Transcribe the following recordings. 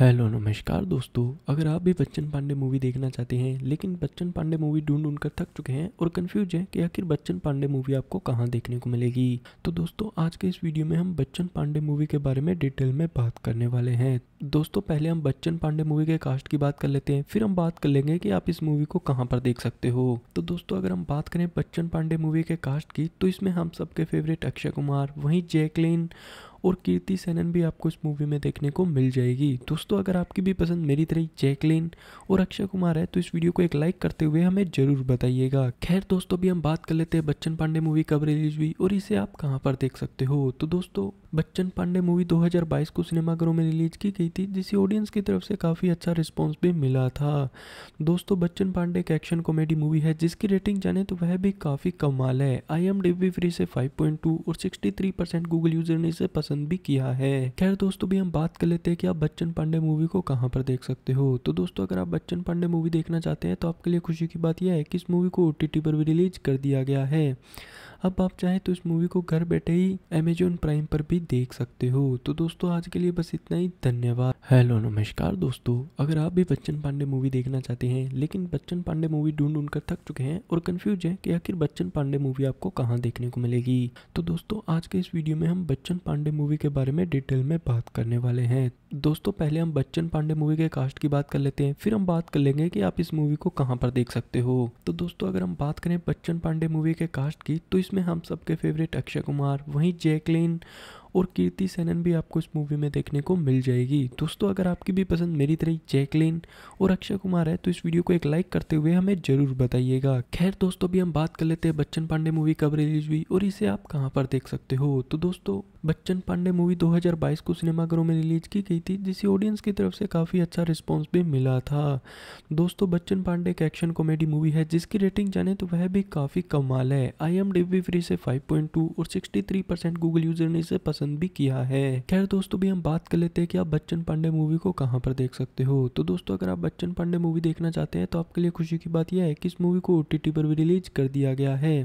hello नमस्कार दोस्तों अगर आप भी बच्चन पांडे मूवी देखना चाहते हैं लेकिन बच्चन पांडे मूवी ढूंढ ढूंढ कर थक चुके हैं और कंफ्यूज हैं कि आखिर बच्चन पांडे मूवी आपको कहाँ देखने को मिलेगी तो दोस्तों आज के इस वीडियो में हम बच्चन पांडे मूवी के बारे में डिटेल में बात करने वाले हैं दोस्तों पहले हम बच्चन पांडे मूवी के कास्ट की बात कर लेते हैं फिर हम बात कर लेंगे कि आप इस मूवी को कहाँ पर देख सकते हो तो दोस्तों अगर हम बात करें बच्चन पांडे मूवी के कास्ट की तो इसमें हम सबके फेवरेट अक्षय कुमार वहीं जैकलिन और कीर्ति सेनन भी आपको इस मूवी में देखने को मिल जाएगी दोस्तों अगर आपकी भी पसंद मेरी तरह जैकलिन और अक्षय कुमार है तो इस वीडियो को एक लाइक करते हुए हमें जरूर बताइएगा खैर दोस्तों अभी हम बात कर लेते हैं बच्चन पांडे मूवी कब रिलीज हुई और इसे आप कहाँ पर देख सकते हो तो दोस्तों बच्चन पांडे मूवी 2022 को सिनेमाघरों में रिलीज की गई थी जिसे ऑडियंस की तरफ से काफ़ी अच्छा रिस्पॉन्स भी मिला था दोस्तों बच्चन पांडे एक एक्शन कॉमेडी मूवी है जिसकी रेटिंग जाने तो वह भी काफ़ी कमाल है आई एम डी फ्री से 5.2 और 63 परसेंट गूगल यूजर ने इसे पसंद पसंद भी किया है खैर दोस्तों भी हम बात कर लेते हैं कि आप बच्चन पांडे मूवी को कहाँ पर देख सकते हो तो दोस्तों अगर आप बच्चन पांडे मूवी देखना चाहते हैं तो आपके लिए खुशी की बात यह है कि इस मूवी को ओ पर भी रिलीज कर दिया गया है अब आप चाहें तो इस मूवी को घर बैठे ही अमेजोन प्राइम पर भी देख सकते हो तो दोस्तों आज के लिए बस इतना ही धन्यवाद हेलो नमस्कार दोस्तों अगर आप भी बच्चन पांडे मूवी देखना चाहते हैं लेकिन बच्चन पांडे मूवी ढूंढ ढूंढ कर थक चुके हैं और कन्फ्यूज है कि आखिर बच्चन पांडे मूवी आपको कहाँ देखने को मिलेगी तो दोस्तों आज के इस वीडियो में हम बच्चन पांडे मूवी के बारे में डिटेल में बात करने वाले हैं दोस्तों पहले हम बच्चन पांडे मूवी के कास्ट की बात कर लेते हैं फिर हम बात कर लेंगे कि आप इस मूवी को कहाँ पर देख सकते हो तो दोस्तों अगर हम बात करें बच्चन पांडे मूवी के कास्ट की तो इस जिसमें हम सबके फेवरेट अक्षय कुमार वहीं जैकलिन और कीर्ति सेनन भी आपको इस मूवी में देखने को मिल जाएगी दोस्तों अगर आपकी भी पसंद मेरी तरह जैकलिन और अक्षय कुमार है तो इस वीडियो को एक लाइक करते हुए हमें ज़रूर बताइएगा खैर दोस्तों भी हम बात कर लेते हैं बच्चन पांडे मूवी कब रिलीज हुई और इसे आप कहाँ पर देख सकते हो तो दोस्तों बच्चन पांडे मूवी 2022 को सिनेमाघरों में रिलीज की गई थी जिसे ऑडियंस की तरफ से काफ़ी अच्छा रिस्पॉन्स भी मिला था दोस्तों बच्चन पांडे एक एक्शन कॉमेडी मूवी है जिसकी रेटिंग जाने तो वह भी काफ़ी कमाल है आई एम डी फ्री से 5.2 और 63 परसेंट गूगल यूजर ने इसे पसंद भी किया है खैर दोस्तों भी हम बात कर लेते हैं कि आप बच्चन पांडे मूवी को कहाँ पर देख सकते हो तो दोस्तों अगर आप बच्चन पांडे मूवी देखना चाहते हैं तो आपके लिए खुशी की बात यह है कि इस मूवी को ओ पर भी रिलीज कर दिया गया है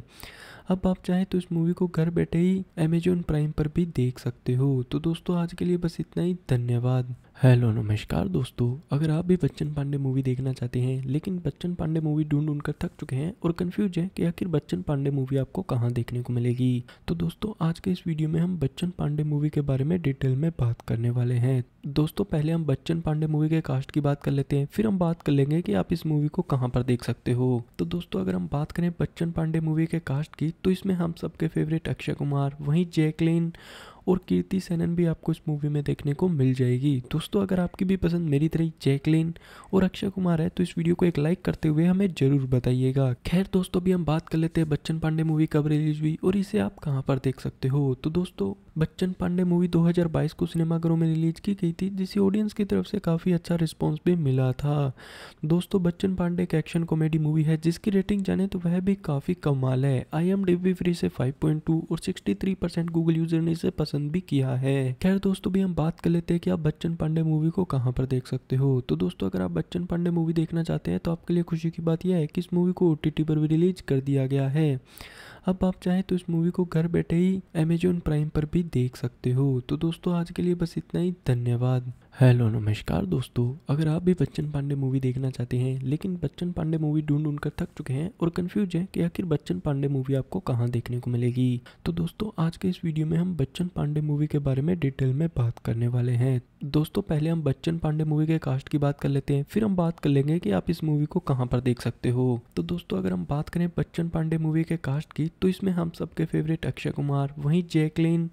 अब आप चाहें तो इस मूवी को घर बैठे ही अमेजोन प्राइम पर भी देख सकते हो तो दोस्तों आज के लिए बस इतना ही धन्यवाद हेलो नमस्कार दोस्तों अगर आप भी बच्चन पांडे मूवी देखना चाहते हैं लेकिन बच्चन पांडे मूवी ढूंढ ढूंढ कर थक चुके हैं और कंफ्यूज हैं कि आखिर बच्चन पांडे मूवी आपको कहाँ देखने को मिलेगी तो दोस्तों आज के इस वीडियो में हम बच्चन पांडे मूवी के बारे में डिटेल में बात करने वाले हैं दोस्तों पहले हम बच्चन पांडे मूवी के कास्ट की बात कर लेते हैं फिर हम बात कर लेंगे कि आप इस मूवी को कहाँ पर देख सकते हो तो दोस्तों अगर हम बात करें बच्चन पांडे मूवी के कास्ट की तो इसमें हम सबके फेवरेट अक्षय कुमार वहीं जैकलिन और कीर्ति सेनन भी आपको इस मूवी में देखने को मिल जाएगी दोस्तों अगर आपकी भी पसंद मेरी तरह जैकलिन और अक्षय कुमार है तो इस वीडियो को एक लाइक करते हुए हमें ज़रूर बताइएगा खैर दोस्तों अभी हम बात कर लेते हैं बच्चन पांडे मूवी कब रिलीज हुई और इसे आप कहाँ पर देख सकते हो तो दोस्तों बच्चन पांडे मूवी 2022 को सिनेमाघरों में रिलीज की गई थी जिसे ऑडियंस की तरफ से काफ़ी अच्छा रिस्पॉन्स भी मिला था दोस्तों बच्चन पांडे एक एक्शन कॉमेडी मूवी है जिसकी रेटिंग जाने तो वह भी काफ़ी कमाल है आई एम फ्री से 5.2 और 63 परसेंट गूगल यूजर ने इसे पसंद पसंद भी किया है खैर दोस्तों भी हम बात कर लेते हैं कि आप बच्चन पांडे मूवी को कहाँ पर देख सकते हो तो दोस्तों अगर आप बच्चन पांडे मूवी देखना चाहते हैं तो आपके लिए खुशी की बात यह है कि इस मूवी को ओ पर भी रिलीज कर दिया गया है अब आप चाहे तो इस मूवी को घर बैठे ही अमेजोन प्राइम पर भी देख सकते हो तो दोस्तों आज के लिए बस इतना ही धन्यवाद हेलो नमस्कार दोस्तों अगर आप भी बच्चन पांडे मूवी देखना चाहते हैं लेकिन बच्चन पांडे मूवी ढूंढ ढूंढ कर थक चुके हैं और कंफ्यूज हैं कि आखिर बच्चन पांडे मूवी आपको कहाँ देखने को मिलेगी तो दोस्तों आज के इस वीडियो में हम बच्चन पांडे मूवी के बारे में डिटेल में बात करने वाले हैं दोस्तों पहले हम बच्चन पांडे मूवी के कास्ट की बात कर लेते हैं फिर हम बात कर लेंगे कि आप इस मूवी को कहाँ पर देख सकते हो तो दोस्तों अगर हम बात करें बच्चन पांडे मूवी के कास्ट की तो इसमें हम सबके फेवरेट अक्षय कुमार वहीं जैकलिन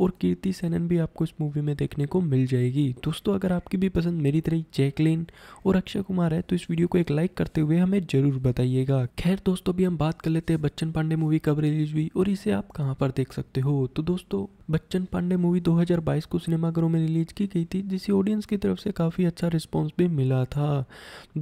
और कीर्ति सेनन भी आपको इस मूवी में देखने को मिल जाएगी दोस्तों अगर आपकी भी पसंद मेरी तरह जैकलिन और अक्षय कुमार है तो इस वीडियो को एक लाइक करते हुए हमें ज़रूर बताइएगा खैर दोस्तों भी हम बात कर लेते हैं बच्चन पांडे मूवी कब रिलीज हुई और इसे आप कहाँ पर देख सकते हो तो दोस्तों बच्चन पांडे मूवी 2022 को सिनेमाघरों में रिलीज की गई थी जिसे ऑडियंस की तरफ से काफ़ी अच्छा रिस्पॉन्स भी मिला था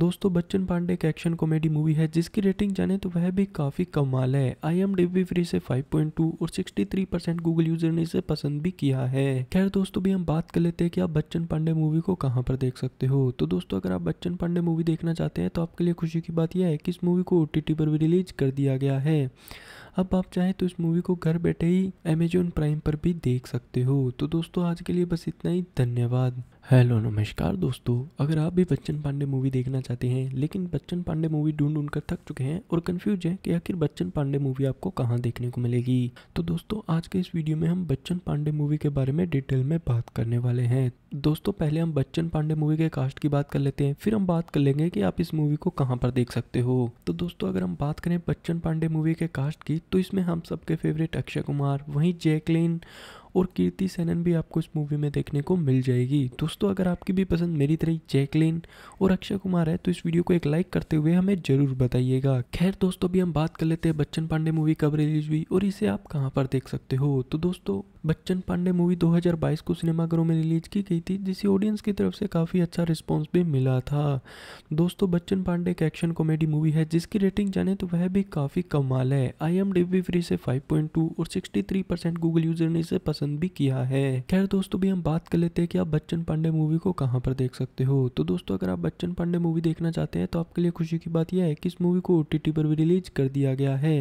दोस्तों बच्चन पांडे एक एक्शन कॉमेडी मूवी है जिसकी रेटिंग जाने तो वह भी काफ़ी कमाल है आई एम डी फ्री से 5.2 और 63 परसेंट गूगल यूजर ने इसे पसंद भी किया है खैर दोस्तों भी हम बात कर लेते हैं कि आप बच्चन पांडे मूवी को कहाँ पर देख सकते हो तो दोस्तों अगर आप बच्चन पांडे मूवी देखना चाहते हैं तो आपके लिए खुशी की बात यह है कि इस मूवी को ओ पर भी रिलीज कर दिया गया है अब आप चाहें तो इस मूवी को घर बैठे ही अमेजोन प्राइम पर भी देख सकते हो तो दोस्तों आज के लिए बस इतना ही धन्यवाद हेलो नमस्कार दोस्तों अगर आप भी बच्चन पांडे मूवी देखना चाहते हैं लेकिन बच्चन पांडे मूवी ढूंढ ढूंढ कर थक चुके हैं और कंफ्यूज हैं कि आखिर बच्चन पांडे मूवी आपको कहाँ देखने को मिलेगी तो दोस्तों आज के इस वीडियो में हम बच्चन पांडे मूवी के बारे में डिटेल में बात करने वाले हैं दोस्तों पहले हम बच्चन पांडे मूवी के कास्ट की बात कर लेते हैं फिर हम बात कर लेंगे कि आप इस मूवी को कहाँ पर देख सकते हो तो दोस्तों अगर हम बात करें बच्चन पांडे मूवी के कास्ट की तो इसमें हम सबके फेवरेट अक्षय कुमार वहीं जैकलिन और कीर्ति सेनन भी आपको इस मूवी में देखने को मिल जाएगी दोस्तों अगर आपकी भी पसंद मेरी तरह जैकलिन और अक्षय कुमार है तो इस वीडियो को एक लाइक करते हुए हमें ज़रूर बताइएगा खैर दोस्तों भी हम बात कर लेते हैं बच्चन पांडे मूवी कब रिलीज हुई और इसे आप कहाँ पर देख सकते हो तो दोस्तों बच्चन पांडे मूवी 2022 को सिनेमाघरों में रिलीज की गई थी जिसे ऑडियंस की तरफ से काफ़ी अच्छा रिस्पॉन्स भी मिला था दोस्तों बच्चन पांडे एक एक्शन कॉमेडी मूवी है जिसकी रेटिंग जाने तो वह भी काफ़ी कमाल है आई एम डी फ्री से 5.2 और 63 परसेंट गूगल यूजर ने इसे पसंद भी किया है खैर दोस्तों भी हम बात कर लेते हैं कि आप बच्चन पांडे मूवी को कहाँ पर देख सकते हो तो दोस्तों अगर आप बच्चन पांडे मूवी देखना चाहते हैं तो आपके लिए खुशी की बात यह है कि इस मूवी को ओ पर भी रिलीज कर दिया गया है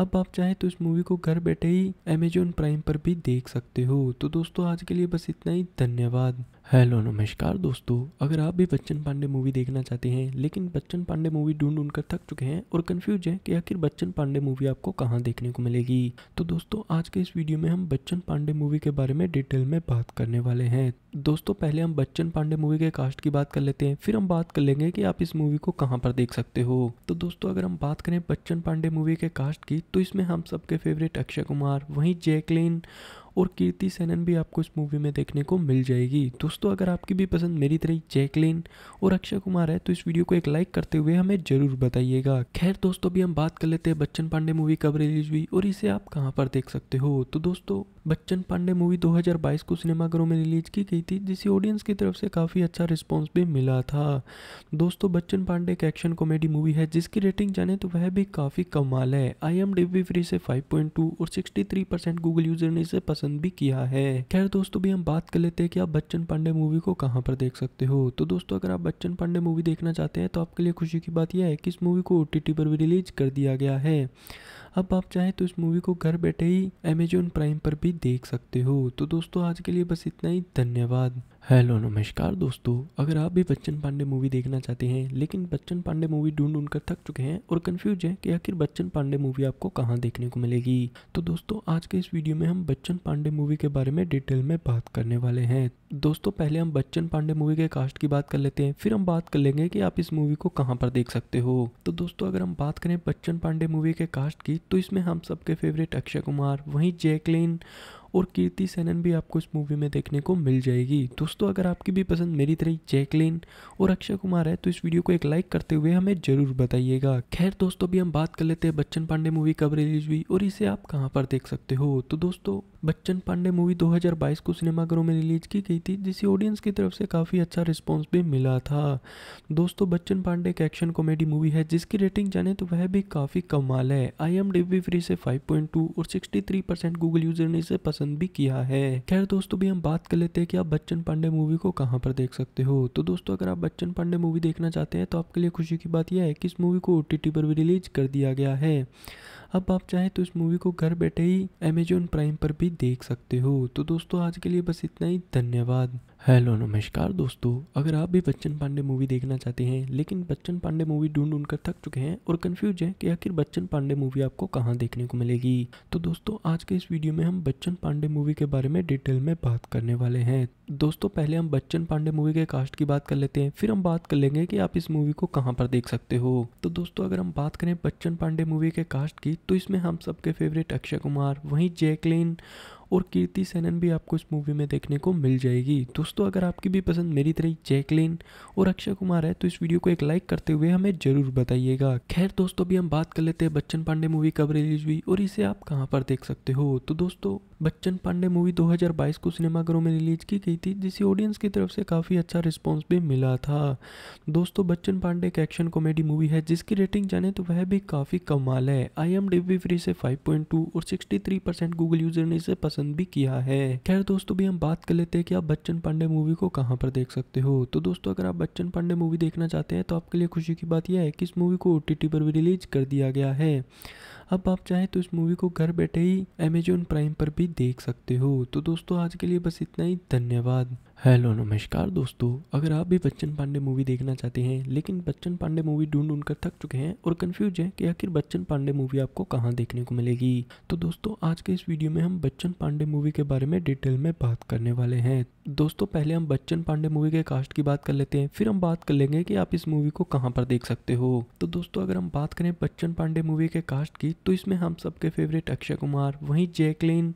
अब आप चाहें तो इस मूवी को घर बैठे ही अमेजोन प्राइम पर भी देख सकते हो तो दोस्तों आज के लिए बस इतना ही धन्यवाद हेलो नमस्कार दोस्तों अगर आप भी बच्चन पांडे मूवी देखना चाहते हैं लेकिन बच्चन पांडे मूवी ढूंढ ढूंढ कर थक चुके हैं और कंफ्यूज हैं कि आखिर बच्चन पांडे मूवी आपको कहाँ देखने को मिलेगी तो दोस्तों आज के इस वीडियो में हम बच्चन पांडे मूवी के बारे में डिटेल में बात करने वाले हैं दोस्तों पहले हम बच्चन पांडे मूवी के कास्ट की बात कर लेते हैं फिर हम बात कर लेंगे कि आप इस मूवी को कहाँ पर देख सकते हो तो दोस्तों अगर हम बात करें बच्चन पांडे मूवी के कास्ट की तो इसमें हम सबके फेवरेट अक्षय कुमार वहीं जैकलिन और कीर्ति सेनन भी आपको इस मूवी में देखने को मिल जाएगी दोस्तों अगर आपकी भी पसंद मेरी तरह जैकलिन और अक्षय कुमार है तो इस वीडियो को एक लाइक करते हुए हमें जरूर बताइएगा खैर दोस्तों अभी हम बात कर लेते हैं बच्चन पांडे मूवी कब रिलीज हुई और इसे आप कहाँ पर देख सकते हो तो दोस्तों बच्चन पांडे मूवी 2022 को सिनेमाघरों में रिलीज की गई थी जिसे ऑडियंस की तरफ से काफ़ी अच्छा रिस्पॉन्स भी मिला था दोस्तों बच्चन पांडे एक एक्शन कॉमेडी मूवी है जिसकी रेटिंग जाने तो वह भी काफ़ी कमाल है आई एम डी फ्री से 5.2 और 63 परसेंट गूगल यूजर ने इसे पसंद पसंद भी किया है खैर दोस्तों भी हम बात कर लेते हैं कि आप बच्चन पांडे मूवी को कहाँ पर देख सकते हो तो दोस्तों अगर आप बच्चन पांडे मूवी देखना चाहते हैं तो आपके लिए खुशी की बात यह है कि इस मूवी को ओ पर भी रिलीज कर दिया गया है अब आप चाहें तो इस मूवी को घर बैठे ही अमेजोन प्राइम पर भी देख सकते हो तो दोस्तों आज के लिए बस इतना ही धन्यवाद हेलो नमस्कार दोस्तों अगर आप भी बच्चन पांडे मूवी देखना चाहते हैं लेकिन बच्चन पांडे मूवी ढूंढ ढूंढ कर थक चुके हैं और कंफ्यूज हैं कि आखिर बच्चन पांडे मूवी आपको कहाँ देखने को मिलेगी तो दोस्तों आज के इस वीडियो में हम बच्चन पांडे मूवी के बारे में डिटेल में बात करने वाले हैं दोस्तों पहले हम बच्चन पांडे मूवी के कास्ट की बात कर लेते हैं फिर हम बात कर लेंगे कि आप इस मूवी को कहाँ पर देख सकते हो तो दोस्तों अगर हम बात करें बच्चन पांडे मूवी के कास्ट की तो इसमें हम सबके फेवरेट अक्षय कुमार वहीं जैकलिन और कीर्ति सेनन भी आपको इस मूवी में देखने को मिल जाएगी दोस्तों अगर आपकी भी पसंद मेरी तरह जैकलिन और अक्षय कुमार है तो इस वीडियो को एक लाइक करते हुए हमें ज़रूर बताइएगा खैर दोस्तों अभी हम बात कर लेते हैं बच्चन पांडे मूवी कब रिलीज हुई और इसे आप कहाँ पर देख सकते हो तो दोस्तों बच्चन पांडे मूवी 2022 को सिनेमाघरों में रिलीज की गई थी जिसे ऑडियंस की तरफ से काफ़ी अच्छा रिस्पॉन्स भी मिला था दोस्तों बच्चन पांडे एक एक्शन कॉमेडी मूवी है जिसकी रेटिंग जाने तो वह भी काफ़ी कमाल है आई एम डी फ्री से 5.2 और 63 परसेंट गूगल यूजर ने इसे पसंद भी किया है खैर दोस्तों भी हम बात कर लेते हैं कि आप बच्चन पांडे मूवी को कहाँ पर देख सकते हो तो दोस्तों अगर आप बच्चन पांडे मूवी देखना चाहते हैं तो आपके लिए खुशी की बात यह है कि इस मूवी को ओ पर भी रिलीज कर दिया गया है अब आप चाहे तो इस मूवी को घर बैठे ही अमेजोन प्राइम पर भी देख सकते हो तो दोस्तों आज के लिए बस इतना ही धन्यवाद हेलो नमस्कार दोस्तों अगर आप भी बच्चन पांडे मूवी देखना चाहते हैं लेकिन बच्चन पांडे मूवी ढूंढ ढूंढ कर थक चुके हैं और कंफ्यूज हैं कि आखिर बच्चन पांडे मूवी आपको कहाँ देखने को मिलेगी तो दोस्तों आज के इस वीडियो में हम बच्चन पांडे मूवी के बारे में डिटेल में बात करने वाले हैं दोस्तों पहले हम बच्चन पांडे मूवी के कास्ट की बात कर लेते हैं फिर हम बात कर लेंगे कि आप इस मूवी को कहाँ पर देख सकते हो तो दोस्तों अगर हम बात करें बच्चन पांडे मूवी के कास्ट की तो इसमें हम सबके फेवरेट अक्षय कुमार वहीं जैकलिन और कीर्ति सेनन भी आपको इस मूवी में देखने को मिल जाएगी दोस्तों अगर आपकी भी पसंद मेरी तरह जैकलिन और अक्षय कुमार है तो इस वीडियो को एक लाइक करते हुए हमें जरूर बताइएगा खैर दोस्तों भी हम बात कर लेते हैं बच्चन पांडे मूवी कब रिलीज हुई और इसे आप कहाँ पर देख सकते हो तो दोस्तों बच्चन पांडे मूवी 2022 को सिनेमाघरों में रिलीज की गई थी जिसे ऑडियंस की तरफ से काफ़ी अच्छा रिस्पॉन्स भी मिला था दोस्तों बच्चन पांडे एक एक्शन कॉमेडी मूवी है जिसकी रेटिंग जाने तो वह भी काफ़ी कमाल है आई एम डी फ्री से 5.2 और 63 परसेंट गूगल यूजर ने इसे पसंद भी किया है खैर दोस्तों भी हम बात कर लेते हैं कि आप बच्चन पांडे मूवी को कहाँ पर देख सकते हो तो दोस्तों अगर आप बच्चन पांडे मूवी देखना चाहते हैं तो आपके लिए खुशी की बात यह है कि इस मूवी को ओ पर भी रिलीज कर दिया गया है अब आप चाहें तो इस मूवी को घर बैठे ही अमेजोन प्राइम पर भी देख सकते हो तो दोस्तों आज के लिए बस इतना ही धन्यवाद हेलो नमस्कार दोस्तों अगर आप भी बच्चन पांडे मूवी देखना चाहते हैं लेकिन बच्चन पांडे मूवी ढूंढ ढूंढ कर थक चुके हैं और कंफ्यूज हैं कि आखिर बच्चन पांडे मूवी आपको कहाँ देखने को मिलेगी तो दोस्तों आज के इस वीडियो में हम बच्चन पांडे मूवी के बारे में डिटेल में बात करने वाले हैं दोस्तों पहले हम बच्चन पांडे मूवी के कास्ट की बात कर लेते हैं फिर हम बात कर लेंगे कि आप इस मूवी को कहाँ पर देख सकते हो तो दोस्तों अगर हम बात करें बच्चन पांडे मूवी के कास्ट की तो इसमें हम सबके फेवरेट अक्षय कुमार वहीं जैकलिन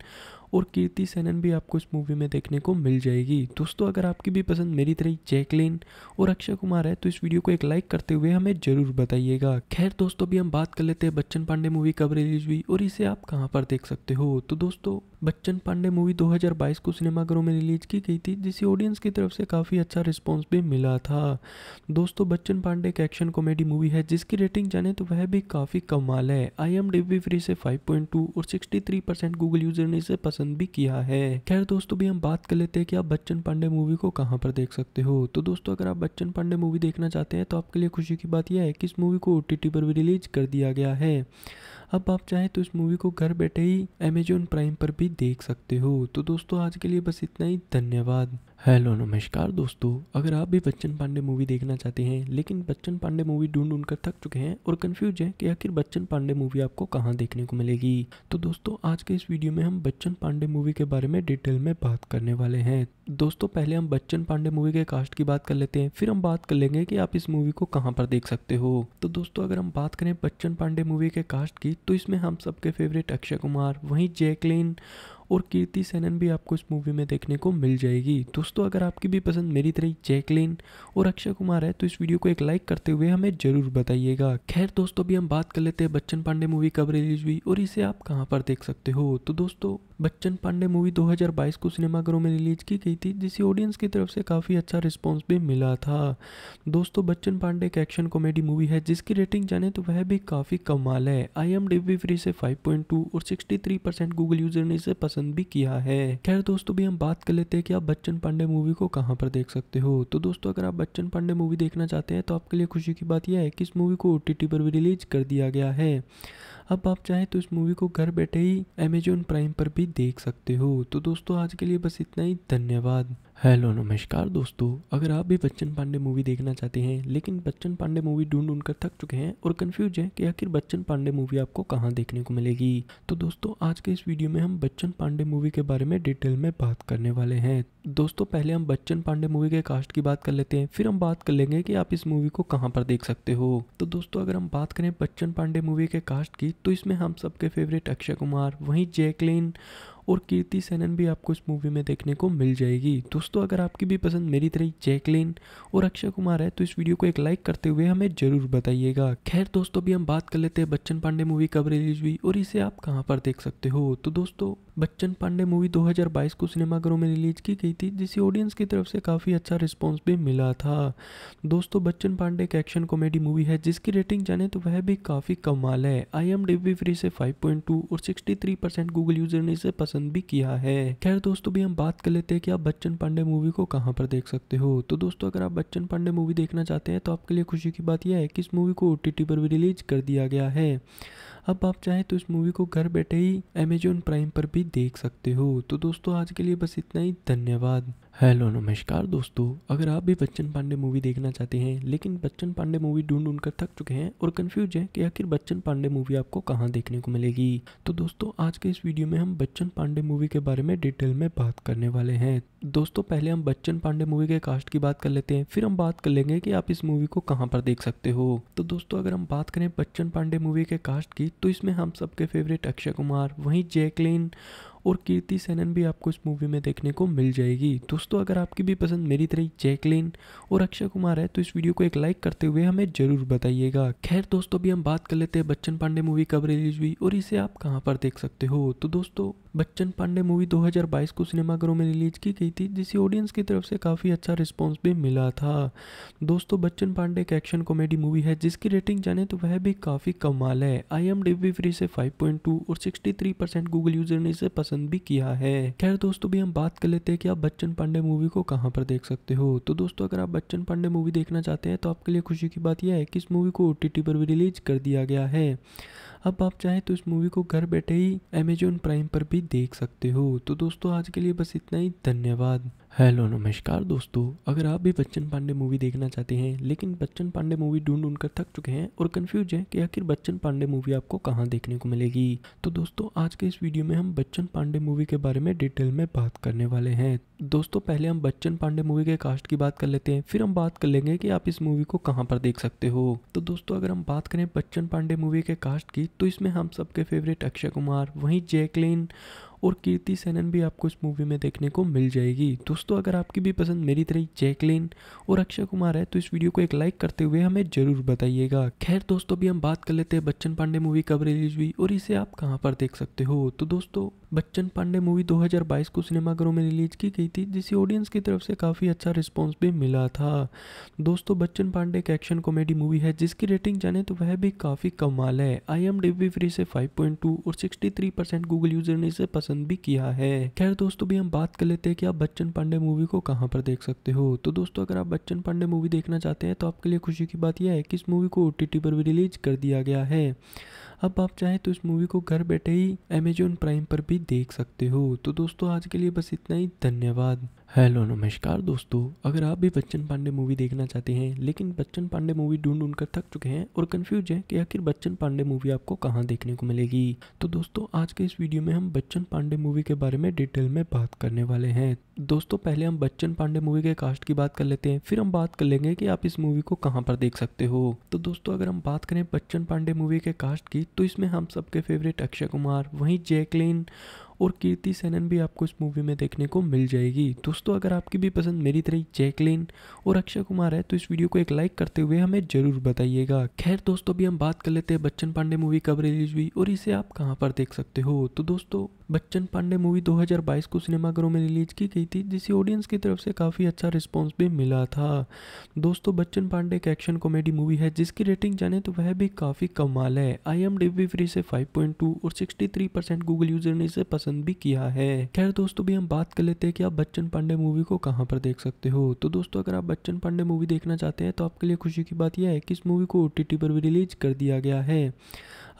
और कीर्ति सेनन भी आपको इस मूवी में देखने को मिल जाएगी दोस्तों अगर आपकी भी पसंद मेरी तरह जैकलिन और अक्षय कुमार है तो इस वीडियो को एक लाइक करते हुए हमें ज़रूर बताइएगा खैर दोस्तों भी हम बात कर लेते हैं बच्चन पांडे मूवी कब रिलीज हुई और इसे आप कहाँ पर देख सकते हो तो दोस्तों बच्चन पांडे मूवी 2022 को सिनेमाघरों में रिलीज की गई थी जिसे ऑडियंस की तरफ से काफ़ी अच्छा रिस्पॉन्स भी मिला था दोस्तों बच्चन पांडे एक एक्शन कॉमेडी मूवी है जिसकी रेटिंग जाने तो वह भी काफ़ी कमाल है आई एम डी फ्री से 5.2 और 63 परसेंट गूगल यूजर ने इसे पसंद भी किया है खैर दोस्तों भी हम बात कर लेते हैं कि आप बच्चन पांडे मूवी को कहाँ पर देख सकते हो तो दोस्तों अगर आप बच्चन पांडे मूवी देखना चाहते हैं तो आपके लिए खुशी की बात यह है कि इस मूवी को ओ पर भी रिलीज कर दिया गया है अब आप चाहें तो इस मूवी को घर बैठे ही अमेजोन प्राइम पर भी देख सकते हो तो दोस्तों आज के लिए बस इतना ही धन्यवाद हेलो नमस्कार दोस्तों अगर आप भी बच्चन पांडे मूवी देखना चाहते हैं लेकिन बच्चन पांडे मूवी ढूंढ ढूंढ कर थक चुके हैं और कंफ्यूज हैं कि आखिर बच्चन पांडे मूवी आपको कहाँ देखने को मिलेगी तो दोस्तों आज के इस वीडियो में हम बच्चन पांडे मूवी के बारे में डिटेल में बात करने वाले हैं दोस्तों पहले हम बच्चन पांडे मूवी के कास्ट की बात कर लेते हैं फिर हम बात कर लेंगे कि आप इस मूवी को कहाँ पर देख सकते हो तो दोस्तों अगर हम बात करें बच्चन पांडे मूवी के कास्ट की तो इसमें हम सबके फेवरेट अक्षय कुमार वहीं जैकलिन और कीर्ति सेनन भी आपको इस मूवी में देखने को मिल जाएगी दोस्तों अगर आपकी भी पसंद मेरी तरह जैकलिन और अक्षय कुमार है तो इस वीडियो को एक लाइक करते हुए हमें जरूर बताइएगा खैर दोस्तों अभी हम बात कर लेते हैं बच्चन पांडे मूवी कब रिलीज हुई और इसे आप कहाँ पर देख सकते हो तो दोस्तों बच्चन पांडे मूवी 2022 को सिनेमाघरों में रिलीज की गई थी जिसे ऑडियंस की तरफ से काफ़ी अच्छा रिस्पॉन्स भी मिला था दोस्तों बच्चन पांडे एक एक्शन कॉमेडी मूवी है जिसकी रेटिंग जाने तो वह भी काफ़ी कमाल है आई एम डी फ्री से 5.2 और 63 परसेंट गूगल यूजर ने इसे पसंद पसंद भी किया है खैर दोस्तों भी हम बात कर लेते हैं कि आप बच्चन पांडे मूवी को कहाँ पर देख सकते हो तो दोस्तों अगर आप बच्चन पांडे मूवी देखना चाहते हैं तो आपके लिए खुशी की बात यह है कि इस मूवी को ओ पर भी रिलीज कर दिया गया है अब आप चाहें तो इस मूवी को घर बैठे ही अमेजोन प्राइम पर भी देख सकते हो तो दोस्तों आज के लिए बस इतना ही धन्यवाद हेलो नमस्कार दोस्तों अगर आप भी बच्चन पांडे मूवी देखना चाहते हैं लेकिन बच्चन पांडे मूवी ढूंढ ढूंढ कर थक चुके हैं और कंफ्यूज हैं कि आखिर बच्चन पांडे मूवी आपको कहाँ देखने को मिलेगी तो दोस्तों आज के इस वीडियो में हम बच्चन पांडे मूवी के बारे में डिटेल में बात करने वाले हैं दोस्तों पहले हम बच्चन पांडे मूवी के कास्ट की बात कर लेते हैं फिर हम बात कर लेंगे कि आप इस मूवी को कहाँ पर देख सकते हो तो दोस्तों अगर हम बात करें बच्चन पांडे मूवी के कास्ट की तो इसमें हम सबके फेवरेट अक्षय कुमार वहीं जैकलिन और कीर्ति सेनन भी आपको इस मूवी में देखने को मिल जाएगी दोस्तों अगर आपकी भी पसंद मेरी तरह जैकलिन और अक्षय कुमार है तो इस वीडियो को एक लाइक करते हुए हमें ज़रूर बताइएगा खैर दोस्तों भी हम बात कर लेते हैं बच्चन पांडे मूवी कब रिलीज हुई और इसे आप कहाँ पर देख सकते हो तो दोस्तों बच्चन पांडे मूवी 2022 को सिनेमाघरों में रिलीज की गई थी जिसे ऑडियंस की तरफ से काफ़ी अच्छा रिस्पॉन्स भी मिला था दोस्तों बच्चन पांडे एक एक्शन कॉमेडी मूवी है जिसकी रेटिंग जाने तो वह भी काफ़ी कमाल है आई एम डी फ्री से 5.2 और 63 परसेंट गूगल यूजर ने इसे पसंद भी किया है खैर दोस्तों भी हम बात कर लेते हैं कि आप बच्चन पांडे मूवी को कहाँ पर देख सकते हो तो दोस्तों अगर आप बच्चन पांडे मूवी देखना चाहते हैं तो आपके लिए खुशी की बात यह है कि इस मूवी को ओ पर भी रिलीज कर दिया गया है अब आप चाहे तो इस मूवी को घर बैठे ही अमेजोन प्राइम पर भी देख सकते हो तो दोस्तों आज के लिए बस इतना ही धन्यवाद हेलो नमस्कार दोस्तों अगर आप भी बच्चन पांडे मूवी देखना चाहते हैं लेकिन बच्चन पांडे मूवी ढूंढ ढूंढ कर थक चुके हैं और कंफ्यूज हैं कि आखिर बच्चन पांडे मूवी आपको कहाँ देखने को मिलेगी तो दोस्तों आज के इस वीडियो में हम बच्चन पांडे मूवी के बारे में डिटेल में बात करने वाले हैं दोस्तों पहले हम बच्चन पांडे मूवी के कास्ट की बात कर लेते हैं फिर हम बात कर लेंगे कि आप इस मूवी को कहाँ पर देख सकते हो तो दोस्तों अगर हम बात करें बच्चन पांडे मूवी के कास्ट की तो इसमें हम सबके फेवरेट अक्षय कुमार वहीं जैकलिन और कीर्ति सेनन भी आपको इस मूवी में देखने को मिल जाएगी दोस्तों अगर आपकी भी पसंद मेरी तरह जैकलिन और अक्षय कुमार है तो इस वीडियो को एक लाइक करते हुए हमें जरूर बताइएगा खैर दोस्तों अभी हम बात कर लेते हैं बच्चन पांडे मूवी कब रिलीज हुई और इसे आप कहाँ पर देख सकते हो तो दोस्तों बच्चन पांडे मूवी 2022 को सिनेमाघरों में रिलीज की गई थी जिसे ऑडियंस की तरफ से काफ़ी अच्छा रिस्पॉन्स भी मिला था दोस्तों बच्चन पांडे एक एक्शन कॉमेडी मूवी है जिसकी रेटिंग जाने तो वह भी काफ़ी कमाल है आई एम डी फ्री से 5.2 और 63 परसेंट गूगल यूजर ने इसे पसंद भी किया है खैर दोस्तों भी हम बात कर लेते हैं कि आप बच्चन पांडे मूवी को कहाँ पर देख सकते हो तो दोस्तों अगर आप बच्चन पांडे मूवी देखना चाहते हैं तो आपके लिए खुशी की बात यह है कि इस मूवी को ओ पर भी रिलीज कर दिया गया है अब आप चाहें तो इस मूवी को घर बैठे ही अमेजोन प्राइम पर भी देख सकते हो तो दोस्तों आज के लिए बस इतना ही धन्यवाद हेलो नमस्कार दोस्तों अगर आप भी बच्चन पांडे मूवी देखना चाहते हैं लेकिन बच्चन पांडे मूवी ढूंढ ढूंढ कर थक चुके हैं और कंफ्यूज हैं कि आखिर बच्चन पांडे मूवी आपको कहाँ देखने को मिलेगी तो दोस्तों आज के इस वीडियो में हम बच्चन पांडे मूवी के बारे में डिटेल में बात करने वाले हैं दोस्तों पहले हम बच्चन पांडे मूवी के कास्ट की बात कर लेते हैं फिर हम बात कर लेंगे कि आप इस मूवी को कहाँ पर देख सकते हो तो दोस्तों अगर हम बात करें बच्चन पांडे मूवी के कास्ट की तो इसमें हम सबके फेवरेट अक्षय कुमार वहीं जैकलिन और कीर्ति सेनन भी आपको इस मूवी में देखने को मिल जाएगी दोस्तों अगर आपकी भी पसंद मेरी तरह जैकलिन और अक्षय कुमार है तो इस वीडियो को एक लाइक करते हुए हमें ज़रूर बताइएगा खैर दोस्तों भी हम बात कर लेते हैं बच्चन पांडे मूवी कब रिलीज हुई और इसे आप कहाँ पर देख सकते हो तो दोस्तों बच्चन पांडे मूवी 2022 को सिनेमाघरों में रिलीज की गई थी जिसे ऑडियंस की तरफ से काफ़ी अच्छा रिस्पॉन्स भी मिला था दोस्तों बच्चन पांडे एक एक्शन कॉमेडी मूवी है जिसकी रेटिंग जाने तो वह भी काफ़ी कमाल है आई एम डी फ्री से 5.2 और 63 परसेंट गूगल यूजर ने इसे पसंद पसंद भी किया है खैर दोस्तों भी हम बात कर लेते हैं कि आप बच्चन पांडे मूवी को कहाँ पर देख सकते हो तो दोस्तों अगर आप बच्चन पांडे मूवी देखना चाहते हैं तो आपके लिए खुशी की बात यह है कि इस मूवी को ओ पर भी रिलीज कर दिया गया है अब आप चाहें तो इस मूवी को घर बैठे ही अमेजोन प्राइम पर भी देख सकते हो तो दोस्तों आज के लिए बस इतना ही धन्यवाद हेलो नमस्कार दोस्तों अगर आप भी बच्चन पांडे मूवी देखना चाहते हैं लेकिन बच्चन पांडे मूवी ढूंढ ढूंढ कर थक चुके हैं और कंफ्यूज हैं कि आखिर बच्चन पांडे मूवी आपको कहाँ देखने को मिलेगी तो दोस्तों आज के इस वीडियो में हम बच्चन पांडे मूवी के बारे में डिटेल में बात करने वाले हैं दोस्तों पहले हम बच्चन पांडे मूवी के कास्ट की बात कर लेते हैं फिर हम बात कर लेंगे कि आप इस मूवी को कहाँ पर देख सकते हो तो दोस्तों अगर हम बात करें बच्चन पांडे मूवी के कास्ट की तो इसमें हम सबके फेवरेट अक्षय कुमार वहीं जैकलिन और कीर्ति सेनन भी आपको इस मूवी में देखने को मिल जाएगी दोस्तों अगर आपकी भी पसंद मेरी तरह जैकलिन और अक्षय कुमार है तो इस वीडियो को एक लाइक करते हुए हमें जरूर बताइएगा खैर दोस्तों अभी हम बात कर लेते हैं बच्चन पांडे मूवी कब रिलीज हुई और इसे आप कहाँ पर देख सकते हो तो दोस्तों बच्चन पांडे मूवी 2022 को सिनेमाघरों में रिलीज की गई थी जिसे ऑडियंस की तरफ से काफ़ी अच्छा रिस्पॉन्स भी मिला था दोस्तों बच्चन पांडे एक एक्शन कॉमेडी मूवी है जिसकी रेटिंग जाने तो वह भी काफ़ी कमाल है आई एम डी फ्री से 5.2 और 63 परसेंट गूगल यूजर ने इसे पसंद भी किया है खैर दोस्तों भी हम बात कर लेते हैं कि आप बच्चन पांडे मूवी को कहाँ पर देख सकते हो तो दोस्तों अगर आप बच्चन पांडे मूवी देखना चाहते हैं तो आपके लिए खुशी की बात यह है कि इस मूवी को ओ पर भी रिलीज कर दिया गया है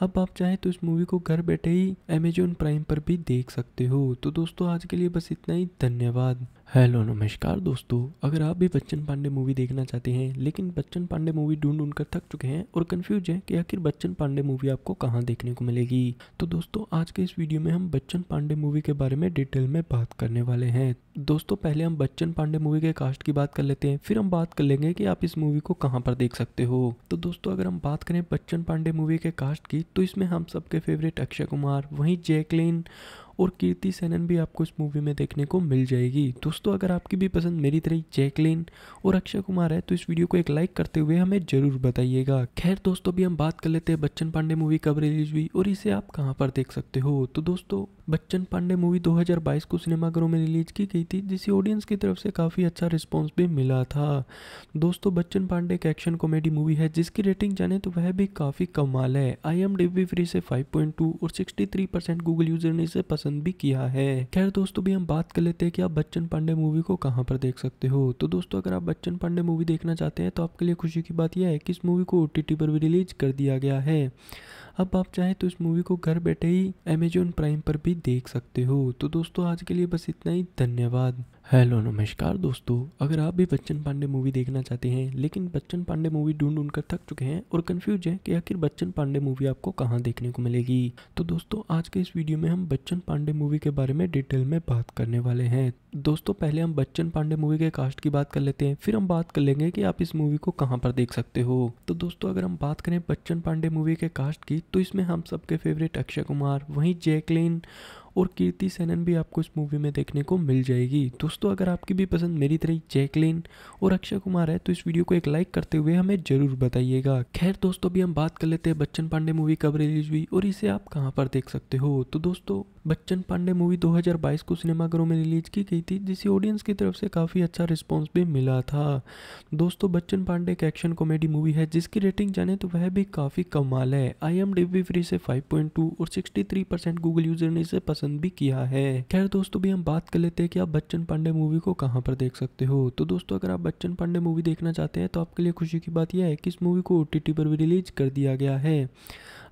अब आप चाहें तो इस मूवी को घर बैठे ही अमेजोन प्राइम पर भी देख सकते हो तो दोस्तों आज के लिए बस इतना ही धन्यवाद हेलो नमस्कार दोस्तों अगर आप भी बच्चन पांडे मूवी देखना चाहते हैं लेकिन बच्चन पांडे मूवी ढूंढ ढूंढ कर थक चुके हैं और कंफ्यूज हैं कि आखिर बच्चन पांडे मूवी आपको कहाँ देखने को मिलेगी तो दोस्तों आज के इस वीडियो में हम बच्चन पांडे मूवी के बारे में डिटेल में बात करने वाले हैं दोस्तों पहले हम बच्चन पांडे मूवी के कास्ट की बात कर लेते हैं फिर हम बात कर लेंगे कि आप इस मूवी को कहाँ पर देख सकते हो तो दोस्तों अगर हम बात करें बच्चन पांडे मूवी के कास्ट की तो इसमें हम सबके फेवरेट अक्षय कुमार वहीं जैकलिन और कीर्ति सेनन भी आपको इस मूवी में देखने को मिल जाएगी दोस्तों अगर आपकी भी पसंद मेरी तरह जैकलिन और अक्षय कुमार है तो इस वीडियो को एक लाइक करते हुए हमें ज़रूर बताइएगा खैर दोस्तों अभी हम बात कर लेते हैं बच्चन पांडे मूवी कब रिलीज हुई और इसे आप कहाँ पर देख सकते हो तो दोस्तों बच्चन पांडे मूवी 2022 को सिनेमाघरों में रिलीज की गई थी जिसे ऑडियंस की तरफ से काफ़ी अच्छा रिस्पॉन्स भी मिला था दोस्तों बच्चन पांडे एक एक्शन कॉमेडी मूवी है जिसकी रेटिंग जाने तो वह भी काफ़ी कमाल है आई एम डी फ्री से 5.2 और 63 परसेंट गूगल यूजर ने इसे पसंद भी किया है खैर दोस्तों भी हम बात कर लेते हैं कि आप बच्चन पांडे मूवी को कहाँ पर देख सकते हो तो दोस्तों अगर आप बच्चन पांडे मूवी देखना चाहते हैं तो आपके लिए खुशी की बात यह है कि इस मूवी को ओ पर भी रिलीज कर दिया गया है अब आप चाहे तो इस मूवी को घर बैठे ही अमेजोन प्राइम पर भी देख सकते हो तो दोस्तों आज के लिए बस इतना ही धन्यवाद हेलो नमस्कार दोस्तों अगर आप भी बच्चन पांडे मूवी देखना चाहते हैं लेकिन बच्चन पांडे मूवी ढूंढ ढूंढ कर थक चुके हैं और कंफ्यूज हैं कि आखिर बच्चन पांडे मूवी आपको कहाँ देखने को मिलेगी तो दोस्तों आज के इस वीडियो में हम बच्चन पांडे मूवी के बारे में डिटेल में बात करने वाले हैं दोस्तों पहले हम बच्चन पांडे मूवी के कास्ट की बात कर लेते हैं फिर हम बात कर लेंगे कि आप इस मूवी को कहाँ पर देख सकते हो तो दोस्तों अगर हम बात करें बच्चन पांडे मूवी के कास्ट की तो इसमें हम सबके फेवरेट अक्षय कुमार वहीं जैकलिन और कीर्ति सेनन भी आपको इस मूवी में देखने को मिल जाएगी दोस्तों अगर आपकी भी पसंद मेरी तरह जैकलिन और अक्षय कुमार है तो इस वीडियो को एक लाइक करते हुए हमें जरूर बताइएगा खैर दोस्तों अभी हम बात कर लेते हैं बच्चन पांडे मूवी कब रिलीज हुई और इसे आप कहाँ पर देख सकते हो तो दोस्तों बच्चन पांडे मूवी 2022 को सिनेमाघरों में रिलीज की गई थी जिसे ऑडियंस की तरफ से काफ़ी अच्छा रिस्पॉन्स भी मिला था दोस्तों बच्चन पांडे एक एक्शन कॉमेडी मूवी है जिसकी रेटिंग जाने तो वह भी काफ़ी कमाल है आई एम डी फ्री से 5.2 और 63 परसेंट गूगल यूजर ने इसे पसंद भी किया है खैर दोस्तों भी हम बात कर लेते हैं कि आप बच्चन पांडे मूवी को कहाँ पर देख सकते हो तो दोस्तों अगर आप बच्चन पांडे मूवी देखना चाहते हैं तो आपके लिए खुशी की बात यह है कि इस मूवी को ओ पर भी रिलीज कर दिया गया है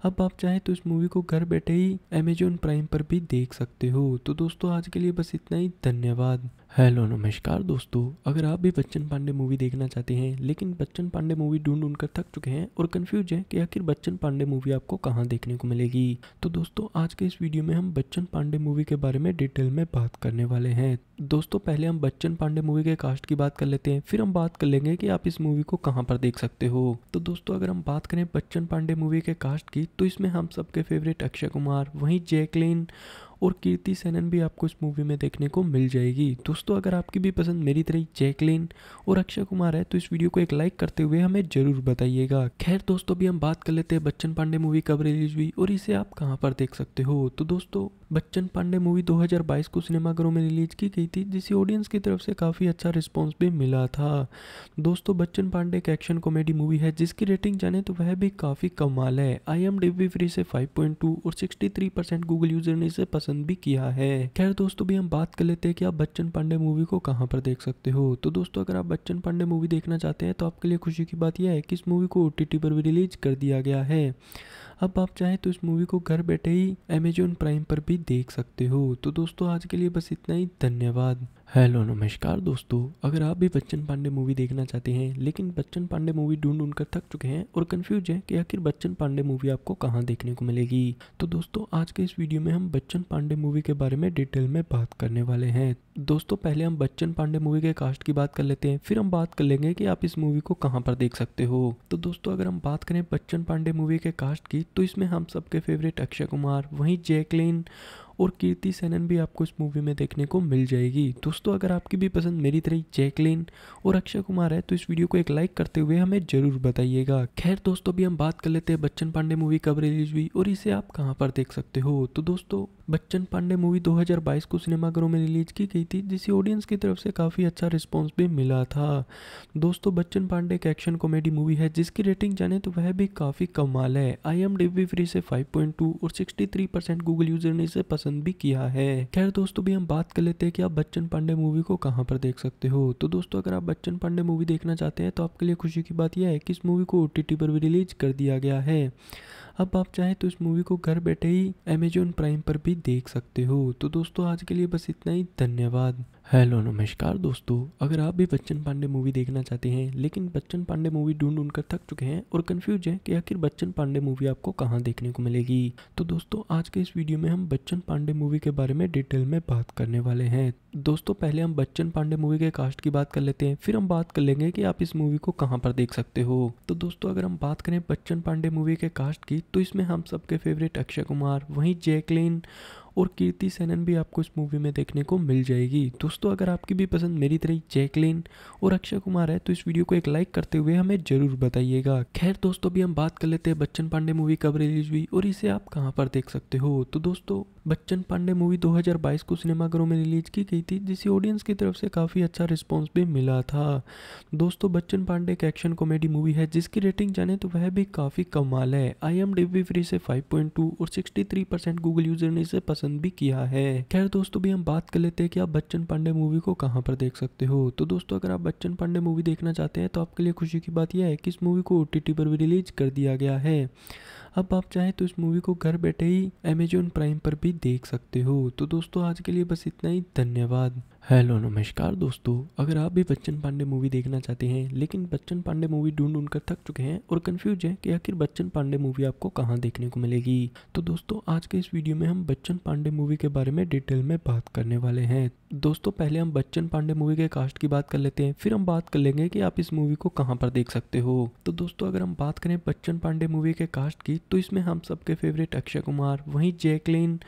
अब आप चाहें तो इस मूवी को घर बैठे ही अमेजोन प्राइम पर भी देख सकते हो तो दोस्तों आज के लिए बस इतना ही धन्यवाद हेलो नमस्कार दोस्तों अगर आप भी बच्चन पांडे मूवी देखना चाहते हैं लेकिन बच्चन पांडे मूवी ढूंढ ढूंढ कर थक चुके हैं और कंफ्यूज हैं कि आखिर बच्चन पांडे मूवी आपको कहाँ देखने को मिलेगी तो दोस्तों आज के इस वीडियो में हम बच्चन पांडे मूवी के बारे में डिटेल में बात करने वाले हैं दोस्तों पहले हम बच्चन पांडे मूवी के कास्ट की बात कर लेते हैं फिर हम बात कर लेंगे कि आप इस मूवी को कहाँ पर देख सकते हो तो दोस्तों अगर हम बात करें बच्चन पांडे मूवी के कास्ट की तो इसमें हम सबके फेवरेट अक्षय कुमार वहीं जैकलिन और कीर्ति सेनन भी आपको इस मूवी में देखने को मिल जाएगी दोस्तों अगर आपकी भी पसंद मेरी तरह जैकलिन और अक्षय कुमार है तो इस वीडियो को एक लाइक करते हुए हमें ज़रूर बताइएगा खैर दोस्तों भी हम बात कर लेते हैं बच्चन पांडे मूवी कब रिलीज हुई और इसे आप कहाँ पर देख सकते हो तो दोस्तों बच्चन पांडे मूवी 2022 को सिनेमाघरों में रिलीज की गई थी जिसे ऑडियंस की तरफ से काफ़ी अच्छा रिस्पॉन्स भी मिला था दोस्तों बच्चन पांडे एक एक्शन कॉमेडी मूवी है जिसकी रेटिंग जाने तो वह भी काफ़ी कमाल है आई एम डी फ्री से 5.2 और 63 परसेंट गूगल यूजर ने इसे पसंद पसंद भी किया है खैर दोस्तों भी हम बात कर लेते हैं कि आप बच्चन पांडे मूवी को कहाँ पर देख सकते हो तो दोस्तों अगर आप बच्चन पांडे मूवी देखना चाहते हैं तो आपके लिए खुशी की बात यह है कि इस मूवी को ओ पर भी रिलीज कर दिया गया है अब आप चाहें तो इस मूवी को घर बैठे ही अमेजोन प्राइम पर भी देख सकते हो तो दोस्तों आज के लिए बस इतना ही धन्यवाद हेलो नमस्कार दोस्तों अगर आप भी बच्चन पांडे मूवी देखना चाहते हैं लेकिन बच्चन पांडे मूवी ढूंढ ढूंढ कर थक चुके हैं और कंफ्यूज हैं कि आखिर बच्चन पांडे मूवी आपको कहाँ देखने को मिलेगी तो दोस्तों आज के इस वीडियो में हम बच्चन पांडे मूवी के बारे में डिटेल में बात करने वाले हैं दोस्तों पहले हम बच्चन पांडे मूवी के कास्ट की बात कर लेते हैं फिर हम बात कर लेंगे कि आप इस मूवी को कहाँ पर देख सकते हो तो दोस्तों अगर हम बात करें बच्चन पांडे मूवी के कास्ट की तो इसमें हम सबके फेवरेट अक्षय कुमार वहीं जैकलिन और कीर्ति सेनन भी आपको इस मूवी में देखने को मिल जाएगी दोस्तों अगर आपकी भी पसंद मेरी तरह जैकलिन और अक्षय कुमार है तो इस वीडियो को एक लाइक करते हुए हमें ज़रूर बताइएगा खैर दोस्तों अभी हम बात कर लेते हैं बच्चन पांडे मूवी कब रिलीज हुई और इसे आप कहाँ पर देख सकते हो तो दोस्तों बच्चन पांडे मूवी 2022 को सिनेमाघरों में रिलीज की गई थी जिसे ऑडियंस की तरफ से काफ़ी अच्छा रिस्पॉन्स भी मिला था दोस्तों बच्चन पांडे एक एक्शन कॉमेडी मूवी है जिसकी रेटिंग जाने तो वह भी काफ़ी कमाल है आई एम डी फ्री से 5.2 और 63 परसेंट गूगल यूजर ने इसे पसंद भी किया है खैर दोस्तों भी हम बात कर लेते हैं कि आप बच्चन पांडे मूवी को कहाँ पर देख सकते हो तो दोस्तों अगर आप बच्चन पांडे मूवी देखना चाहते हैं तो आपके लिए खुशी की बात यह है कि इस मूवी को ओ पर भी रिलीज कर दिया गया है अब आप चाहें तो इस मूवी को घर बैठे ही अमेजोन प्राइम पर भी देख सकते हो तो दोस्तों आज के लिए बस इतना ही धन्यवाद हेलो नमस्कार दोस्तों अगर आप भी बच्चन पांडे मूवी देखना चाहते हैं लेकिन बच्चन पांडे मूवी ढूंढ ढूंढ कर थक चुके हैं और कंफ्यूज हैं कि आखिर बच्चन पांडे मूवी आपको कहाँ देखने को मिलेगी तो दोस्तों आज के इस वीडियो में हम बच्चन पांडे मूवी के बारे में डिटेल में बात करने वाले हैं दोस्तों पहले हम बच्चन पांडे मूवी के कास्ट की बात कर लेते हैं फिर हम बात कर लेंगे कि आप इस मूवी को कहाँ पर देख सकते हो तो दोस्तों अगर हम बात करें बच्चन पांडे मूवी के कास्ट की तो इसमें हम सबके फेवरेट अक्षय कुमार वहीं जैकलिन और कीर्ति सेनन भी आपको इस मूवी में देखने को मिल जाएगी दोस्तों अगर आपकी भी पसंद मेरी तरह जैकलिन और अक्षय कुमार है तो इस वीडियो को एक लाइक करते हुए हमें ज़रूर बताइएगा खैर दोस्तों अभी हम बात कर लेते हैं बच्चन पांडे मूवी कब रिलीज हुई और इसे आप कहाँ पर देख सकते हो तो दोस्तों बच्चन पांडे मूवी 2022 को सिनेमाघरों में रिलीज की गई थी जिसे ऑडियंस की तरफ से काफ़ी अच्छा रिस्पॉन्स भी मिला था दोस्तों बच्चन पांडे एक एक्शन कॉमेडी मूवी है जिसकी रेटिंग जाने तो वह भी काफ़ी कमाल है आई एम डी फ्री से 5.2 और 63 परसेंट गूगल यूजर ने इसे पसंद भी किया है खैर दोस्तों भी हम बात कर लेते हैं कि आप बच्चन पांडे मूवी को कहाँ पर देख सकते हो तो दोस्तों अगर आप बच्चन पांडे मूवी देखना चाहते हैं तो आपके लिए खुशी की बात यह है कि इस मूवी को ओ पर भी रिलीज कर दिया गया है अब आप चाहे तो इस मूवी को घर बैठे ही अमेजोन प्राइम पर भी देख सकते हो तो दोस्तों आज के लिए बस इतना ही धन्यवाद हेलो नमस्कार दोस्तों अगर आप भी बच्चन पांडे मूवी देखना चाहते हैं लेकिन बच्चन पांडे मूवी ढूंढ ढूंढ कर थक चुके हैं और कंफ्यूज हैं कि आखिर बच्चन पांडे मूवी आपको कहाँ देखने को मिलेगी तो दोस्तों आज के इस वीडियो में हम बच्चन पांडे मूवी के बारे में डिटेल में बात करने वाले हैं दोस्तों पहले हम बच्चन पांडे मूवी के कास्ट की बात कर लेते हैं फिर हम बात कर लेंगे कि आप इस मूवी को कहाँ पर देख सकते हो तो दोस्तों अगर हम बात करें बच्चन पांडे मूवी के कास्ट की तो इसमें हम सबके फेवरेट अक्षय कुमार वहीं जैकलिन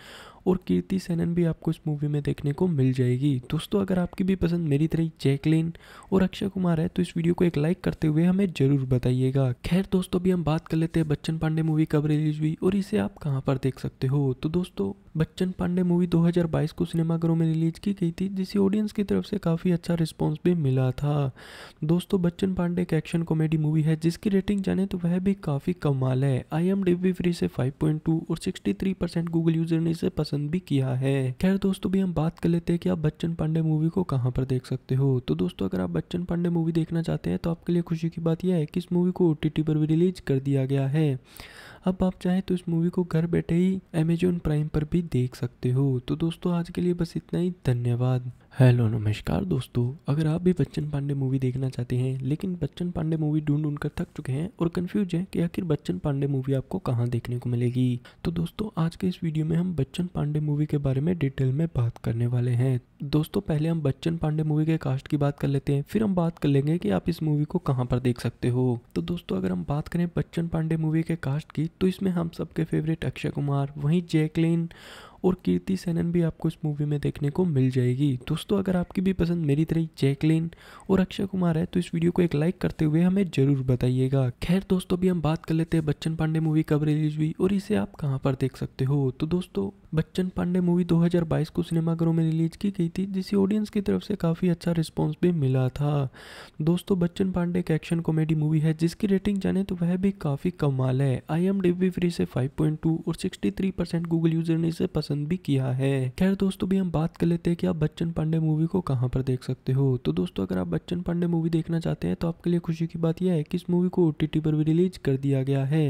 और कीर्ति सेनन भी आपको इस मूवी में देखने को मिल जाएगी दोस्तों अगर आपकी भी पसंद मेरी तरह जैकलिन और अक्षय कुमार है तो इस वीडियो को एक लाइक करते हुए हमें जरूर बताइएगा खैर दोस्तों अभी हम बात कर लेते हैं बच्चन पांडे मूवी कब रिलीज हुई और इसे आप कहाँ पर देख सकते हो तो दोस्तों बच्चन पांडे मूवी 2022 को सिनेमाघरों में रिलीज की गई थी जिसे ऑडियंस की तरफ से काफ़ी अच्छा रिस्पॉन्स भी मिला था दोस्तों बच्चन पांडे एक एक्शन कॉमेडी मूवी है जिसकी रेटिंग जाने तो वह भी काफ़ी कमाल है आई एम फ्री से 5.2 और 63 परसेंट गूगल यूजर ने इसे पसंद पसंद भी किया है खैर दोस्तों भी हम बात कर लेते हैं कि आप बच्चन पांडे मूवी को कहाँ पर देख सकते हो तो दोस्तों अगर आप बच्चन पांडे मूवी देखना चाहते हैं तो आपके लिए खुशी की बात यह है कि इस मूवी को ओ पर भी रिलीज कर दिया गया है अब आप चाहें तो इस मूवी को घर बैठे ही अमेजोन प्राइम पर भी देख सकते हो तो दोस्तों आज के लिए बस इतना ही धन्यवाद हेलो नमस्कार दोस्तों अगर आप भी बच्चन पांडे मूवी देखना चाहते हैं लेकिन बच्चन पांडे मूवी ढूंढ ढूंढ कर थक चुके हैं और कंफ्यूज हैं कि आखिर बच्चन पांडे मूवी आपको कहाँ देखने को मिलेगी तो दोस्तों आज के इस वीडियो में हम बच्चन पांडे मूवी के बारे में डिटेल में बात करने वाले हैं दोस्तों पहले हम बच्चन पांडे मूवी के कास्ट की बात कर लेते हैं फिर हम बात कर लेंगे कि आप इस मूवी को कहाँ पर देख सकते हो तो दोस्तों अगर हम बात करें बच्चन पांडे मूवी के कास्ट की तो इसमें हम सबके फेवरेट अक्षय कुमार वहीं जैकलिन और कीर्ति सेनन भी आपको इस मूवी में देखने को मिल जाएगी दोस्तों अगर आपकी भी पसंद मेरी तरह जैकलिन और अक्षय कुमार है तो इस वीडियो को एक लाइक करते हुए हमें ज़रूर बताइएगा खैर दोस्तों भी हम बात कर लेते हैं बच्चन पांडे मूवी कब रिलीज हुई और इसे आप कहाँ पर देख सकते हो तो दोस्तों बच्चन पांडे मूवी 2022 को सिनेमाघरों में रिलीज की गई थी जिसे ऑडियंस की तरफ से काफ़ी अच्छा रिस्पॉन्स भी मिला था दोस्तों बच्चन पांडे एक एक्शन कॉमेडी मूवी है जिसकी रेटिंग जाने तो वह भी काफ़ी कमाल है आई एम डी फ्री से 5.2 और 63 परसेंट गूगल यूजर ने इसे पसंद भी किया है खैर दोस्तों भी हम बात कर लेते हैं कि आप बच्चन पांडे मूवी को कहाँ पर देख सकते हो तो दोस्तों अगर आप बच्चन पांडे मूवी देखना चाहते हैं तो आपके लिए खुशी की बात यह है कि इस मूवी को ओ पर भी रिलीज कर दिया गया है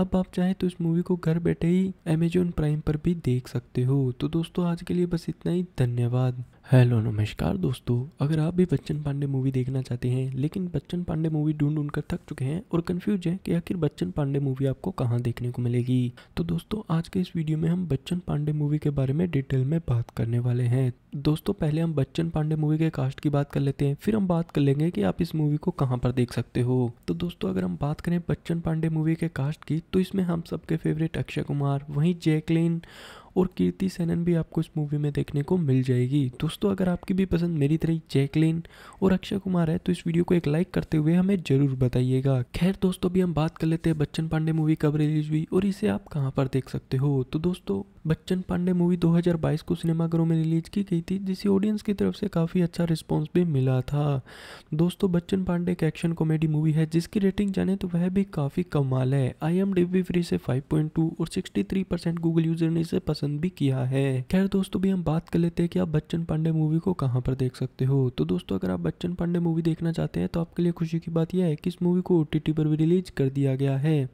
अब आप चाहें तो इस मूवी को घर बैठे ही अमेजोन प्राइम पर भी देख सकते हो तो दोस्तों आज के लिए बस इतना ही धन्यवाद हेलो नमस्कार दोस्तों अगर आप भी बच्चन पांडे मूवी देखना चाहते हैं लेकिन बच्चन पांडे मूवी ढूंढ ढूंढ कर थक चुके हैं और कंफ्यूज हैं कि आखिर बच्चन पांडे मूवी आपको कहाँ देखने को मिलेगी तो दोस्तों आज के इस वीडियो में हम बच्चन पांडे मूवी के बारे में डिटेल में बात करने वाले हैं दोस्तों पहले हम बच्चन पांडे मूवी के कास्ट की बात कर लेते हैं फिर हम बात कर लेंगे कि आप इस मूवी को कहाँ पर देख सकते हो तो दोस्तों अगर हम बात करें बच्चन पांडे मूवी के कास्ट की तो इसमें हम सबके फेवरेट अक्षय कुमार वहीं जैकलिन और कीर्ति सेनन भी आपको इस मूवी में देखने को मिल जाएगी दोस्तों अगर आपकी भी पसंद मेरी तरह जैकलिन और अक्षय कुमार है तो इस वीडियो को एक लाइक करते हुए हमें ज़रूर बताइएगा खैर दोस्तों अभी हम बात कर लेते हैं बच्चन पांडे मूवी कब रिलीज हुई और इसे आप कहाँ पर देख सकते हो तो दोस्तों बच्चन पांडे मूवी 2022 को सिनेमाघरों में रिलीज की गई थी जिसे ऑडियंस की तरफ से काफ़ी अच्छा रिस्पॉन्स भी मिला था दोस्तों बच्चन पांडे एक एक्शन कॉमेडी मूवी है जिसकी रेटिंग जाने तो वह भी काफ़ी कमाल है आई एम डी फ्री से 5.2 और 63 परसेंट गूगल यूजर ने इसे पसंद भी किया है खैर दोस्तों भी हम बात कर लेते हैं कि आप बच्चन पांडे मूवी को कहाँ पर देख सकते हो तो दोस्तों अगर आप बच्चन पांडे मूवी देखना चाहते हैं तो आपके लिए खुशी की बात यह है कि इस मूवी को ओ पर भी रिलीज कर दिया गया है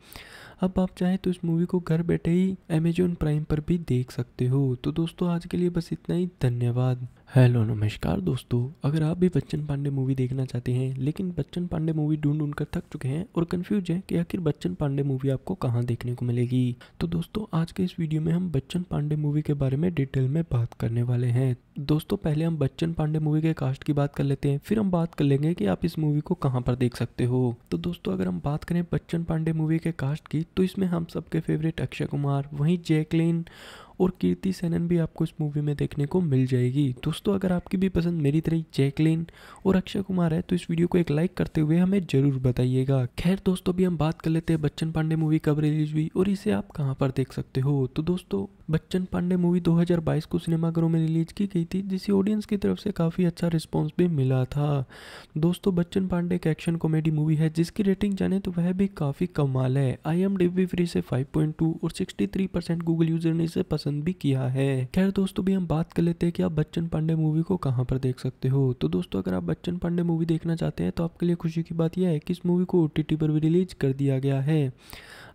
अब आप चाहें तो इस मूवी को घर बैठे ही अमेजोन प्राइम पर भी देख सकते हो तो दोस्तों आज के लिए बस इतना ही धन्यवाद हेलो नमस्कार दोस्तों अगर आप भी बच्चन पांडे मूवी देखना चाहते हैं लेकिन बच्चन पांडे मूवी ढूंढ ढूंढ कर थक चुके हैं और कंफ्यूज हैं कि आखिर बच्चन पांडे मूवी आपको कहाँ देखने को मिलेगी तो दोस्तों आज के इस वीडियो में हम बच्चन पांडे मूवी के बारे में डिटेल में बात करने वाले हैं दोस्तों पहले हम बच्चन पांडे मूवी के कास्ट की बात कर लेते हैं फिर हम बात कर लेंगे कि आप इस मूवी को कहाँ पर देख सकते हो तो दोस्तों अगर हम बात करें बच्चन पांडे मूवी के कास्ट की तो इसमें हम सबके फेवरेट अक्षय कुमार वहीं जैकलिन और कीर्ति सेनन भी आपको इस मूवी में देखने को मिल जाएगी दोस्तों अगर आपकी भी पसंद मेरी तरह जैकलिन और अक्षय कुमार है तो इस वीडियो को एक लाइक करते हुए हमें ज़रूर बताइएगा खैर दोस्तों अभी हम बात कर लेते हैं बच्चन पांडे मूवी कब रिलीज हुई और इसे आप कहाँ पर देख सकते हो तो दोस्तों बच्चन पांडे मूवी 2022 को सिनेमाघरों में रिलीज की गई थी जिसे ऑडियंस की तरफ से काफ़ी अच्छा रिस्पॉन्स भी मिला था दोस्तों बच्चन पांडे एक एक्शन कॉमेडी मूवी है जिसकी रेटिंग जाने तो वह भी काफ़ी कमाल है आई एम डी फ्री से 5.2 और 63 परसेंट गूगल यूजर ने इसे पसंद भी किया है खैर दोस्तों भी हम बात कर लेते हैं कि आप बच्चन पांडे मूवी को कहाँ पर देख सकते हो तो दोस्तों अगर आप बच्चन पांडे मूवी देखना चाहते हैं तो आपके लिए खुशी की बात यह है कि इस मूवी को ओ पर भी रिलीज कर दिया गया है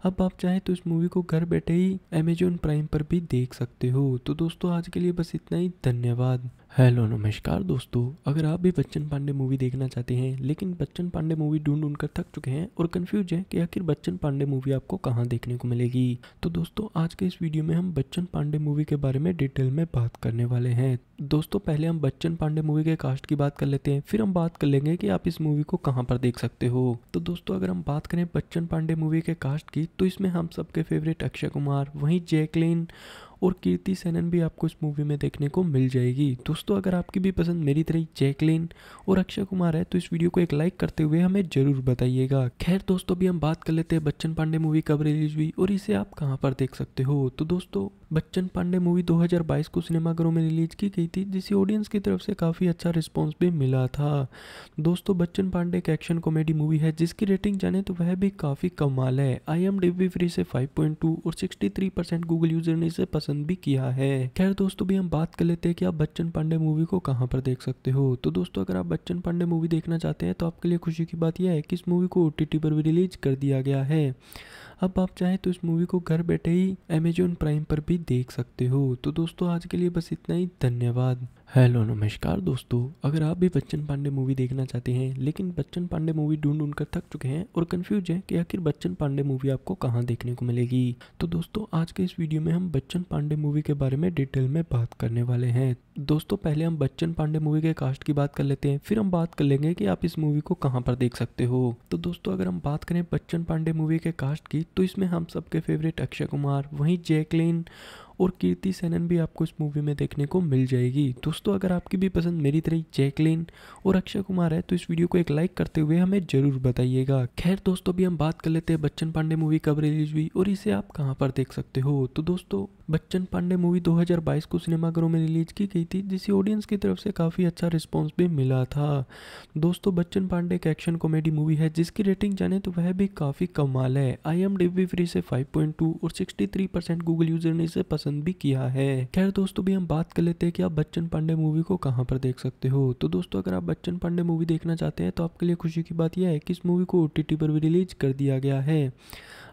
अब आप चाहे तो इस मूवी को घर बैठे ही अमेजोन प्राइम पर भी देख सकते हो तो दोस्तों आज के लिए बस इतना ही धन्यवाद हेलो नमस्कार दोस्तों अगर आप भी बच्चन पांडे मूवी देखना चाहते हैं लेकिन बच्चन पांडे मूवी ढूंढ ढूंढ कर थक चुके हैं और कंफ्यूज हैं कि आखिर बच्चन पांडे मूवी आपको कहाँ देखने को मिलेगी तो दोस्तों आज के इस वीडियो में हम बच्चन पांडे मूवी के बारे में डिटेल में बात करने वाले हैं दोस्तों पहले हम बच्चन पांडे मूवी के कास्ट की बात कर लेते हैं फिर हम बात कर लेंगे कि आप इस मूवी को कहाँ पर देख सकते हो तो दोस्तों अगर हम बात करें बच्चन पांडे मूवी के कास्ट की तो इसमें हम सबके फेवरेट अक्षय कुमार वहीं जैकलिन और कीर्ति सेनन भी आपको इस मूवी में देखने को मिल जाएगी दोस्तों अगर आपकी भी पसंद मेरी तरह जैकलिन और अक्षय कुमार है तो इस वीडियो को एक लाइक करते हुए हमें जरूर बताइएगा खैर दोस्तों अभी हम बात कर लेते हैं बच्चन पांडे मूवी कब रिलीज हुई और इसे आप कहाँ पर देख सकते हो तो दोस्तों बच्चन पांडे मूवी 2022 को सिनेमाघरों में रिलीज की गई थी जिसे ऑडियंस की तरफ से काफ़ी अच्छा रिस्पॉन्स भी मिला था दोस्तों बच्चन पांडे एक एक्शन कॉमेडी मूवी है जिसकी रेटिंग जाने तो वह भी काफ़ी कमाल है आई एम डी फ्री से 5.2 और 63 परसेंट गूगल यूजर ने इसे पसंद भी किया है खैर दोस्तों भी हम बात कर लेते हैं कि आप बच्चन पांडे मूवी को कहाँ पर देख सकते हो तो दोस्तों अगर आप बच्चन पांडे मूवी देखना चाहते हैं तो आपके लिए खुशी की बात यह है कि इस मूवी को ओ पर भी रिलीज कर दिया गया है अब आप चाहें तो इस मूवी को घर बैठे ही अमेजोन प्राइम पर भी देख सकते हो तो दोस्तों आज के लिए बस इतना ही धन्यवाद हेलो नमस्कार दोस्तों अगर आप भी बच्चन पांडे मूवी देखना चाहते हैं लेकिन बच्चन पांडे मूवी ढूंढ ढूंढ कर थक चुके हैं और कंफ्यूज हैं कि आखिर बच्चन पांडे मूवी आपको कहाँ देखने को मिलेगी तो दोस्तों आज के इस वीडियो में हम बच्चन पांडे मूवी के बारे में डिटेल में बात करने वाले हैं दोस्तों पहले हम बच्चन पांडे मूवी के कास्ट की बात कर लेते हैं फिर हम बात कर लेंगे कि आप इस मूवी को कहाँ पर देख सकते हो तो दोस्तों अगर हम बात करें बच्चन पांडे मूवी के कास्ट की तो इसमें हम सबके फेवरेट अक्षय कुमार वहीं जैकलिन और कीर्ति सेनन भी आपको इस मूवी में देखने को मिल जाएगी दोस्तों अगर आपकी भी पसंद मेरी तरह जैकलिन और अक्षय कुमार है तो इस वीडियो को एक लाइक करते हुए हमें ज़रूर बताइएगा खैर दोस्तों भी हम बात कर लेते हैं बच्चन पांडे मूवी कब रिलीज हुई और इसे आप कहाँ पर देख सकते हो तो दोस्तों बच्चन पांडे मूवी 2022 को सिनेमाघरों में रिलीज की गई थी जिसे ऑडियंस की तरफ से काफ़ी अच्छा रिस्पॉन्स भी मिला था दोस्तों बच्चन पांडे एक एक्शन कॉमेडी मूवी है जिसकी रेटिंग जाने तो वह भी काफ़ी कमाल है आई एम डी फ्री से 5.2 और 63 परसेंट गूगल यूजर ने इसे पसंद भी किया है खैर दोस्तों भी हम बात कर लेते हैं कि आप बच्चन पांडे मूवी को कहाँ पर देख सकते हो तो दोस्तों अगर आप बच्चन पांडे मूवी देखना चाहते हैं तो आपके लिए खुशी की बात यह है कि इस मूवी को ओ पर भी रिलीज कर दिया गया है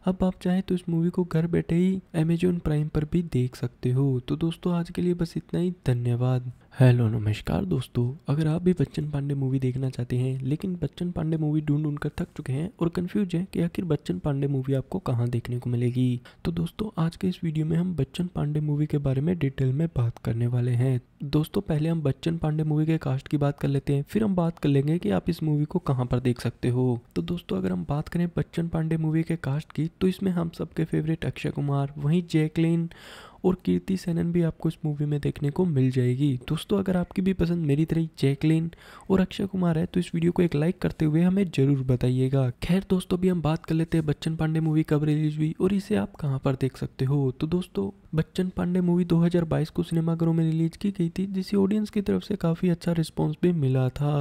अब आप चाहें तो इस मूवी को घर बैठे ही अमेजोन प्राइम पर भी देख सकते हो तो दोस्तों आज के लिए बस इतना ही धन्यवाद हेलो नमस्कार दोस्तों अगर आप भी बच्चन पांडे मूवी देखना चाहते हैं लेकिन बच्चन पांडे मूवी ढूंढ ढूंढ कर थक चुके हैं और कंफ्यूज हैं कि आखिर बच्चन पांडे मूवी आपको कहाँ देखने को मिलेगी तो दोस्तों आज के इस वीडियो में हम बच्चन पांडे मूवी के बारे में डिटेल में बात करने वाले हैं दोस्तों पहले हम बच्चन पांडे मूवी के कास्ट की बात कर लेते हैं फिर हम बात कर लेंगे कि आप इस मूवी को कहाँ पर देख सकते हो तो दोस्तों अगर हम बात करें बच्चन पांडे मूवी के कास्ट की तो इसमें हम सबके फेवरेट अक्षय कुमार वहीं जैकलिन और कीर्ति सेनन भी आपको इस मूवी में देखने को मिल जाएगी दोस्तों अगर आपकी भी पसंद मेरी तरह जैकलिन और अक्षय कुमार है तो इस वीडियो को एक लाइक करते हुए हमें जरूर बताइएगा खैर दोस्तों अभी हम बात कर लेते हैं बच्चन पांडे मूवी कब रिलीज हुई और इसे आप कहाँ पर देख सकते हो तो दोस्तों बच्चन पांडे मूवी 2022 को सिनेमाघरों में रिलीज की गई थी जिसे ऑडियंस की तरफ से काफ़ी अच्छा रिस्पॉन्स भी मिला था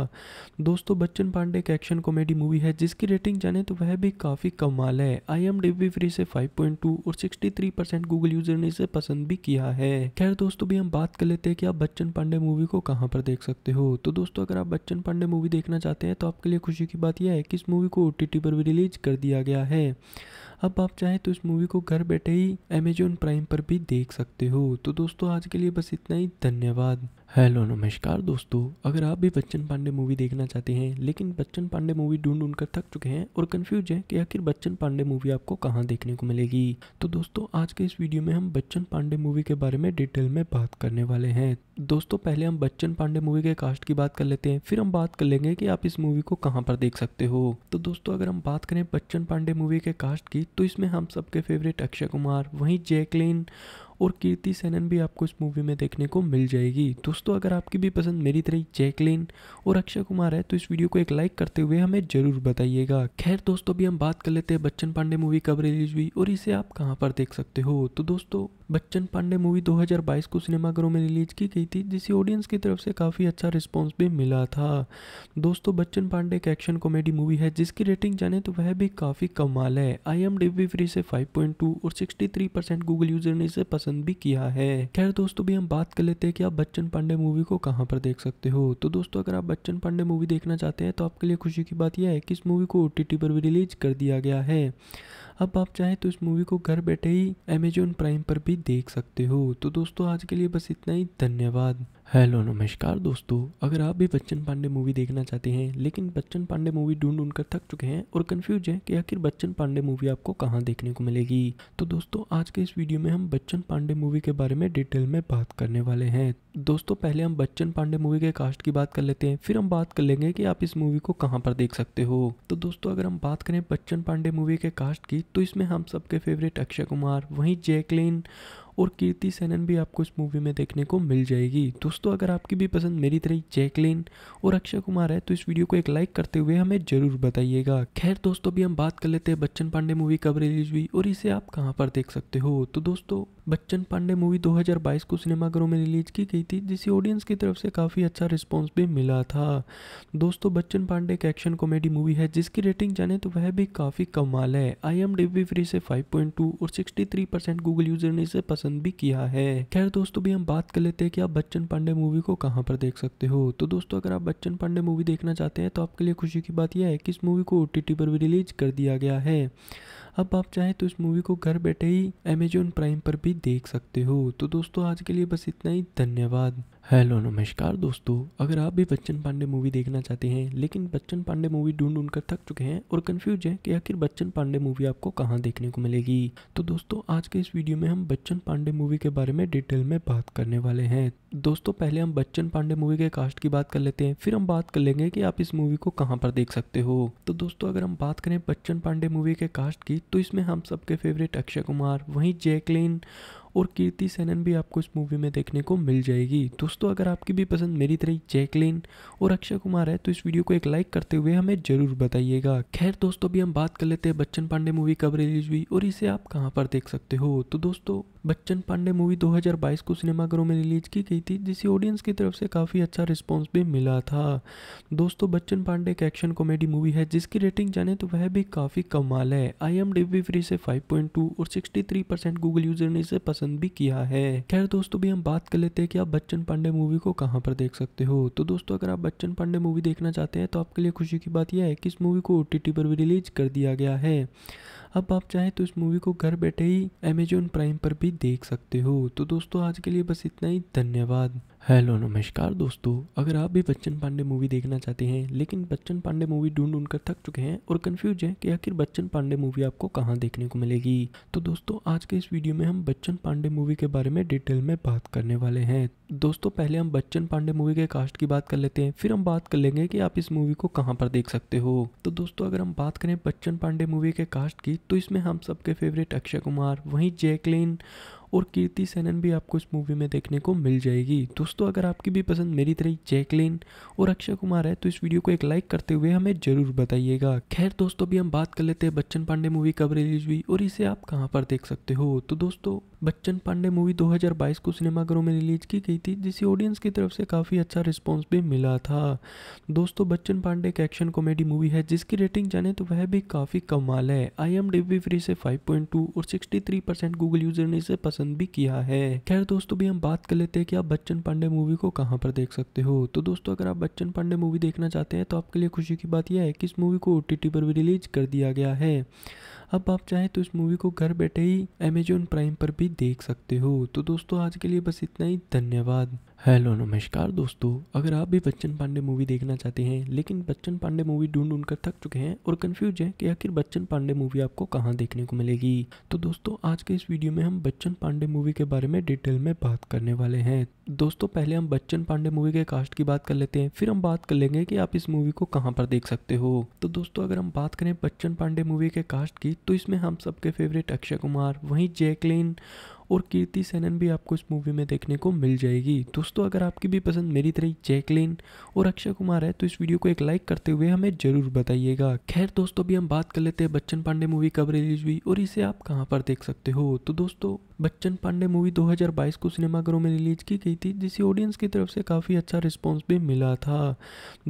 दोस्तों बच्चन पांडे एक एक्शन कॉमेडी मूवी है जिसकी रेटिंग जाने तो वह भी काफ़ी कमाल है आई एम डी फ्री से 5.2 और 63 परसेंट गूगल यूजर ने इसे पसंद भी किया है खैर दोस्तों भी हम बात कर लेते हैं कि आप बच्चन पांडे मूवी को कहाँ पर देख सकते हो तो दोस्तों अगर आप बच्चन पांडे मूवी देखना चाहते हैं तो आपके लिए खुशी की बात यह है कि इस मूवी को ओ पर भी रिलीज कर दिया गया है अब आप चाहें तो इस मूवी को घर बैठे ही अमेजोन प्राइम पर भी देख सकते हो तो दोस्तों आज के लिए बस इतना ही धन्यवाद हेलो नमस्कार दोस्तों अगर आप भी बच्चन पांडे मूवी देखना चाहते हैं लेकिन बच्चन पांडे मूवी ढूंढ ढूंढ कर थक चुके हैं और कंफ्यूज हैं कि आखिर बच्चन पांडे मूवी आपको कहाँ देखने को मिलेगी तो दोस्तों आज के इस वीडियो में हम बच्चन पांडे मूवी के बारे में डिटेल में बात करने वाले हैं दोस्तों पहले हम बच्चन पांडे मूवी के कास्ट की बात कर लेते हैं फिर हम बात कर लेंगे कि आप इस मूवी को कहाँ पर देख सकते हो तो दोस्तों अगर हम बात करें बच्चन पांडे मूवी के कास्ट की तो इसमें हम सबके फेवरेट अक्षय कुमार वहीं जैकलिन और कीर्ति सेनन भी आपको इस मूवी में देखने को मिल जाएगी दोस्तों अगर आपकी भी पसंद मेरी तरह जैकलिन और अक्षय कुमार है तो इस वीडियो को एक लाइक करते हुए हमें ज़रूर बताइएगा खैर दोस्तों अभी हम बात कर लेते हैं बच्चन पांडे मूवी कब रिलीज हुई और इसे आप कहाँ पर देख सकते हो तो दोस्तों बच्चन पांडे मूवी 2022 को सिनेमाघरों में रिलीज की गई थी जिसे ऑडियंस की तरफ से काफ़ी अच्छा रिस्पॉन्स भी मिला था दोस्तों बच्चन पांडे एक एक्शन कॉमेडी मूवी है जिसकी रेटिंग जाने तो वह भी काफ़ी कमाल है आई एम फ्री से 5.2 और 63 परसेंट गूगल यूजर ने इसे पसंद पसंद भी किया है खैर दोस्तों भी हम बात कर लेते हैं कि आप बच्चन पांडे मूवी को कहाँ पर देख सकते हो तो दोस्तों अगर आप बच्चन पांडे मूवी देखना चाहते हैं तो आपके लिए खुशी की बात यह है कि इस मूवी को ओ पर भी रिलीज कर दिया गया है अब आप चाहे तो इस मूवी को घर बैठे ही अमेजोन प्राइम पर भी देख सकते हो तो दोस्तों आज के लिए बस इतना ही धन्यवाद हेलो नमस्कार दोस्तों अगर आप भी बच्चन पांडे मूवी देखना चाहते हैं लेकिन बच्चन पांडे मूवी ढूंढ ढूंढ कर थक चुके हैं और कंफ्यूज हैं कि आखिर बच्चन पांडे मूवी आपको कहाँ देखने को मिलेगी तो दोस्तों आज के इस वीडियो में हम बच्चन पांडे मूवी के बारे में डिटेल में बात करने वाले हैं दोस्तों पहले हम बच्चन पांडे मूवी के कास्ट की बात कर लेते हैं फिर हम बात कर लेंगे कि आप इस मूवी को कहाँ पर देख सकते हो तो दोस्तों अगर हम बात करें बच्चन पांडे मूवी के कास्ट की तो इसमें हम सबके फेवरेट अक्षय कुमार वहीं जैकलिन और कीर्ति सेनन भी आपको इस मूवी में देखने को मिल जाएगी दोस्तों अगर आपकी भी पसंद मेरी तरह जैकलिन और अक्षय कुमार है तो इस वीडियो को एक लाइक करते हुए हमें जरूर बताइएगा खैर दोस्तों अभी हम बात कर लेते हैं बच्चन पांडे मूवी कब रिलीज हुई और इसे आप कहाँ पर देख सकते हो तो दोस्तों बच्चन पांडे मूवी 2022 को सिनेमाघरों में रिलीज की गई थी जिसे ऑडियंस की तरफ से काफ़ी अच्छा रिस्पॉन्स भी मिला था दोस्तों बच्चन पांडे एक एक्शन कॉमेडी मूवी है जिसकी रेटिंग जाने तो वह भी काफ़ी कमाल है आई एम डी फ्री से 5.2 और 63 परसेंट गूगल यूजर ने इसे पसंद भी किया है खैर दोस्तों भी हम बात कर लेते हैं कि आप बच्चन पांडे मूवी को कहाँ पर देख सकते हो तो दोस्तों अगर आप बच्चन पांडे मूवी देखना चाहते हैं तो आपके लिए खुशी की बात यह है कि इस मूवी को ओ पर भी रिलीज कर दिया गया है अब आप चाहें तो इस मूवी को घर बैठे ही अमेजोन प्राइम पर भी देख सकते हो तो दोस्तों आज के लिए बस इतना ही धन्यवाद हेलो नमस्कार दोस्तों अगर आप भी बच्चन पांडे मूवी देखना चाहते हैं लेकिन बच्चन पांडे मूवी ढूंढ ढूंढ कर थक चुके हैं और कंफ्यूज हैं कि आखिर बच्चन पांडे मूवी आपको कहाँ देखने को मिलेगी तो दोस्तों आज के इस वीडियो में हम बच्चन पांडे मूवी के बारे में डिटेल में बात करने वाले हैं दोस्तों पहले हम बच्चन पांडे मूवी के कास्ट की बात कर लेते हैं फिर हम बात कर लेंगे कि आप इस मूवी को कहाँ पर देख सकते हो तो दोस्तों अगर हम बात करें बच्चन पांडे मूवी के कास्ट की तो इसमें हम सबके फेवरेट अक्षय कुमार वहीं जैकलिन और कीर्ति सेनन भी आपको इस मूवी में देखने को मिल जाएगी दोस्तों अगर आपकी भी पसंद मेरी तरह जैकलिन और अक्षय कुमार है तो इस वीडियो को एक लाइक करते हुए हमें ज़रूर बताइएगा खैर दोस्तों भी हम बात कर लेते हैं बच्चन पांडे मूवी कब रिलीज हुई और इसे आप कहाँ पर देख सकते हो तो दोस्तों बच्चन पांडे मूवी 2022 को सिनेमाघरों में रिलीज की गई थी जिसे ऑडियंस की तरफ से काफ़ी अच्छा रिस्पॉन्स भी मिला था दोस्तों बच्चन पांडे एक एक्शन कॉमेडी मूवी है जिसकी रेटिंग जाने तो वह भी काफ़ी कमाल है आई एम डी फ्री से 5.2 और 63 परसेंट गूगल यूजर ने इसे पसंद भी किया है खैर दोस्तों भी हम बात कर लेते हैं कि आप बच्चन पांडे मूवी को कहाँ पर देख सकते हो तो दोस्तों अगर आप बच्चन पांडे मूवी देखना चाहते हैं तो आपके लिए खुशी की बात यह है कि इस मूवी को ओ पर भी रिलीज कर दिया गया है अब आप चाहें तो इस मूवी को घर बैठे ही अमेजोन प्राइम पर भी देख सकते हो तो दोस्तों आज के लिए बस इतना ही धन्यवाद हेलो नमस्कार दोस्तों अगर आप भी बच्चन पांडे मूवी देखना चाहते हैं लेकिन बच्चन पांडे मूवी ढूंढ ढूंढ कर थक चुके हैं और कंफ्यूज हैं कि आखिर बच्चन पांडे मूवी आपको कहाँ देखने को मिलेगी तो दोस्तों आज के इस वीडियो में हम बच्चन पांडे मूवी के बारे में डिटेल में बात करने वाले हैं दोस्तों पहले हम बच्चन पांडे मूवी के कास्ट की बात कर लेते हैं फिर हम बात कर लेंगे कि आप इस मूवी को कहाँ पर देख सकते हो तो दोस्तों अगर हम बात करें बच्चन पांडे मूवी के कास्ट की तो इसमें हम सबके फेवरेट अक्षय कुमार वहीं जैकलिन और कीर्ति सेनन भी आपको इस मूवी में देखने को मिल जाएगी दोस्तों अगर आपकी भी पसंद मेरी तरह जैकलिन और अक्षय कुमार है तो इस वीडियो को एक लाइक करते हुए हमें जरूर बताइएगा खैर दोस्तों अभी हम बात कर लेते हैं बच्चन पांडे मूवी कब रिलीज हुई और इसे आप कहाँ पर देख सकते हो तो दोस्तों बच्चन पांडे मूवी 2022 को सिनेमाघरों में रिलीज की गई थी जिसे ऑडियंस की तरफ से काफ़ी अच्छा रिस्पॉन्स भी मिला था दोस्तों बच्चन पांडे एक एक्शन कॉमेडी मूवी है जिसकी रेटिंग जाने तो वह भी काफ़ी कमाल है आई एम डी फ्री से 5.2 और 63 परसेंट गूगल यूजर ने इसे पसंद भी किया है खैर दोस्तों भी हम बात कर लेते हैं कि आप बच्चन पांडे मूवी को कहाँ पर देख सकते हो तो दोस्तों अगर आप बच्चन पांडे मूवी देखना चाहते हैं तो आपके लिए खुशी की बात यह है कि इस मूवी को ओ पर भी रिलीज कर दिया गया है अब आप चाहें तो इस मूवी को घर बैठे ही अमेजोन प्राइम पर भी देख सकते हो तो दोस्तों आज के लिए बस इतना ही धन्यवाद हेलो नमस्कार दोस्तों अगर आप भी बच्चन पांडे मूवी देखना चाहते हैं लेकिन बच्चन पांडे मूवी ढूंढ ढूंढ कर थक चुके हैं और कंफ्यूज हैं कि आखिर बच्चन पांडे मूवी आपको कहाँ देखने को मिलेगी तो दोस्तों आज के इस वीडियो में हम बच्चन पांडे मूवी के बारे में डिटेल में बात करने वाले हैं दोस्तों पहले हम बच्चन पांडे मूवी के कास्ट की बात कर लेते हैं फिर हम बात कर लेंगे कि आप इस मूवी को कहाँ पर देख सकते हो तो दोस्तों अगर हम बात करें बच्चन पांडे मूवी के कास्ट की तो इसमें हम सबके फेवरेट अक्षय कुमार वहीं जैकलिन और कीर्ति सेनन भी आपको इस मूवी में देखने को मिल जाएगी दोस्तों अगर आपकी भी पसंद मेरी तरह जैकलिन और अक्षय कुमार है तो इस वीडियो को एक लाइक करते हुए हमें ज़रूर बताइएगा खैर दोस्तों अभी हम बात कर लेते हैं बच्चन पांडे मूवी कब रिलीज हुई और इसे आप कहाँ पर देख सकते हो तो दोस्तों बच्चन पांडे मूवी 2022 को सिनेमाघरों में रिलीज की गई थी जिसे ऑडियंस की तरफ से काफ़ी अच्छा रिस्पॉन्स भी मिला था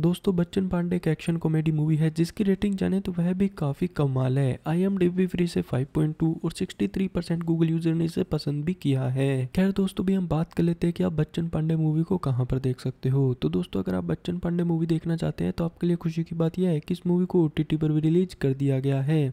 दोस्तों बच्चन पांडे एक एक्शन कॉमेडी मूवी है जिसकी रेटिंग जाने तो वह भी काफ़ी कमाल है आई एम डी फ्री से 5.2 और 63 परसेंट गूगल यूजर ने इसे पसंद भी किया है खैर दोस्तों भी हम बात कर लेते हैं कि आप बच्चन पांडे मूवी को कहाँ पर देख सकते हो तो दोस्तों अगर आप बच्चन पांडे मूवी देखना चाहते हैं तो आपके लिए खुशी की बात यह है कि इस मूवी को ओ पर भी रिलीज कर दिया गया है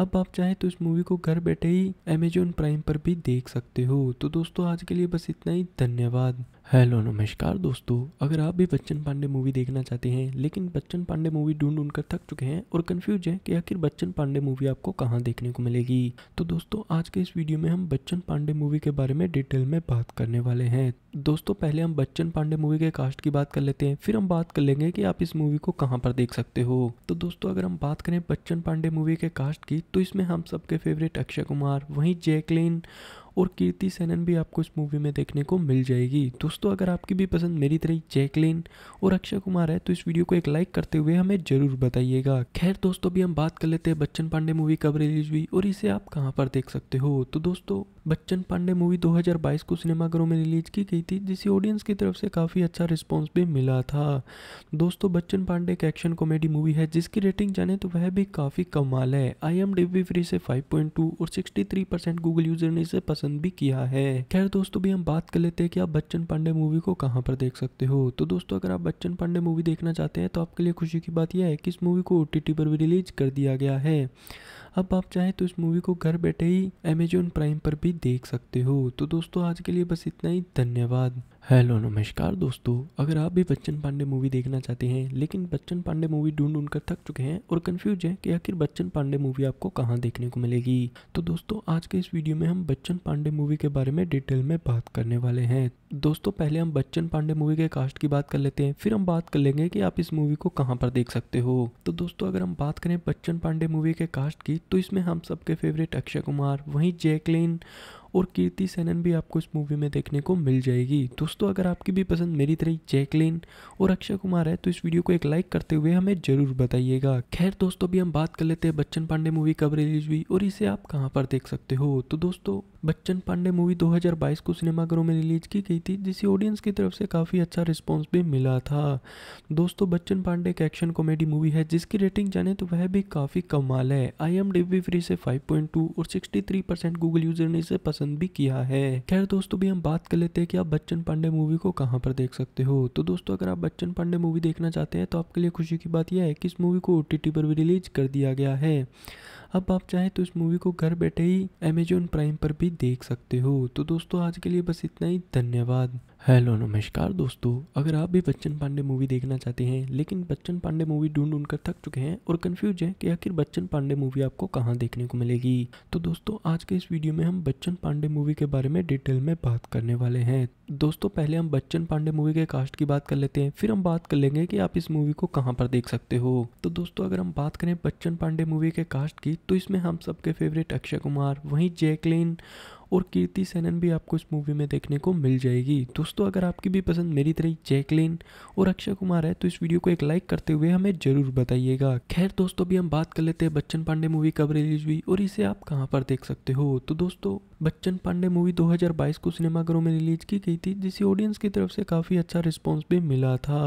अब आप चाहें तो इस मूवी को घर बैठे ही अमेजोन प्राइम पर भी देख सकते हो तो दोस्तों आज के लिए बस इतना ही धन्यवाद हेलो नमस्कार दोस्तों अगर आप भी बच्चन पांडे मूवी देखना चाहते हैं लेकिन बच्चन पांडे मूवी ढूंढ ढूंढ कर थक चुके हैं और कंफ्यूज हैं कि आखिर बच्चन पांडे मूवी आपको कहाँ देखने को मिलेगी तो दोस्तों आज के इस वीडियो में हम बच्चन पांडे मूवी के बारे में डिटेल में बात करने वाले हैं दोस्तों पहले हम बच्चन पांडे मूवी के कास्ट की बात कर लेते हैं फिर हम बात कर लेंगे कि आप इस मूवी को कहाँ पर देख सकते हो तो दोस्तों अगर हम बात करें बच्चन पांडे मूवी के कास्ट की तो इसमें हम सबके फेवरेट अक्षय कुमार वहीं जैकलिन और कीर्ति सेनन भी आपको इस मूवी में देखने को मिल जाएगी दोस्तों अगर आपकी भी पसंद मेरी तरह जैकलिन और अक्षय कुमार है तो इस वीडियो को एक लाइक करते हुए हमें जरूर बताइएगा खैर दोस्तों भी हम बात कर लेते हैं बच्चन पांडे मूवी कब रिलीज हुई और इसे आप कहाँ पर देख सकते हो तो दोस्तों बच्चन पांडे मूवी 2022 को सिनेमाघरों में रिलीज की गई थी जिसे ऑडियंस की तरफ से काफ़ी अच्छा रिस्पॉन्स भी मिला था दोस्तों बच्चन पांडे एक एक्शन कॉमेडी मूवी है जिसकी रेटिंग जाने तो वह भी काफ़ी कमाल है आई एम डी फ्री से 5.2 और 63 परसेंट गूगल यूजर ने इसे पसंद भी किया है खैर दोस्तों भी हम बात कर लेते हैं कि आप बच्चन पांडे मूवी को कहाँ पर देख सकते हो तो दोस्तों अगर आप बच्चन पांडे मूवी देखना चाहते हैं तो आपके लिए खुशी की बात यह है कि इस मूवी को ओ पर भी रिलीज कर दिया गया है अब आप चाहें तो इस मूवी को घर बैठे ही अमेजोन प्राइम पर भी देख सकते हो तो दोस्तों आज के लिए बस इतना ही धन्यवाद हेलो नमस्कार दोस्तों अगर आप भी बच्चन पांडे मूवी देखना चाहते हैं लेकिन बच्चन पांडे मूवी ढूंढ ढूंढ कर थक चुके हैं और कंफ्यूज हैं कि आखिर बच्चन पांडे मूवी आपको कहाँ देखने को मिलेगी तो दोस्तों आज के इस वीडियो में हम बच्चन पांडे मूवी के बारे में डिटेल में बात करने वाले हैं दोस्तों पहले हम बच्चन पांडे मूवी के कास्ट की बात कर लेते हैं फिर हम बात कर लेंगे कि आप इस मूवी को कहाँ पर देख सकते हो तो दोस्तों अगर हम बात करें बच्चन पांडे मूवी के कास्ट की तो इसमें हम सबके फेवरेट अक्षय कुमार वहीं जैकलिन और कीर्ति सेनन भी आपको इस मूवी में देखने को मिल जाएगी दोस्तों अगर आपकी भी पसंद मेरी तरह जैकलिन और अक्षय कुमार है तो इस वीडियो को एक लाइक करते हुए हमें ज़रूर बताइएगा खैर दोस्तों अभी हम बात कर लेते हैं बच्चन पांडे मूवी कब रिलीज हुई और इसे आप कहाँ पर देख सकते हो तो दोस्तों बच्चन पांडे मूवी 2022 को सिनेमाघरों में रिलीज की गई थी जिसे ऑडियंस की तरफ से काफ़ी अच्छा रिस्पॉन्स भी मिला था दोस्तों बच्चन पांडे एक एक्शन कॉमेडी मूवी है जिसकी रेटिंग जाने तो वह भी काफ़ी कमाल है आई एम डी फ्री से 5.2 और 63 परसेंट गूगल यूजर ने इसे पसंद भी किया है खैर दोस्तों भी हम बात कर लेते हैं कि आप बच्चन पांडे मूवी को कहाँ पर देख सकते हो तो दोस्तों अगर आप बच्चन पांडे मूवी देखना चाहते हैं तो आपके लिए खुशी की बात यह है कि इस मूवी को ओ पर भी रिलीज कर दिया गया है अब आप चाहें तो इस मूवी को घर बैठे ही अमेजोन प्राइम पर भी देख सकते हो तो दोस्तों आज के लिए बस इतना ही धन्यवाद हेलो नमस्कार दोस्तों अगर आप भी बच्चन पांडे मूवी देखना चाहते हैं लेकिन बच्चन पांडे मूवी ढूंढ ढूंढ कर थक चुके हैं और कंफ्यूज हैं कि आखिर बच्चन पांडे मूवी आपको कहाँ देखने को मिलेगी तो दोस्तों आज के इस वीडियो में हम बच्चन पांडे मूवी के बारे में डिटेल में बात करने वाले हैं दोस्तों पहले हम बच्चन पांडे मूवी के कास्ट की बात कर लेते हैं फिर हम बात कर लेंगे कि आप इस मूवी को कहाँ पर देख सकते हो तो दोस्तों अगर हम बात करें बच्चन पांडे मूवी के कास्ट की तो इसमें हम सबके फेवरेट अक्षय कुमार वहीं जैकलिन और कीर्ति सेनन भी आपको इस मूवी में देखने को मिल जाएगी दोस्तों अगर आपकी भी पसंद मेरी तरह जैकलिन और अक्षय कुमार है तो इस वीडियो को एक लाइक करते हुए हमें जरूर बताइएगा खैर दोस्तों भी हम बात कर लेते हैं बच्चन पांडे मूवी कब रिलीज हुई और इसे आप कहाँ पर देख सकते हो तो दोस्तों बच्चन पांडे मूवी 2022 को सिनेमाघरों में रिलीज की गई थी जिसे ऑडियंस की तरफ से काफ़ी अच्छा रिस्पॉन्स भी मिला था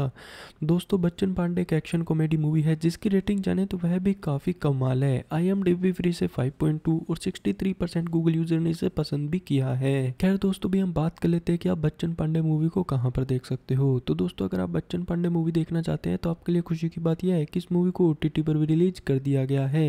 दोस्तों बच्चन पांडे एक एक्शन कॉमेडी मूवी है जिसकी रेटिंग जाने तो वह भी काफ़ी कमाल है आई एम फ्री से 5.2 और 63 परसेंट गूगल यूजर ने इसे पसंद पसंद भी किया है खैर दोस्तों भी हम बात कर लेते हैं कि आप बच्चन पांडे मूवी को कहाँ पर देख सकते हो तो दोस्तों अगर आप बच्चन पांडे मूवी देखना चाहते हैं तो आपके लिए खुशी की बात यह है कि इस मूवी को ओ पर भी रिलीज कर दिया गया है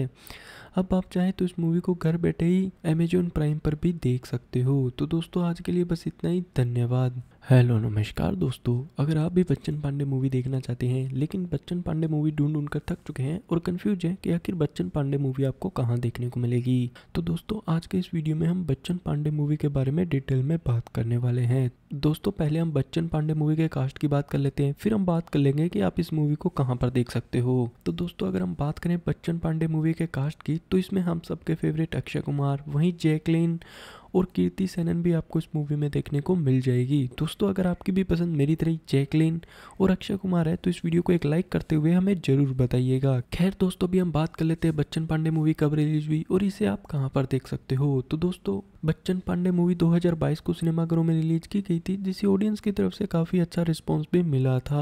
अब आप चाहें तो इस मूवी को घर बैठे ही अमेजोन प्राइम पर भी देख सकते हो तो दोस्तों आज के लिए बस इतना ही धन्यवाद हेलो नमस्कार दोस्तों अगर आप भी बच्चन पांडे मूवी देखना चाहते हैं लेकिन बच्चन पांडे मूवी ढूंढ ढूंढ कर थक चुके हैं और कंफ्यूज हैं कि आखिर बच्चन पांडे मूवी आपको कहाँ देखने को मिलेगी तो दोस्तों आज के इस वीडियो में हम बच्चन पांडे मूवी के बारे में डिटेल में बात करने वाले हैं दोस्तों पहले हम बच्चन पांडे मूवी के कास्ट की बात कर लेते हैं फिर हम बात कर लेंगे कि आप इस मूवी को कहाँ पर देख सकते हो तो दोस्तों अगर हम बात करें बच्चन पांडे मूवी के कास्ट की तो इसमें हम सबके फेवरेट अक्षय कुमार वहीं जैकलिन और कीर्ति सेनन भी आपको इस मूवी में देखने को मिल जाएगी दोस्तों अगर आपकी भी पसंद मेरी तरह जैकलिन और अक्षय कुमार है तो इस वीडियो को एक लाइक करते हुए हमें ज़रूर बताइएगा खैर दोस्तों अभी हम बात कर लेते हैं बच्चन पांडे मूवी कब रिलीज हुई और इसे आप कहाँ पर देख सकते हो तो दोस्तों बच्चन पांडे मूवी 2022 को सिनेमाघरों में रिलीज की गई थी जिसे ऑडियंस की तरफ से काफ़ी अच्छा रिस्पॉन्स भी मिला था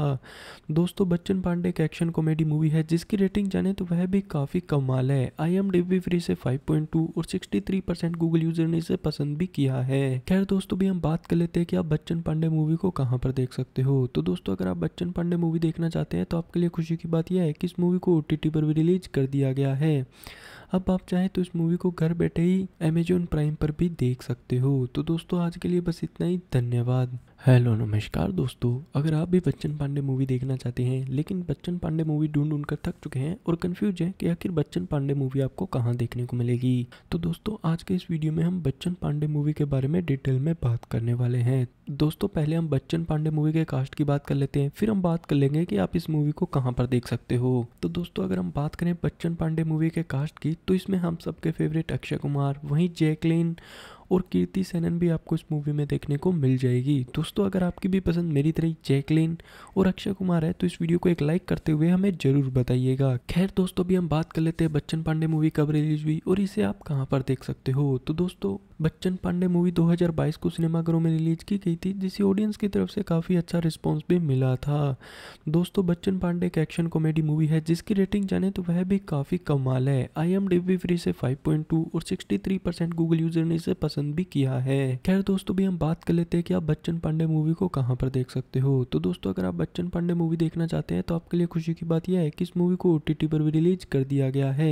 दोस्तों बच्चन पांडे एक एक्शन कॉमेडी मूवी है जिसकी रेटिंग जाने तो वह भी काफ़ी कमाल है आई एम डी फ्री से 5.2 और 63 परसेंट गूगल यूजर ने इसे पसंद भी किया है खैर दोस्तों भी हम बात कर लेते हैं कि आप बच्चन पांडे मूवी को कहाँ पर देख सकते हो तो दोस्तों अगर आप बच्चन पांडे मूवी देखना चाहते हैं तो आपके लिए खुशी की बात यह है कि इस मूवी को ओ पर भी रिलीज कर दिया गया है अब आप चाहे तो इस मूवी को घर बैठे ही अमेजोन प्राइम पर भी देख सकते हो तो दोस्तों आज के लिए बस इतना ही धन्यवाद हेलो नमस्कार दोस्तों अगर आप भी बच्चन पांडे मूवी देखना चाहते हैं लेकिन बच्चन पांडे मूवी ढूंढ ढूंढ कर थक चुके हैं और कंफ्यूज हैं कि आखिर बच्चन पांडे मूवी आपको कहाँ देखने को मिलेगी तो दोस्तों आज के इस वीडियो में हम बच्चन पांडे मूवी के बारे में डिटेल में बात करने वाले हैं दोस्तों पहले हम बच्चन पांडे मूवी के कास्ट की बात कर लेते हैं फिर हम बात कर लेंगे कि आप इस मूवी को कहाँ पर देख सकते हो तो दोस्तों अगर हम बात करें बच्चन पांडे मूवी के कास्ट की तो इसमें हम सबके फेवरेट अक्षय कुमार वहीं जैकलिन और कीर्ति सेनन भी आपको इस मूवी में देखने को मिल जाएगी दोस्तों अगर आपकी भी पसंद मेरी तरह जैकलिन और अक्षय कुमार है तो इस वीडियो को एक लाइक करते हुए हमें जरूर बताइएगा खैर दोस्तों भी हम बात कर लेते हैं बच्चन पांडे मूवी कब रिलीज हुई और इसे आप कहाँ पर देख सकते हो तो दोस्तों बच्चन पांडे मूवी 2022 को सिनेमाघरों में रिलीज की गई थी जिसे ऑडियंस की तरफ से काफ़ी अच्छा रिस्पांस भी मिला था दोस्तों बच्चन पांडे एक एक्शन कॉमेडी मूवी है जिसकी रेटिंग जाने तो वह भी काफ़ी कमाल है आई एम डी फ्री से 5.2 और 63 परसेंट गूगल यूजर ने इसे पसंद भी किया है खैर दोस्तों भी हम बात कर लेते हैं कि आप बच्चन पांडे मूवी को कहाँ पर देख सकते हो तो दोस्तों अगर आप बच्चन पांडे मूवी देखना चाहते हैं तो आपके लिए खुशी की बात यह है कि इस मूवी को ओ पर भी रिलीज कर दिया गया है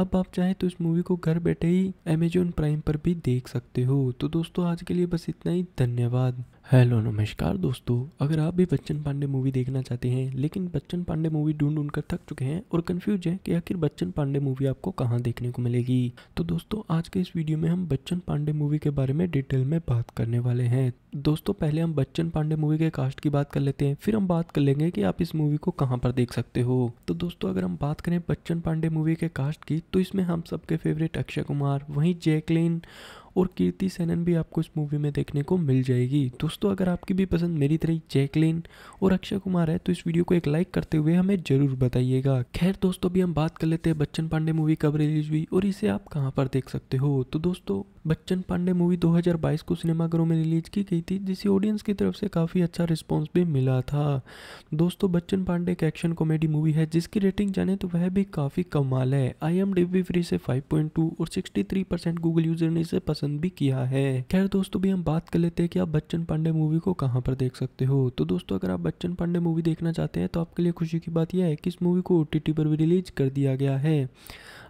अब आप चाहें तो इस मूवी को घर बैठे ही अमेजोन प्राइम पर भी देख सकते हो तो दोस्तों आज के लिए बस इतना ही धन्यवाद हेलो नमस्कार दोस्तों अगर आप भी बच्चन पांडे मूवी देखना चाहते हैं लेकिन बच्चन पांडे मूवी ढूंढ ढूंढ कर थक चुके हैं और कंफ्यूज हैं कि आखिर बच्चन पांडे मूवी आपको कहाँ देखने को मिलेगी तो दोस्तों आज के इस वीडियो में हम बच्चन पांडे मूवी के बारे में डिटेल में बात करने वाले हैं दोस्तों पहले हम बच्चन पांडे मूवी के कास्ट की बात कर लेते हैं फिर हम बात कर लेंगे कि आप इस मूवी को कहाँ पर देख सकते हो तो दोस्तों अगर हम बात करें बच्चन पांडे मूवी के कास्ट की तो इसमें हम सबके फेवरेट अक्षय कुमार वहीं जैकलिन और कीर्ति सेनन भी आपको इस मूवी में देखने को मिल जाएगी दोस्तों अगर आपकी भी पसंद मेरी तरह जैकलिन और अक्षय कुमार है तो इस वीडियो को एक लाइक करते हुए हमें ज़रूर बताइएगा खैर दोस्तों अभी हम बात कर लेते हैं बच्चन पांडे मूवी कब रिलीज हुई और इसे आप कहाँ पर देख सकते हो तो दोस्तों बच्चन पांडे मूवी 2022 को सिनेमाघरों में रिलीज की गई थी जिसे ऑडियंस की तरफ से काफ़ी अच्छा रिस्पॉन्स भी मिला था दोस्तों बच्चन पांडे एक एक्शन कॉमेडी मूवी है जिसकी रेटिंग जाने तो वह भी काफ़ी कमाल है आई एम डी फ्री से 5.2 और 63 परसेंट गूगल यूजर ने इसे पसंद पसंद भी किया है खैर दोस्तों भी हम बात कर लेते हैं कि आप बच्चन पांडे मूवी को कहाँ पर देख सकते हो तो दोस्तों अगर आप बच्चन पांडे मूवी देखना चाहते हैं तो आपके लिए खुशी की बात यह है कि इस मूवी को ओ पर भी रिलीज कर दिया गया है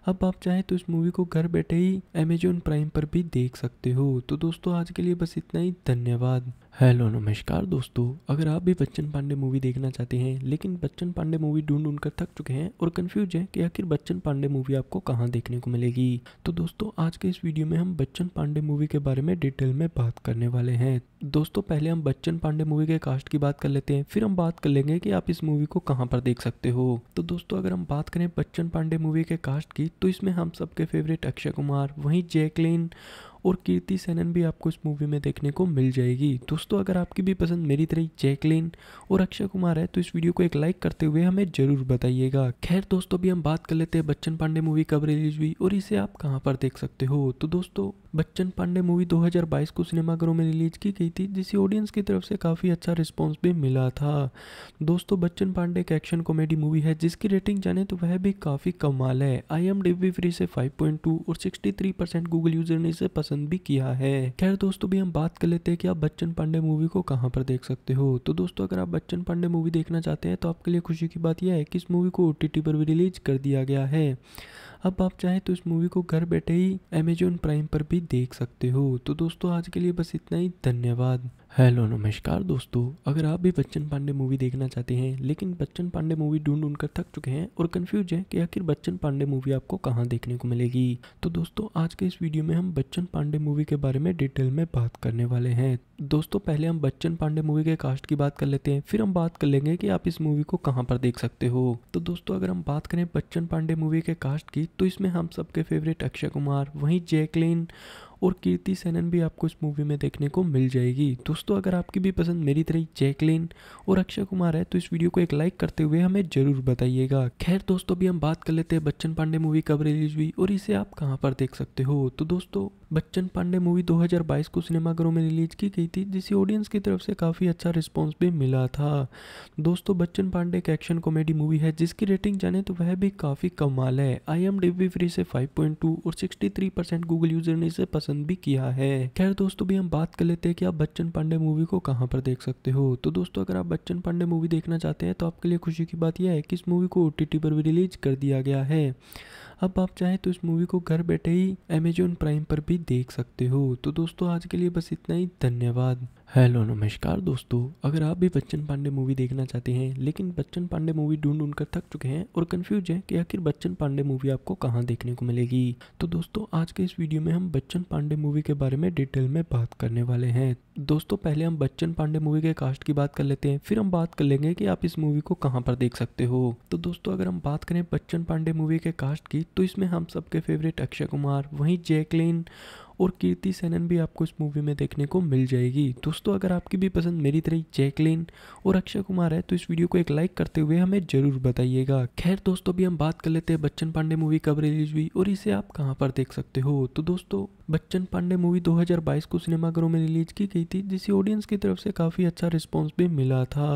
अब आप चाहें तो इस मूवी को घर बैठे ही अमेजोन प्राइम पर भी देख सकते हो तो दोस्तों आज के लिए बस इतना ही धन्यवाद हेलो नमस्कार दोस्तों अगर आप भी बच्चन पांडे मूवी देखना चाहते हैं लेकिन बच्चन पांडे मूवी ढूंढ ढूंढ कर थक चुके हैं और कंफ्यूज हैं कि आखिर बच्चन पांडे मूवी आपको कहाँ देखने को मिलेगी तो दोस्तों आज के इस वीडियो में हम बच्चन पांडे मूवी के बारे में डिटेल में बात करने वाले हैं दोस्तों पहले हम बच्चन पांडे मूवी के कास्ट की बात कर लेते हैं फिर हम बात कर लेंगे कि आप इस मूवी को कहाँ पर देख सकते हो तो दोस्तों अगर हम बात करें बच्चन पांडे मूवी के कास्ट की तो इसमें हम सबके फेवरेट अक्षय कुमार वहीं जैकलिन और कीर्ति सेनन भी आपको इस मूवी में देखने को मिल जाएगी दोस्तों अगर आपकी भी पसंद मेरी तरह जैकलिन और अक्षय कुमार है तो इस वीडियो को एक लाइक करते हुए हमें जरूर बताइएगा खैर दोस्तों भी हम बात कर लेते हैं बच्चन पांडे मूवी कब रिलीज हुई और इसे आप कहाँ पर देख सकते हो तो दोस्तों बच्चन पांडे मूवी 2022 को सिनेमाघरों में रिलीज की गई थी जिसे ऑडियंस की तरफ से काफ़ी अच्छा रिस्पॉन्स भी मिला था दोस्तों बच्चन पांडे एक एक्शन कॉमेडी मूवी है जिसकी रेटिंग जाने तो वह भी काफ़ी कमाल है आई एम डी फ्री से 5.2 और 63 परसेंट गूगल यूजर ने इसे पसंद भी किया है खैर दोस्तों भी हम बात कर लेते हैं कि आप बच्चन पांडे मूवी को कहाँ पर देख सकते हो तो दोस्तों अगर आप बच्चन पांडे मूवी देखना चाहते हैं तो आपके लिए खुशी की बात यह है कि इस मूवी को ओ पर भी रिलीज कर दिया गया है अब आप चाहें तो इस मूवी को घर बैठे ही अमेजोन प्राइम पर भी देख सकते हो तो दोस्तों आज के लिए बस इतना ही धन्यवाद हेलो नमस्कार दोस्तों अगर आप भी बच्चन पांडे मूवी देखना चाहते हैं लेकिन बच्चन पांडे मूवी ढूंढ ढूंढ कर थक चुके हैं और कंफ्यूज हैं कि आखिर बच्चन पांडे मूवी आपको कहाँ देखने को मिलेगी तो दोस्तों आज के इस वीडियो में हम बच्चन पांडे मूवी के बारे में डिटेल में बात करने वाले हैं दोस्तों पहले हम बच्चन पांडे मूवी के कास्ट की बात कर लेते हैं फिर हम बात कर लेंगे कि आप इस मूवी को कहाँ पर देख सकते हो तो दोस्तों अगर हम बात करें बच्चन पांडे मूवी के कास्ट की तो इसमें हम सबके फेवरेट अक्षय कुमार वहीं जैकलिन और कीर्ति सेनन भी आपको इस मूवी में देखने को मिल जाएगी दोस्तों अगर आपकी भी पसंद मेरी तरह जैकलिन और अक्षय कुमार है तो इस वीडियो को एक लाइक करते हुए हमें ज़रूर बताइएगा खैर दोस्तों अभी हम बात कर लेते हैं बच्चन पांडे मूवी कब रिलीज हुई और इसे आप कहाँ पर देख सकते हो तो दोस्तों बच्चन पांडे मूवी 2022 को सिनेमाघरों में रिलीज की गई थी जिसे ऑडियंस की तरफ से काफ़ी अच्छा रिस्पॉन्स भी मिला था दोस्तों बच्चन पांडे एक एक्शन कॉमेडी मूवी है जिसकी रेटिंग जाने तो वह भी काफ़ी कमाल है आई एम डी फ्री से 5.2 और 63 परसेंट गूगल यूजर ने इसे पसंद भी किया है खैर दोस्तों भी हम बात कर लेते हैं कि आप बच्चन पांडे मूवी को कहाँ पर देख सकते हो तो दोस्तों अगर आप बच्चन पांडे मूवी देखना चाहते हैं तो आपके लिए खुशी की बात यह है कि इस मूवी को ओ पर भी रिलीज कर दिया गया है अब आप चाहे तो इस मूवी को घर बैठे ही अमेजोन प्राइम पर भी देख सकते हो तो दोस्तों आज के लिए बस इतना ही धन्यवाद हेलो नमस्कार दोस्तों अगर आप भी बच्चन पांडे मूवी देखना चाहते हैं लेकिन बच्चन पांडे मूवी ढूंढ ढूंढ कर थक चुके हैं और कंफ्यूज हैं कि आखिर बच्चन पांडे मूवी आपको कहाँ देखने को मिलेगी तो दोस्तों आज के इस वीडियो में हम बच्चन पांडे मूवी के बारे में डिटेल में बात करने वाले हैं दोस्तों पहले हम बच्चन पांडे मूवी के कास्ट की बात कर लेते हैं फिर हम बात कर लेंगे कि आप इस मूवी को कहाँ पर देख सकते हो तो दोस्तों अगर हम बात करें बच्चन पांडे मूवी के कास्ट की तो इसमें हम सबके फेवरेट अक्षय कुमार वहीं जैकलिन और कीर्ति सेनन भी आपको इस मूवी में देखने को मिल जाएगी दोस्तों अगर आपकी भी पसंद मेरी तरह जैकलिन और अक्षय कुमार है तो इस वीडियो को एक लाइक करते हुए हमें जरूर बताइएगा खैर दोस्तों अभी हम बात कर लेते हैं बच्चन पांडे मूवी कब रिलीज हुई और इसे आप कहाँ पर देख सकते हो तो दोस्तों बच्चन पांडे मूवी 2022 को सिनेमाघरों में रिलीज की गई थी जिसे ऑडियंस की तरफ से काफ़ी अच्छा रिस्पॉन्स भी मिला था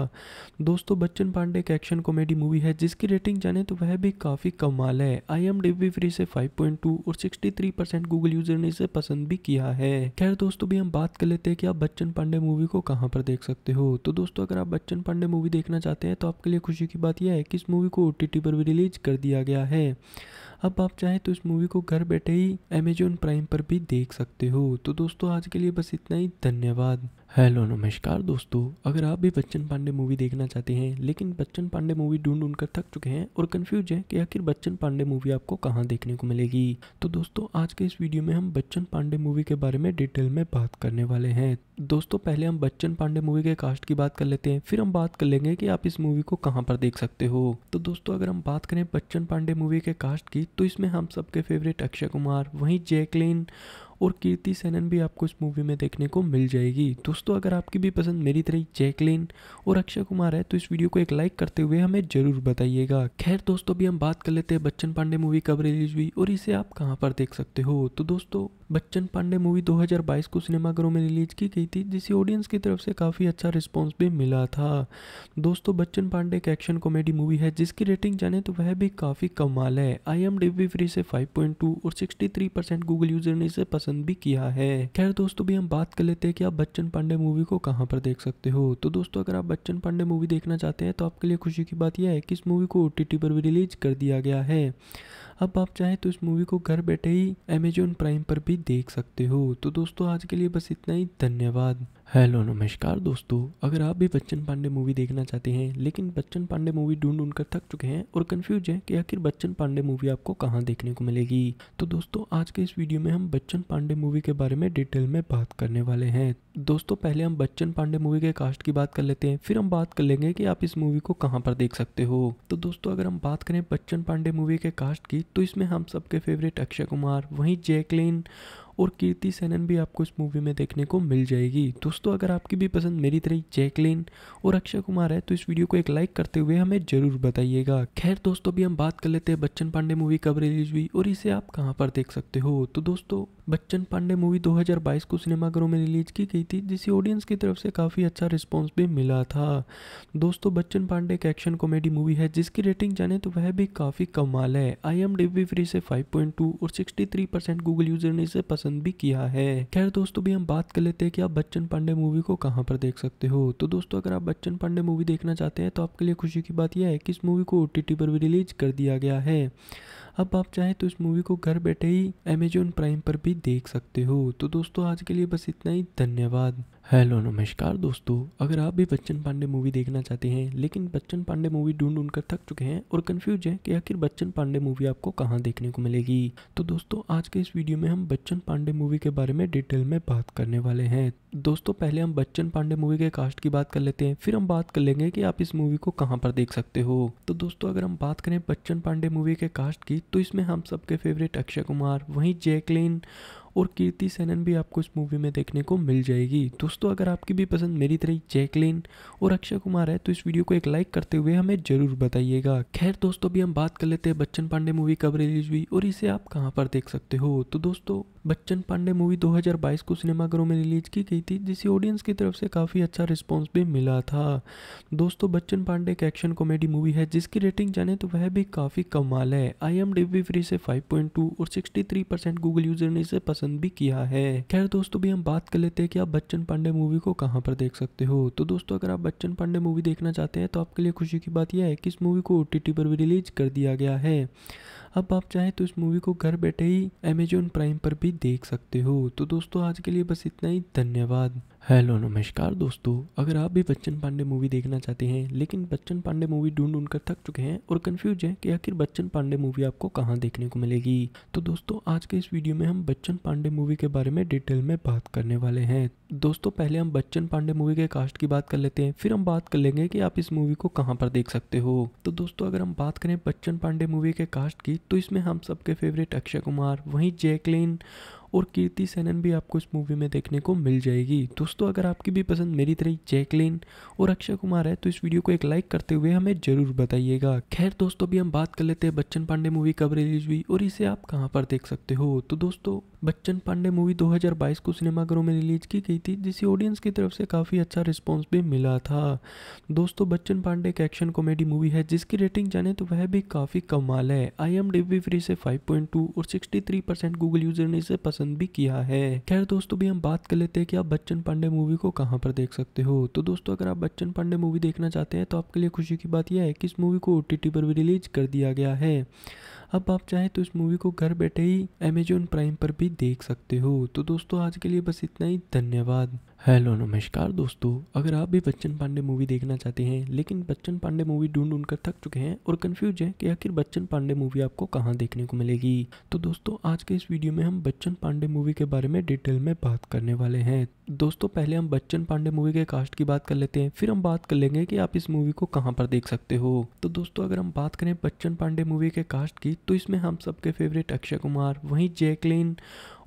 दोस्तों बच्चन पांडे एक एक्शन कॉमेडी मूवी है जिसकी रेटिंग जाने तो वह भी काफ़ी कमाल है आई एम डी फ्री से 5.2 और 63 परसेंट गूगल यूजर ने इसे पसंद भी किया है खैर दोस्तों भी हम बात कर लेते हैं कि आप बच्चन पांडे मूवी को कहाँ पर देख सकते हो तो दोस्तों अगर आप बच्चन पांडे मूवी देखना चाहते हैं तो आपके लिए खुशी की बात यह है कि इस मूवी को ओ पर भी रिलीज कर दिया गया है अब आप चाहें तो इस मूवी को घर बैठे ही अमेजोन प्राइम पर भी देख सकते हो तो दोस्तों आज के लिए बस इतना ही धन्यवाद हेलो नमस्कार दोस्तों अगर आप भी बच्चन पांडे मूवी देखना चाहते हैं लेकिन बच्चन पांडे मूवी ढूंढ ढूंढ कर थक चुके हैं और कंफ्यूज हैं कि आखिर बच्चन पांडे मूवी आपको कहाँ देखने को मिलेगी तो दोस्तों आज के इस वीडियो में हम बच्चन पांडे मूवी के बारे में डिटेल में बात करने वाले हैं दोस्तों पहले हम बच्चन पांडे मूवी के कास्ट की बात कर लेते हैं फिर हम बात कर लेंगे कि आप इस मूवी को कहाँ पर देख सकते हो तो दोस्तों अगर हम बात करें बच्चन पांडे मूवी के कास्ट की तो इसमें हम सबके फेवरेट अक्षय कुमार वहीं जैकलिन और कीर्ति सेनन भी आपको इस मूवी में देखने को मिल जाएगी दोस्तों अगर आपकी भी पसंद मेरी तरह जैकलिन और अक्षय कुमार है तो इस वीडियो को एक लाइक करते हुए हमें ज़रूर बताइएगा खैर दोस्तों अभी हम बात कर लेते हैं बच्चन पांडे मूवी कब रिलीज हुई और इसे आप कहाँ पर देख सकते हो तो दोस्तों बच्चन पांडे मूवी 2022 को सिनेमाघरों में रिलीज की गई थी जिसे ऑडियंस की तरफ से काफ़ी अच्छा रिस्पॉन्स भी मिला था दोस्तों बच्चन पांडे एक एक्शन कॉमेडी मूवी है जिसकी रेटिंग जाने तो वह भी काफ़ी कमाल है आई एम डी फ्री से 5.2 और 63 परसेंट गूगल यूजर ने इसे पसंद पसंद भी किया है खैर दोस्तों भी हम बात कर लेते हैं कि आप बच्चन पांडे मूवी को कहाँ पर देख सकते हो तो दोस्तों अगर आप बच्चन पांडे मूवी देखना चाहते हैं तो आपके लिए खुशी की बात यह है कि इस मूवी को ओ पर भी रिलीज कर दिया गया है अब आप चाहें तो इस मूवी को घर बैठे ही अमेजोन प्राइम पर भी देख सकते हो तो दोस्तों आज के लिए बस इतना ही धन्यवाद हेलो नमस्कार दोस्तों अगर आप भी बच्चन पांडे मूवी देखना चाहते हैं लेकिन बच्चन पांडे मूवी ढूंढ ढूंढ कर थक चुके हैं और कंफ्यूज हैं कि आखिर बच्चन पांडे मूवी आपको कहाँ देखने को मिलेगी तो दोस्तों आज के इस वीडियो में हम बच्चन पांडे मूवी के बारे में डिटेल में बात करने वाले हैं दोस्तों पहले हम बच्चन पांडे मूवी के कास्ट की बात कर लेते हैं फिर हम बात कर लेंगे कि आप इस मूवी को कहाँ पर देख सकते हो तो दोस्तों अगर हम बात करें बच्चन पांडे मूवी के कास्ट की तो इसमें हम सबके फेवरेट अक्षय कुमार वहीं जैकलिन और कीर्ति सेनन भी आपको इस मूवी में देखने को मिल जाएगी दोस्तों अगर आपकी भी पसंद मेरी तरह जैकलिन और अक्षय कुमार है तो इस वीडियो को एक लाइक करते हुए हमें ज़रूर बताइएगा खैर दोस्तों अभी हम बात कर लेते हैं बच्चन पांडे मूवी कब रिलीज हुई और इसे आप कहाँ पर देख सकते हो तो दोस्तों बच्चन पांडे मूवी 2022 को सिनेमाघरों में रिलीज की गई थी जिसे ऑडियंस की तरफ से काफ़ी अच्छा रिस्पॉन्स भी मिला था दोस्तों बच्चन पांडे एक एक्शन कॉमेडी मूवी है जिसकी रेटिंग जाने तो वह भी काफ़ी कमाल है आई एम डी फ्री से 5.2 और 63 परसेंट गूगल यूजर ने इसे पसंद भी किया है खैर दोस्तों भी हम बात कर लेते हैं कि आप बच्चन पांडे मूवी को कहाँ पर देख सकते हो तो दोस्तों अगर आप बच्चन पांडे मूवी देखना चाहते हैं तो आपके लिए खुशी की बात यह है कि इस मूवी को ओ पर भी रिलीज कर दिया गया है अब आप चाहें तो इस मूवी को घर बैठे ही अमेजोन प्राइम पर भी देख सकते हो तो दोस्तों आज के लिए बस इतना ही धन्यवाद हेलो नमस्कार दोस्तों अगर आप भी बच्चन पांडे मूवी देखना चाहते हैं लेकिन बच्चन पांडे मूवी ढूंढ ढूंढ कर थक चुके हैं और कंफ्यूज हैं कि आखिर बच्चन पांडे मूवी आपको कहाँ देखने को मिलेगी तो दोस्तों आज के इस वीडियो में हम बच्चन पांडे मूवी के बारे में डिटेल में बात करने वाले हैं दोस्तों पहले हम बच्चन पांडे मूवी के कास्ट की बात कर लेते हैं फिर हम बात कर लेंगे कि आप इस मूवी को कहाँ पर देख सकते हो तो दोस्तों अगर हम बात करें बच्चन पांडे मूवी के कास्ट की तो इसमें हम सबके फेवरेट अक्षय कुमार वहीं जैकलिन और कीर्ति सेनन भी आपको इस मूवी में देखने को मिल जाएगी दोस्तों अगर आपकी भी पसंद मेरी तरह जैकलिन और अक्षय कुमार है तो इस वीडियो को एक लाइक करते हुए हमें ज़रूर बताइएगा खैर दोस्तों अभी हम बात कर लेते हैं बच्चन पांडे मूवी कब रिलीज हुई और इसे आप कहाँ पर देख सकते हो तो दोस्तों बच्चन पांडे मूवी 2022 को सिनेमाघरों में रिलीज की गई थी जिसे ऑडियंस की तरफ से काफ़ी अच्छा रिस्पॉन्स भी मिला था दोस्तों बच्चन पांडे एक एक्शन कॉमेडी मूवी है जिसकी रेटिंग जाने तो वह भी काफ़ी कमाल है आई एम डी फ्री से 5.2 और 63 परसेंट गूगल यूजर ने इसे पसंद भी किया है खैर दोस्तों भी हम बात कर लेते हैं कि आप बच्चन पांडे मूवी को कहाँ पर देख सकते हो तो दोस्तों अगर आप बच्चन पांडे मूवी देखना चाहते हैं तो आपके लिए खुशी की बात यह है कि इस मूवी को ओ पर भी रिलीज कर दिया गया है अब आप चाहे तो इस मूवी को घर बैठे ही अमेजोन प्राइम पर भी देख सकते हो तो दोस्तों आज के लिए बस इतना ही धन्यवाद हेलो नमस्कार दोस्तों अगर आप भी बच्चन पांडे मूवी देखना चाहते हैं लेकिन बच्चन पांडे मूवी ढूंढ ढूंढ कर थक चुके हैं और कंफ्यूज हैं कि आखिर बच्चन पांडे मूवी आपको कहाँ देखने को मिलेगी तो दोस्तों आज के इस वीडियो में हम बच्चन पांडे मूवी के बारे में डिटेल में बात करने वाले हैं दोस्तों पहले हम बच्चन पांडे मूवी के कास्ट की बात कर लेते हैं फिर हम बात कर लेंगे कि आप इस मूवी को कहाँ पर देख सकते हो तो दोस्तों अगर हम बात करें बच्चन पांडे मूवी के कास्ट की तो इसमें हम सबके फेवरेट अक्षय कुमार वहीं जैकलिन और कीर्ति सेनन भी आपको इस मूवी में देखने को मिल जाएगी दोस्तों अगर आपकी भी पसंद मेरी तरह जैकलिन और अक्षय कुमार है तो इस वीडियो को एक लाइक करते हुए हमें जरूर बताइएगा खैर दोस्तों अभी हम बात कर लेते हैं बच्चन पांडे मूवी कब रिलीज हुई और इसे आप कहाँ पर देख सकते हो तो दोस्तों बच्चन पांडे मूवी 2022 को सिनेमाघरों में रिलीज की गई थी जिसे ऑडियंस की तरफ से काफ़ी अच्छा रिस्पांस भी मिला था दोस्तों बच्चन पांडे एक एक्शन कॉमेडी मूवी है जिसकी रेटिंग जाने तो वह भी काफ़ी कमाल है आई एम डी फ्री से 5.2 और 63 परसेंट गूगल यूजर ने इसे पसंद पसंद भी किया है खैर दोस्तों भी हम बात कर लेते हैं कि आप बच्चन पांडे मूवी को कहाँ पर देख सकते हो तो दोस्तों अगर आप बच्चन पांडे मूवी देखना चाहते हैं तो आपके लिए खुशी की बात यह है कि इस मूवी को ओ पर भी रिलीज कर दिया गया है अब आप चाहें तो इस मूवी को घर बैठे ही अमेजोन प्राइम पर भी देख सकते हो तो दोस्तों आज के लिए बस इतना ही धन्यवाद हेलो नमस्कार दोस्तों अगर आप भी बच्चन पांडे मूवी देखना चाहते हैं लेकिन बच्चन पांडे मूवी ढूंढ ढूंढ कर थक चुके हैं और कंफ्यूज हैं कि आखिर बच्चन पांडे मूवी आपको कहाँ देखने को मिलेगी तो दोस्तों आज के इस वीडियो में हम बच्चन पांडे मूवी के बारे में डिटेल में बात करने वाले हैं दोस्तों पहले हम बच्चन पांडे मूवी के कास्ट की बात कर लेते हैं फिर हम बात कर लेंगे कि आप इस मूवी को कहाँ पर देख सकते हो तो दोस्तों अगर हम बात करें बच्चन पांडे मूवी के कास्ट की तो इसमें हम सबके फेवरेट अक्षय कुमार वहीं जैकलिन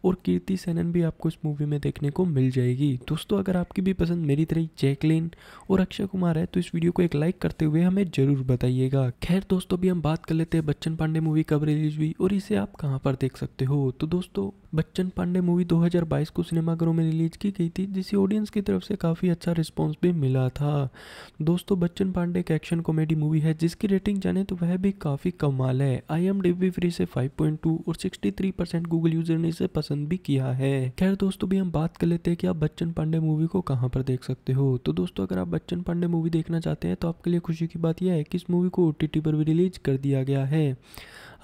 और कीर्ति सेनन भी आपको इस मूवी में देखने को मिल जाएगी दोस्तों अगर आपकी भी पसंद मेरी तरह जैकलिन और अक्षय कुमार है तो इस वीडियो को एक लाइक करते हुए हमें ज़रूर बताइएगा खैर दोस्तों भी हम बात कर लेते हैं बच्चन पांडे मूवी कब रिलीज हुई और इसे आप कहाँ पर देख सकते हो तो दोस्तों बच्चन पांडे मूवी 2022 को सिनेमाघरों में रिलीज की गई थी जिसे ऑडियंस की तरफ से काफ़ी अच्छा रिस्पॉन्स भी मिला था दोस्तों बच्चन पांडे एक एक्शन कॉमेडी मूवी है जिसकी रेटिंग जाने तो वह भी काफ़ी कमाल है आई एम फ्री से 5.2 और 63 परसेंट गूगल यूजर ने इसे पसंद भी किया है खैर दोस्तों भी हम बात कर लेते हैं कि आप बच्चन पांडे मूवी को कहाँ पर देख सकते हो तो दोस्तों अगर आप बच्चन पांडे मूवी देखना चाहते हैं तो आपके लिए खुशी की बात यह है कि इस मूवी को ओ पर भी रिलीज कर दिया गया है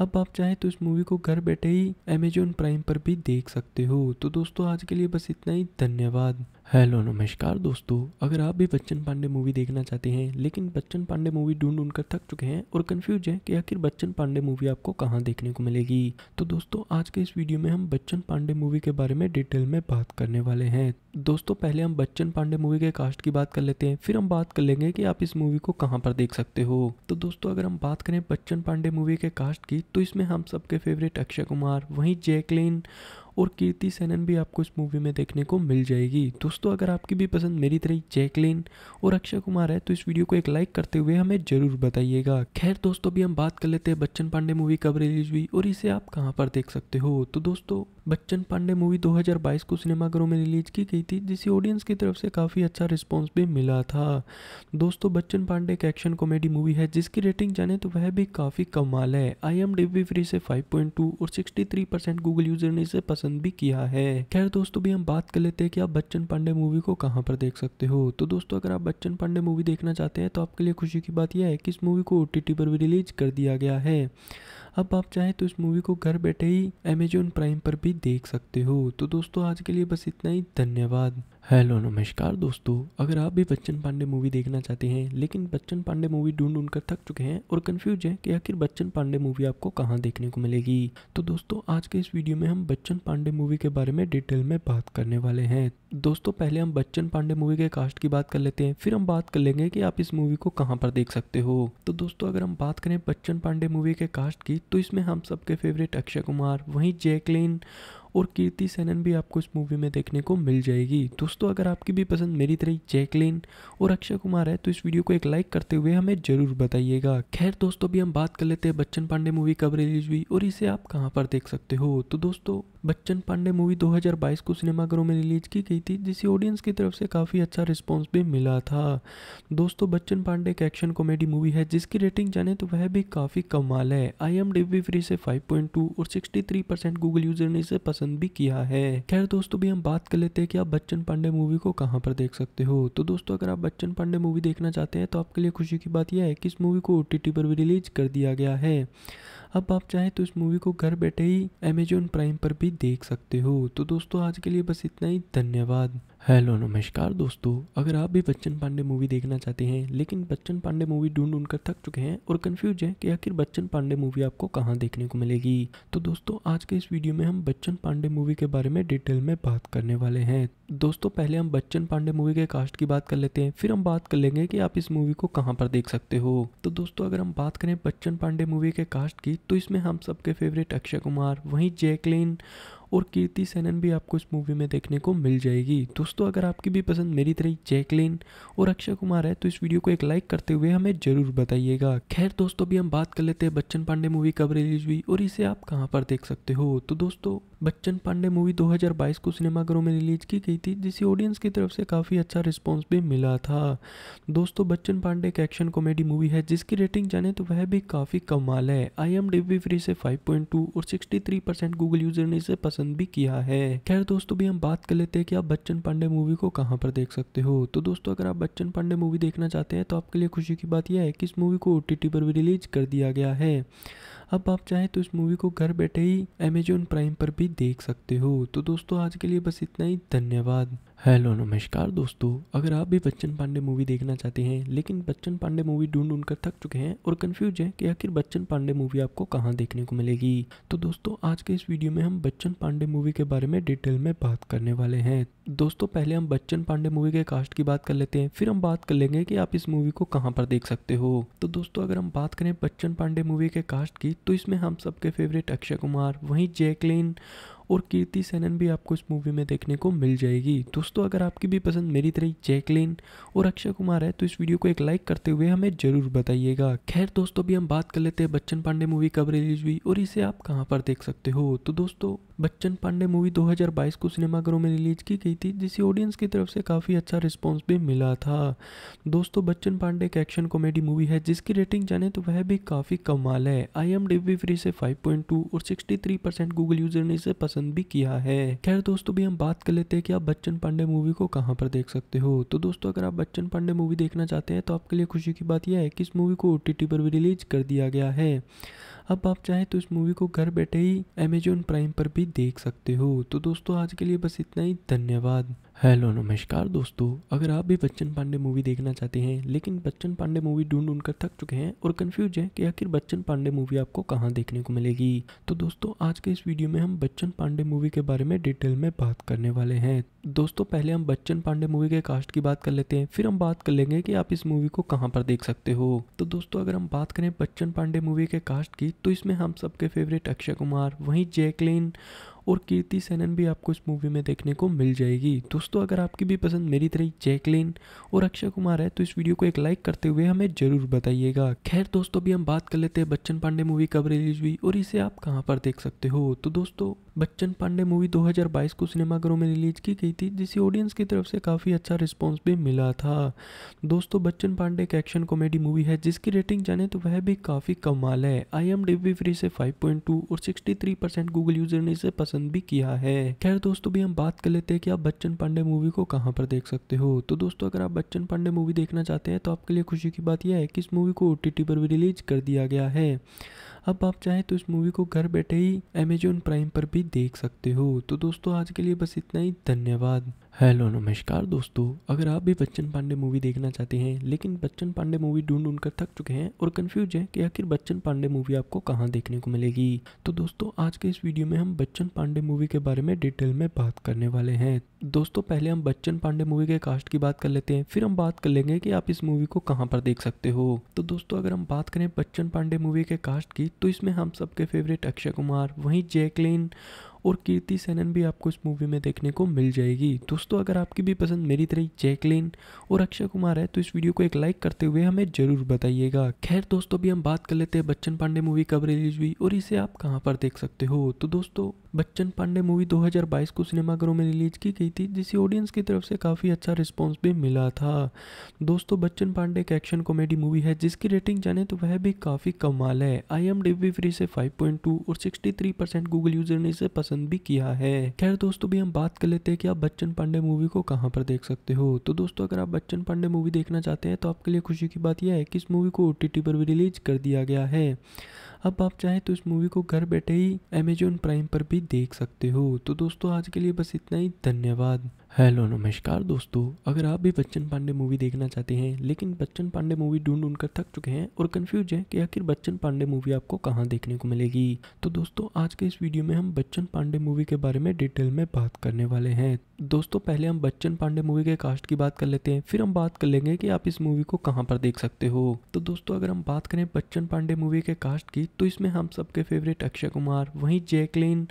अब आप चाहें तो इस मूवी को घर बैठे ही अमेजोन प्राइम पर भी देख सकते हो तो दोस्तों आज के लिए बस इतना ही धन्यवाद हेलो नमस्कार दोस्तों अगर आप भी बच्चन पांडे मूवी देखना चाहते हैं लेकिन बच्चन पांडे मूवी ढूंढ ढूंढ कर थक चुके हैं और कंफ्यूज हैं कि आखिर बच्चन पांडे मूवी आपको कहाँ देखने को मिलेगी तो दोस्तों आज के इस वीडियो में हम बच्चन पांडे मूवी के बारे में डिटेल में बात करने वाले हैं दोस्तों पहले हम बच्चन पांडे मूवी के कास्ट की बात कर लेते हैं फिर हम बात कर लेंगे कि आप इस मूवी को कहाँ पर देख सकते हो तो दोस्तों अगर हम बात करें बच्चन पांडे मूवी के कास्ट की तो इसमें हम सबके फेवरेट अक्षय कुमार वहीं जैकलिन और कीर्ति सेनन भी आपको इस मूवी में देखने को मिल जाएगी दोस्तों अगर आपकी भी पसंद मेरी तरह जैकलिन और अक्षय कुमार है तो इस वीडियो को एक लाइक करते हुए हमें जरूर बताइएगा खैर दोस्तों अभी हम बात कर लेते हैं बच्चन पांडे मूवी कब रिलीज हुई और इसे आप कहाँ पर देख सकते हो तो दोस्तों बच्चन पांडे मूवी 2022 को सिनेमाघरों में रिलीज की गई थी जिसे ऑडियंस की तरफ से काफ़ी अच्छा रिस्पॉन्स भी मिला था दोस्तों बच्चन पांडे एक एक्शन कॉमेडी मूवी है जिसकी रेटिंग जाने तो वह भी काफ़ी कमाल है आई एम डी फ्री से 5.2 और 63 परसेंट गूगल यूजर ने इसे पसंद भी किया है खैर दोस्तों भी हम बात कर लेते हैं कि आप बच्चन पांडे मूवी को कहाँ पर देख सकते हो तो दोस्तों अगर आप बच्चन पांडे मूवी देखना चाहते हैं तो आपके लिए खुशी की बात यह है कि इस मूवी को ओ पर भी रिलीज कर दिया गया है अब आप चाहें तो इस मूवी को घर बैठे ही अमेजोन प्राइम पर भी देख सकते हो तो दोस्तों आज के लिए बस इतना ही धन्यवाद हेलो नमस्कार दोस्तों अगर आप भी बच्चन पांडे मूवी देखना चाहते हैं लेकिन बच्चन पांडे मूवी ढूंढ ढूंढ कर थक चुके हैं और कंफ्यूज हैं कि आखिर बच्चन पांडे मूवी आपको कहाँ देखने को मिलेगी तो दोस्तों आज के इस वीडियो में हम बच्चन पांडे मूवी के बारे में डिटेल में बात करने वाले हैं दोस्तों पहले हम बच्चन पांडे मूवी के कास्ट की बात कर लेते हैं फिर हम बात कर लेंगे कि आप इस मूवी को कहाँ पर देख सकते हो तो दोस्तों अगर हम बात करें बच्चन पांडे मूवी के कास्ट की तो इसमें हम सबके फेवरेट अक्षय कुमार वहीं जैकलिन और कीर्ति सेनन भी आपको इस मूवी में देखने को मिल जाएगी दोस्तों अगर आपकी भी पसंद मेरी तरह जैकलिन और अक्षय कुमार है तो इस वीडियो को एक लाइक करते हुए हमें ज़रूर बताइएगा खैर दोस्तों अभी हम बात कर लेते हैं बच्चन पांडे मूवी कब रिलीज हुई और इसे आप कहाँ पर देख सकते हो तो दोस्तों बच्चन पांडे मूवी 2022 को सिनेमाघरों में रिलीज की गई थी जिसे ऑडियंस की तरफ से काफ़ी अच्छा रिस्पॉन्स भी मिला था दोस्तों बच्चन पांडे एक एक्शन कॉमेडी मूवी है जिसकी रेटिंग जाने तो वह भी काफ़ी कमाल है आई एम डी फ्री से 5.2 और 63 परसेंट गूगल यूजर ने इसे पसंद भी किया है खैर दोस्तों भी हम बात कर लेते हैं कि आप बच्चन पांडे मूवी को कहाँ पर देख सकते हो तो दोस्तों अगर आप बच्चन पांडे मूवी देखना चाहते हैं तो आपके लिए खुशी की बात यह है कि इस मूवी को ओ पर भी रिलीज कर दिया गया है अब आप चाहे तो इस मूवी को घर बैठे ही अमेजोन प्राइम पर भी देख सकते हो तो दोस्तों आज के लिए बस इतना ही धन्यवाद हेलो नमस्कार दोस्तों अगर आप भी बच्चन पांडे मूवी देखना चाहते हैं लेकिन बच्चन पांडे मूवी ढूंढ ढूंढ कर थक चुके हैं और कंफ्यूज हैं कि आखिर बच्चन पांडे मूवी आपको कहाँ देखने को मिलेगी तो दोस्तों आज के इस वीडियो में हम बच्चन पांडे मूवी के बारे में डिटेल में बात करने वाले हैं दोस्तों पहले हम बच्चन पांडे मूवी के कास्ट की बात कर लेते हैं फिर हम बात कर लेंगे कि आप इस मूवी को कहाँ पर देख सकते हो तो दोस्तों अगर हम बात करें बच्चन पांडे मूवी के कास्ट की तो इसमें हम सबके फेवरेट अक्षय कुमार वहीं जैकलिन और कीर्ति सेनन भी आपको इस मूवी में देखने को मिल जाएगी दोस्तों अगर आपकी भी पसंद मेरी तरह जैकलिन और अक्षय कुमार है तो इस वीडियो को एक लाइक करते हुए हमें ज़रूर बताइएगा खैर दोस्तों अभी हम बात कर लेते हैं बच्चन पांडे मूवी कब रिलीज हुई और इसे आप कहाँ पर देख सकते हो तो दोस्तों बच्चन पांडे मूवी 2022 को सिनेमाघरों में रिलीज की गई थी जिसे ऑडियंस की तरफ से काफ़ी अच्छा रिस्पांस भी मिला था दोस्तों बच्चन पांडे एक एक्शन कॉमेडी मूवी है जिसकी रेटिंग जाने तो वह भी काफ़ी कमाल है आई एम डी फ्री से 5.2 और 63 परसेंट गूगल यूजर ने इसे पसंद पसंद भी किया है खैर दोस्तों भी हम बात कर लेते हैं कि आप बच्चन पांडे मूवी को कहाँ पर देख सकते हो तो दोस्तों अगर आप बच्चन पांडे मूवी देखना चाहते हैं तो आपके लिए खुशी की बात यह है कि इस मूवी को ओ पर भी रिलीज कर दिया गया है अब आप चाहें तो इस मूवी को घर बैठे ही अमेजोन प्राइम पर भी देख सकते हो तो दोस्तों आज के लिए बस इतना ही धन्यवाद हेलो नमस्कार दोस्तों अगर आप भी बच्चन पांडे मूवी देखना चाहते हैं लेकिन बच्चन पांडे मूवी ढूंढ ढूंढ कर थक चुके हैं और कंफ्यूज हैं कि आखिर बच्चन पांडे मूवी आपको कहाँ देखने को मिलेगी तो दोस्तों आज के इस वीडियो में हम बच्चन पांडे मूवी के बारे में डिटेल में बात करने वाले हैं दोस्तों पहले हम बच्चन पांडे मूवी के कास्ट की बात कर लेते हैं फिर हम बात कर लेंगे कि आप इस मूवी को कहाँ पर देख सकते हो तो दोस्तों अगर हम बात करें बच्चन पांडे मूवी के कास्ट की तो इसमें हम सबके फेवरेट अक्षय कुमार वहीं जैकलिन और कीर्ति सेनन भी आपको इस मूवी में देखने को मिल जाएगी दोस्तों अगर आपकी भी पसंद मेरी तरह जैकलिन और अक्षय कुमार है तो इस वीडियो को एक लाइक करते हुए हमें ज़रूर बताइएगा खैर दोस्तों भी हम बात कर लेते हैं बच्चन पांडे मूवी कब रिलीज हुई और इसे आप कहाँ पर देख सकते हो तो दोस्तों बच्चन पांडे मूवी 2022 को सिनेमाघरों में रिलीज की गई थी जिसे ऑडियंस की तरफ से काफ़ी अच्छा रिस्पॉन्स भी मिला था दोस्तों बच्चन पांडे एक एक्शन कॉमेडी मूवी है जिसकी रेटिंग जाने तो वह भी काफ़ी कमाल है आई एम फ्री से 5.2 और 63 परसेंट गूगल यूजर ने इसे पसंद भी किया है खैर दोस्तों भी हम बात कर लेते हैं कि आप बच्चन पांडे मूवी को कहाँ पर देख सकते हो तो दोस्तों अगर आप बच्चन पांडे मूवी देखना चाहते हैं तो आपके लिए खुशी की बात यह है कि इस मूवी को ओ पर भी रिलीज कर दिया गया है अब आप चाहें तो इस मूवी को घर बैठे ही अमेजोन प्राइम पर भी देख सकते हो तो दोस्तों आज के लिए बस इतना ही धन्यवाद हेलो नमस्कार दोस्तों अगर आप भी बच्चन पांडे मूवी देखना चाहते हैं लेकिन बच्चन पांडे मूवी ढूंढ ढूंढ कर थक चुके हैं और कंफ्यूज हैं कि आखिर बच्चन पांडे मूवी आपको कहाँ देखने को मिलेगी तो दोस्तों आज के इस वीडियो में हम बच्चन पांडे मूवी के बारे में डिटेल में बात करने वाले हैं दोस्तों पहले हम बच्चन पांडे मूवी के कास्ट की बात कर लेते हैं फिर हम बात कर लेंगे कि आप इस मूवी को कहाँ पर देख सकते हो तो दोस्तों अगर हम बात करें बच्चन पांडे मूवी के कास्ट की तो इसमें हम सबके फेवरेट अक्षय कुमार वहीं जैकलिन और कीर्ति सेनन भी आपको इस मूवी में देखने को मिल जाएगी दोस्तों अगर आपकी भी पसंद मेरी तरह जैकलिन और अक्षय कुमार है तो इस वीडियो को एक लाइक करते हुए हमें ज़रूर बताइएगा खैर दोस्तों अभी हम बात कर लेते हैं बच्चन पांडे मूवी कब रिलीज हुई और इसे आप कहाँ पर देख सकते हो तो दोस्तों बच्चन पांडे मूवी 2022 को सिनेमाघरों में रिलीज की गई थी जिसे ऑडियंस की तरफ से काफ़ी अच्छा रिस्पॉन्स भी मिला था दोस्तों बच्चन पांडे एक एक्शन कॉमेडी मूवी है जिसकी रेटिंग जाने तो वह भी काफ़ी कमाल है आई एम डी फ्री से 5.2 और 63 परसेंट गूगल यूजर ने इसे पसंद भी किया है खैर दोस्तों भी हम बात कर लेते हैं कि आप बच्चन पांडे मूवी को कहाँ पर देख सकते हो तो दोस्तों अगर आप बच्चन पांडे मूवी देखना चाहते हैं तो आपके लिए खुशी की बात यह है कि इस मूवी को ओ पर भी रिलीज कर दिया गया है अब आप चाहें तो इस मूवी को घर बैठे ही अमेजोन प्राइम पर भी देख सकते हो तो दोस्तों आज के लिए बस इतना ही धन्यवाद हेलो नमस्कार दोस्तों अगर आप भी बच्चन पांडे मूवी देखना चाहते हैं लेकिन बच्चन पांडे मूवी ढूंढ ढूंढ कर थक चुके हैं और कंफ्यूज हैं कि आखिर बच्चन पांडे मूवी आपको कहाँ देखने को मिलेगी तो दोस्तों आज के इस वीडियो में हम बच्चन पांडे मूवी के बारे में डिटेल में बात करने वाले हैं दोस्तों पहले हम बच्चन पांडे मूवी के कास्ट की बात कर लेते हैं फिर हम बात कर लेंगे कि आप इस मूवी को कहाँ पर देख सकते हो तो दोस्तों अगर हम बात करें बच्चन पांडे मूवी के कास्ट की तो इसमें हम सबके फेवरेट अक्षय कुमार वहीं जैकलिन और कीर्ति सेनन भी आपको इस मूवी में देखने को मिल जाएगी दोस्तों अगर आपकी भी पसंद मेरी तरह जैकलिन और अक्षय कुमार है तो इस वीडियो को एक लाइक करते हुए हमें ज़रूर बताइएगा खैर दोस्तों अभी हम बात कर लेते हैं बच्चन पांडे मूवी कब रिलीज हुई और इसे आप कहाँ पर देख सकते हो तो दोस्तों बच्चन पांडे मूवी 2022 को सिनेमाघरों में रिलीज की गई थी जिसे ऑडियंस की तरफ से काफ़ी अच्छा रिस्पॉन्स भी मिला था दोस्तों बच्चन पांडे एक एक्शन कॉमेडी मूवी है जिसकी रेटिंग जाने तो वह भी काफ़ी कमाल है आई एम फ्री से 5.2 और 63 परसेंट गूगल यूजर ने इसे पसंद पसंद भी किया है खैर दोस्तों भी हम बात कर लेते हैं कि आप बच्चन पांडे मूवी को कहाँ पर देख सकते हो तो दोस्तों अगर आप बच्चन पांडे मूवी देखना चाहते हैं तो आपके लिए खुशी की बात यह है कि इस मूवी को ओ पर भी रिलीज कर दिया गया है अब आप चाहें तो इस मूवी को घर बैठे ही अमेजोन प्राइम पर भी देख सकते हो तो दोस्तों आज के लिए बस इतना ही धन्यवाद हेलो नमस्कार दोस्तों अगर आप भी बच्चन पांडे मूवी देखना चाहते हैं लेकिन बच्चन पांडे मूवी ढूंढ ढूंढ कर थक चुके हैं और कंफ्यूज हैं कि आखिर बच्चन पांडे मूवी आपको कहाँ देखने को मिलेगी तो दोस्तों आज के इस वीडियो में हम बच्चन पांडे मूवी के बारे में डिटेल में बात करने वाले हैं दोस्तों पहले हम बच्चन पांडे मूवी के कास्ट की बात कर लेते हैं फिर हम बात कर लेंगे कि आप इस मूवी को कहाँ पर देख सकते हो तो दोस्तों अगर हम बात करें बच्चन पांडे मूवी के कास्ट की तो इसमें हम सबके फेवरेट अक्षय कुमार वहीं जैकलिन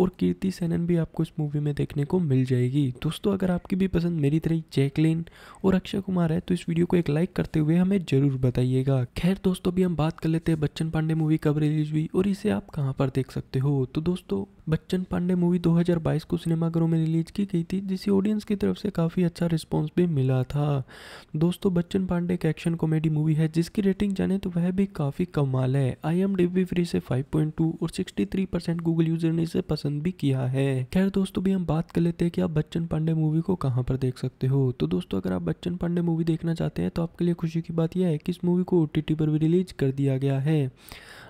और कीर्ति सेनन भी आपको इस मूवी में देखने को मिल जाएगी दोस्तों अगर आपकी भी पसंद मेरी तरह जैकलिन और अक्षय कुमार है तो इस वीडियो को एक लाइक करते हुए हमें जरूर बताइएगा खैर दोस्तों अभी हम बात कर लेते हैं बच्चन पांडे मूवी कब रिलीज हुई और इसे आप कहाँ पर देख सकते हो तो दोस्तों बच्चन पांडे मूवी 2022 को सिनेमाघरों में रिलीज की गई थी जिसे ऑडियंस की तरफ से काफ़ी अच्छा रिस्पॉन्स भी मिला था दोस्तों बच्चन पांडे एक एक्शन कॉमेडी मूवी है जिसकी रेटिंग जाने तो वह भी काफ़ी कमाल है आई एम डी फ्री से 5.2 और 63 परसेंट गूगल यूजर ने इसे पसंद भी किया है खैर दोस्तों भी हम बात कर लेते हैं कि आप बच्चन पांडे मूवी को कहाँ पर देख सकते हो तो दोस्तों अगर आप बच्चन पांडे मूवी देखना चाहते हैं तो आपके लिए खुशी की बात यह है कि इस मूवी को ओ पर भी रिलीज कर दिया गया है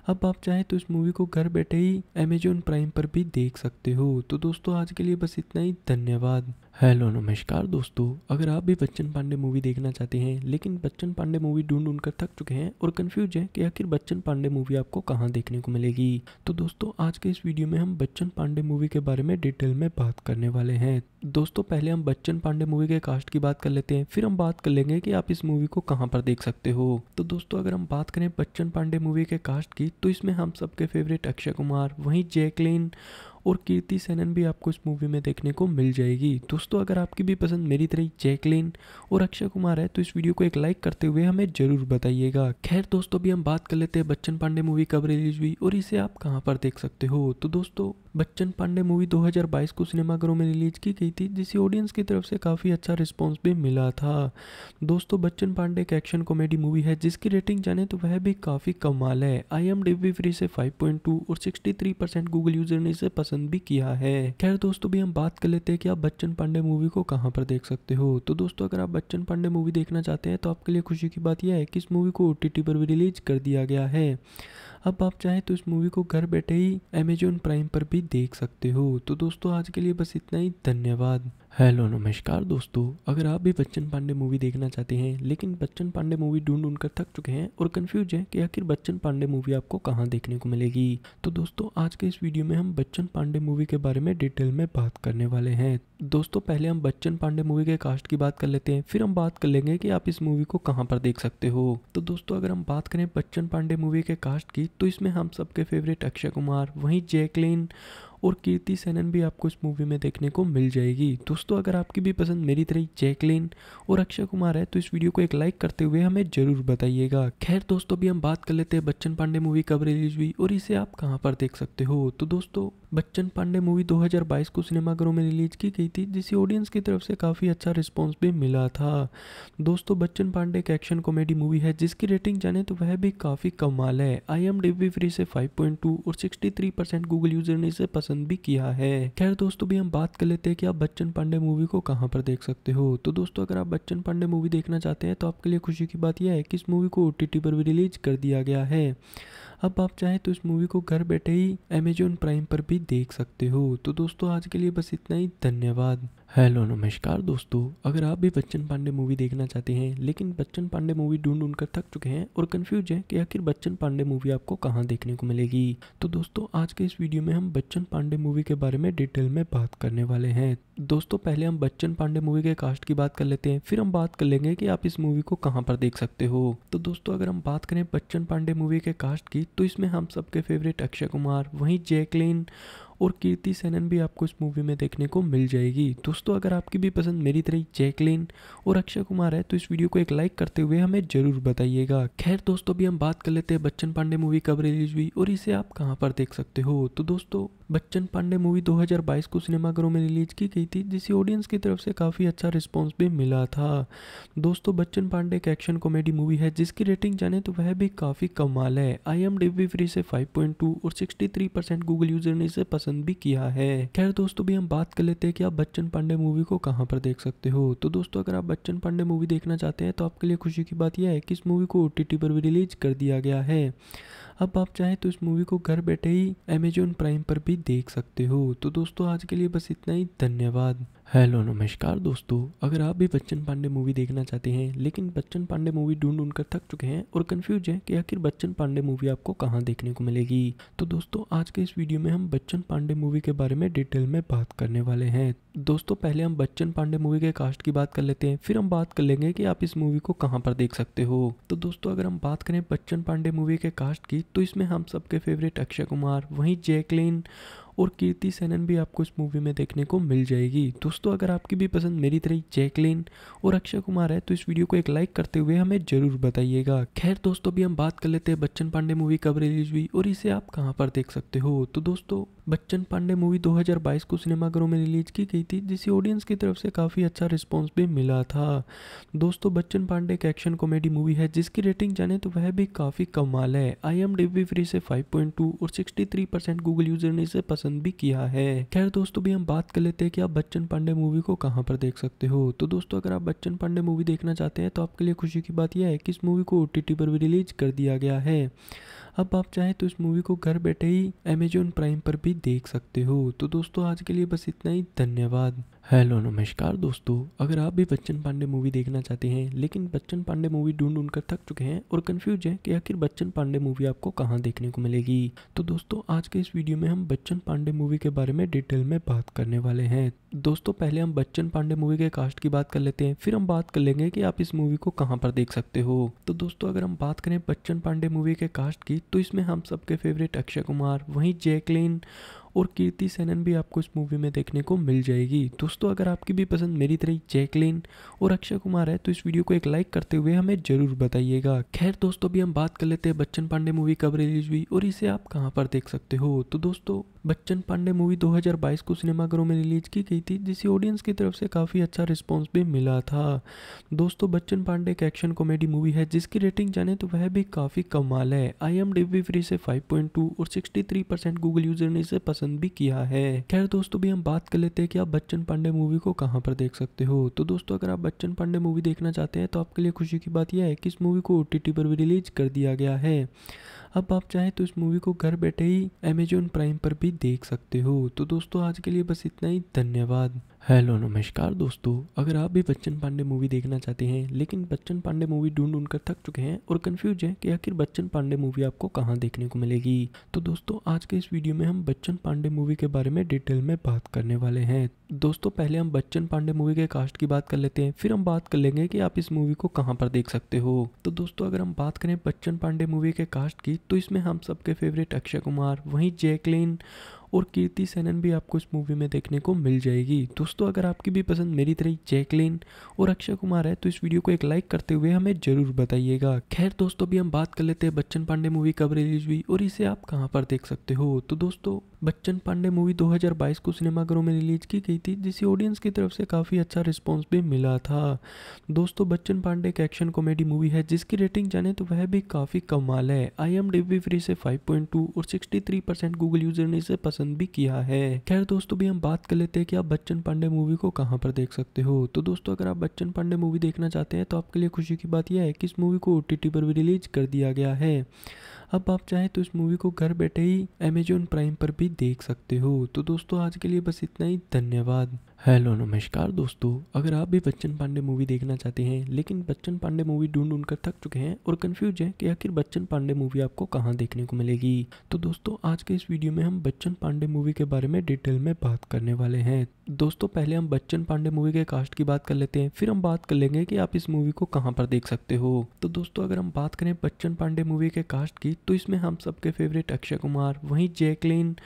अब आप चाहें तो इस मूवी को घर बैठे ही अमेजोन प्राइम पर भी देख सकते हो तो दोस्तों आज के लिए बस इतना ही धन्यवाद हेलो नमस्कार दोस्तों अगर आप भी बच्चन पांडे मूवी देखना चाहते हैं लेकिन बच्चन पांडे मूवी ढूंढ ढूंढ कर थक चुके हैं और कंफ्यूज हैं कि आखिर बच्चन पांडे मूवी आपको कहाँ देखने को मिलेगी तो दोस्तों आज के इस वीडियो में हम बच्चन पांडे मूवी के बारे में डिटेल में बात करने वाले हैं दोस्तों पहले हम बच्चन पांडे मूवी के कास्ट की बात कर लेते हैं फिर हम बात कर लेंगे कि आप इस मूवी को कहाँ पर देख सकते हो तो दोस्तों अगर हम बात करें बच्चन पांडे मूवी के कास्ट की तो इसमें हम सबके फेवरेट अक्षय कुमार वहीं जैकलिन और कीर्ति सेनन भी आपको इस मूवी में देखने को मिल जाएगी दोस्तों अगर आपकी भी पसंद मेरी तरह जैकलिन और अक्षय कुमार है तो इस वीडियो को एक लाइक करते हुए हमें जरूर बताइएगा खैर दोस्तों भी हम बात कर लेते हैं बच्चन पांडे मूवी कब रिलीज हुई और इसे आप कहाँ पर देख सकते हो तो दोस्तों बच्चन पांडे मूवी 2022 को सिनेमाघरों में रिलीज की गई थी जिसे ऑडियंस की तरफ से काफ़ी अच्छा रिस्पॉन्स भी मिला था दोस्तों बच्चन पांडे एक एक्शन कॉमेडी मूवी है जिसकी रेटिंग जाने तो वह भी काफ़ी कमाल है आई एम डी फ्री से 5.2 और 63 परसेंट गूगल यूजर ने इसे पसंद भी किया है खैर दोस्तों भी हम बात कर लेते हैं कि आप बच्चन पांडे मूवी को कहाँ पर देख सकते हो तो दोस्तों अगर आप बच्चन पांडे मूवी देखना चाहते हैं तो आपके लिए खुशी की बात यह है कि इस मूवी को ओ पर भी रिलीज कर दिया गया है अब आप चाहें तो इस मूवी को घर बैठे ही अमेजोन प्राइम पर भी देख सकते हो तो दोस्तों आज के लिए बस इतना ही धन्यवाद हेलो नमस्कार दोस्तों अगर आप भी बच्चन पांडे मूवी देखना चाहते हैं लेकिन बच्चन पांडे मूवी ढूंढ ढूंढ कर थक चुके हैं और कंफ्यूज हैं कि आखिर बच्चन पांडे मूवी आपको कहाँ देखने को मिलेगी तो दोस्तों आज के इस वीडियो में हम बच्चन पांडे मूवी के बारे में डिटेल में बात करने वाले हैं दोस्तों पहले हम बच्चन पांडे मूवी के कास्ट की बात कर लेते हैं फिर हम बात कर लेंगे कि आप इस मूवी को कहाँ पर देख सकते हो तो दोस्तों अगर हम बात करें बच्चन पांडे मूवी के कास्ट की तो इसमें हम सबके फेवरेट अक्षय कुमार वहीं जैकलिन और कीर्ति सेनन भी आपको इस मूवी में देखने को मिल जाएगी दोस्तों अगर आपकी भी पसंद मेरी तरह जैकलिन और अक्षय कुमार है तो इस वीडियो को एक लाइक करते हुए हमें ज़रूर बताइएगा खैर दोस्तों अभी हम बात कर लेते हैं बच्चन पांडे मूवी कब रिलीज हुई और इसे आप कहाँ पर देख सकते हो तो दोस्तों बच्चन पांडे मूवी 2022 को सिनेमाघरों में रिलीज की गई थी जिसे ऑडियंस की तरफ से काफ़ी अच्छा रिस्पॉन्स भी मिला था दोस्तों बच्चन पांडे एक एक्शन कॉमेडी मूवी है जिसकी रेटिंग जाने तो वह भी काफ़ी कमाल है आई एम फ्री से 5.2 और 63 परसेंट गूगल यूजर ने इसे पसंद भी किया है खैर दोस्तों भी हम बात कर लेते हैं कि आप बच्चन पांडे मूवी को कहाँ पर देख सकते हो तो दोस्तों अगर आप बच्चन पांडे मूवी देखना चाहते हैं तो आपके लिए खुशी की बात यह है कि इस मूवी को ओ पर भी रिलीज कर दिया गया है अब आप चाहें तो इस मूवी को घर बैठे ही अमेजोन प्राइम पर भी देख सकते हो तो दोस्तों आज के लिए बस इतना ही धन्यवाद हेलो नमस्कार दोस्तों अगर आप भी बच्चन पांडे मूवी देखना चाहते हैं लेकिन बच्चन पांडे मूवी ढूंढ ढूंढ कर थक चुके हैं और कंफ्यूज हैं कि आखिर बच्चन पांडे मूवी आपको कहाँ देखने को मिलेगी तो दोस्तों आज के इस वीडियो में हम बच्चन पांडे मूवी के बारे में डिटेल में बात करने वाले हैं दोस्तों पहले हम बच्चन पांडे मूवी के कास्ट की बात कर लेते हैं फिर हम बात कर लेंगे कि आप इस मूवी को कहाँ पर देख सकते हो तो दोस्तों अगर हम बात करें बच्चन पांडे मूवी के कास्ट की तो इसमें हम सबके फेवरेट अक्षय कुमार वहीं जैकलिन और कीर्ति सेनन भी आपको इस मूवी में देखने को मिल जाएगी दोस्तों अगर आपकी भी पसंद मेरी तरह जैकलिन और अक्षय कुमार है तो इस वीडियो को एक लाइक करते हुए हमें ज़रूर बताइएगा खैर दोस्तों अभी हम बात कर लेते हैं बच्चन पांडे मूवी कब रिलीज हुई और इसे आप कहाँ पर देख सकते हो तो दोस्तों बच्चन पांडे मूवी 2022 को सिनेमाघरों में रिलीज की गई थी जिसे ऑडियंस की तरफ से काफ़ी अच्छा रिस्पॉन्स भी मिला था दोस्तों बच्चन पांडे एक एक्शन कॉमेडी मूवी है जिसकी रेटिंग जाने तो वह भी काफ़ी कमाल है आई एम डी फ्री से 5.2 और 63 परसेंट गूगल यूजर ने इसे पसंद भी किया है खैर दोस्तों भी हम बात कर लेते हैं कि आप बच्चन पांडे मूवी को कहाँ पर देख सकते हो तो दोस्तों अगर आप बच्चन पांडे मूवी देखना चाहते हैं तो आपके लिए खुशी की बात यह है कि इस मूवी को ओ पर भी रिलीज कर दिया गया है अब आप चाहे तो इस मूवी को घर बैठे ही अमेजोन प्राइम पर भी देख सकते हो तो दोस्तों आज के लिए बस इतना ही धन्यवाद हेलो नमस्कार दोस्तों अगर आप भी बच्चन पांडे मूवी देखना चाहते हैं लेकिन बच्चन पांडे मूवी ढूंढ ढूंढ कर थक चुके हैं और कंफ्यूज हैं कि आखिर बच्चन पांडे मूवी आपको कहाँ देखने को मिलेगी तो दोस्तों आज के इस वीडियो में हम बच्चन पांडे मूवी के बारे में डिटेल में बात करने वाले हैं दोस्तों पहले हम बच्चन पांडे मूवी के कास्ट की बात कर लेते हैं फिर हम बात कर लेंगे कि आप इस मूवी को कहाँ पर देख सकते हो तो दोस्तों अगर हम बात करें बच्चन पांडे मूवी के कास्ट की तो इसमें हम सबके फेवरेट अक्षय कुमार वहीं जैकलिन और कीर्ति सेनन भी आपको इस मूवी में देखने को मिल जाएगी दोस्तों अगर आपकी भी पसंद मेरी तरह जैकलिन और अक्षय कुमार है तो इस वीडियो को एक लाइक करते हुए हमें जरूर बताइएगा खैर दोस्तों अभी हम बात कर लेते हैं बच्चन पांडे मूवी कब रिलीज हुई और इसे आप कहाँ पर देख सकते हो तो दोस्तों बच्चन पांडे मूवी 2022 को सिनेमाघरों में रिलीज की गई थी जिसे ऑडियंस की तरफ से काफ़ी अच्छा रिस्पॉन्स भी मिला था दोस्तों बच्चन पांडे एक एक्शन कॉमेडी मूवी है जिसकी रेटिंग जाने तो वह भी काफ़ी कमाल है आई एम डी फ्री से 5.2 और 63 परसेंट गूगल यूजर ने इसे पसंद भी किया है खैर दोस्तों भी हम बात कर लेते हैं कि आप बच्चन पांडे मूवी को कहाँ पर देख सकते हो तो दोस्तों अगर आप बच्चन पांडे मूवी देखना चाहते हैं तो आपके लिए खुशी की बात यह है कि इस मूवी को ओ पर भी रिलीज कर दिया गया है अब आप चाहें तो इस मूवी को घर बैठे ही अमेजोन प्राइम पर भी देख सकते हो तो दोस्तों आज के लिए बस इतना ही धन्यवाद हेलो नमस्कार दोस्तों अगर आप भी बच्चन पांडे मूवी देखना चाहते हैं लेकिन बच्चन पांडे मूवी ढूंढ ढूंढ कर थक चुके हैं और कंफ्यूज हैं कि आखिर बच्चन पांडे मूवी आपको कहाँ देखने को मिलेगी तो दोस्तों आज के इस वीडियो में हम बच्चन पांडे मूवी के बारे में डिटेल में बात करने वाले हैं दोस्तों पहले हम बच्चन पांडे मूवी के कास्ट की बात कर लेते हैं फिर हम बात कर लेंगे कि आप इस मूवी को कहाँ पर देख सकते हो तो दोस्तों अगर हम बात करें बच्चन पांडे मूवी के कास्ट की तो इसमें हम सबके फेवरेट अक्षय कुमार वहीं जैकलिन और कीर्ति सेनन भी आपको इस मूवी में देखने को मिल जाएगी दोस्तों अगर आपकी भी पसंद मेरी तरह जैकलिन और अक्षय कुमार है तो इस वीडियो को एक लाइक करते हुए हमें जरूर बताइएगा खैर दोस्तों भी हम बात कर लेते हैं बच्चन पांडे मूवी कब रिलीज हुई और इसे आप कहाँ पर देख सकते हो तो दोस्तों बच्चन पांडे मूवी 2022 को सिनेमाघरों में रिलीज की गई थी जिसे ऑडियंस की तरफ से काफ़ी अच्छा रिस्पॉन्स भी मिला था दोस्तों बच्चन पांडे एक एक्शन कॉमेडी मूवी है जिसकी रेटिंग जाने तो वह भी काफ़ी कमाल है आई एम डी फ्री से 5.2 और 63 परसेंट गूगल यूजर ने इसे पसंद भी किया है खैर दोस्तों भी हम बात कर लेते हैं कि आप बच्चन पांडे मूवी को कहाँ पर देख सकते हो तो दोस्तों अगर आप बच्चन पांडे मूवी देखना चाहते हैं तो आपके लिए खुशी की बात यह है कि इस मूवी को ओ पर भी रिलीज कर दिया गया है अब आप चाहें तो इस मूवी को घर बैठे ही अमेजोन प्राइम पर भी देख सकते हो तो दोस्तों आज के लिए बस इतना ही धन्यवाद हेलो नमस्कार दोस्तों अगर आप भी बच्चन पांडे मूवी देखना चाहते हैं लेकिन बच्चन पांडे मूवी ढूंढ ढूंढ कर थक चुके हैं और कंफ्यूज हैं कि आखिर बच्चन पांडे मूवी आपको कहाँ देखने को मिलेगी तो दोस्तों आज के इस वीडियो में हम बच्चन पांडे मूवी के बारे में डिटेल में बात करने वाले हैं दोस्तों पहले हम बच्चन पांडे मूवी के कास्ट की बात कर लेते हैं फिर हम बात कर लेंगे कि आप इस मूवी को कहाँ पर देख सकते हो तो दोस्तों अगर हम बात करें बच्चन पांडे मूवी के कास्ट की तो इसमें हम सबके फेवरेट अक्षय कुमार वहीं जैकलिन और कीर्ति सेनन भी आपको इस मूवी में देखने को मिल जाएगी दोस्तों अगर आपकी भी पसंद मेरी तरह जैकलिन और अक्षय कुमार है तो इस वीडियो को एक लाइक करते हुए हमें ज़रूर बताइएगा खैर दोस्तों अभी हम बात कर लेते हैं बच्चन पांडे मूवी कब रिलीज हुई और इसे आप कहाँ पर देख सकते हो तो दोस्तों बच्चन पांडे मूवी 2022 को सिनेमाघरों में रिलीज की गई थी जिसे ऑडियंस की तरफ से काफ़ी अच्छा रिस्पॉन्स भी मिला था दोस्तों बच्चन पांडे एक एक्शन कॉमेडी मूवी है जिसकी रेटिंग जाने तो वह भी काफ़ी कमाल है आई एम फ्री से 5.2 और 63 परसेंट गूगल यूजर ने इसे पसंद पसंद भी किया है खैर दोस्तों भी हम बात कर लेते हैं कि आप बच्चन पांडे मूवी को कहाँ पर देख सकते हो तो दोस्तों अगर आप बच्चन पांडे मूवी देखना चाहते हैं तो आपके लिए खुशी की बात यह है कि इस मूवी को ओ पर भी रिलीज कर दिया गया है अब आप चाहे तो इस मूवी को घर बैठे ही अमेजोन प्राइम पर भी देख सकते हो तो दोस्तों आज के लिए बस इतना ही धन्यवाद हेलो नमस्कार दोस्तों अगर आप भी बच्चन पांडे मूवी देखना चाहते हैं लेकिन बच्चन पांडे मूवी ढूंढ ढूंढ कर थक चुके हैं और कंफ्यूज हैं कि आखिर बच्चन पांडे मूवी आपको कहाँ देखने को मिलेगी तो दोस्तों आज के इस वीडियो में हम बच्चन पांडे मूवी के बारे में डिटेल में बात करने वाले हैं दोस्तों पहले हम बच्चन पांडे मूवी के कास्ट की बात कर लेते हैं फिर हम बात कर लेंगे कि आप इस मूवी को कहाँ पर देख सकते हो तो दोस्तों अगर हम बात करें बच्चन पांडे मूवी के कास्ट की तो इसमें हम सबके फेवरेट अक्षय कुमार वहीं जैकलिन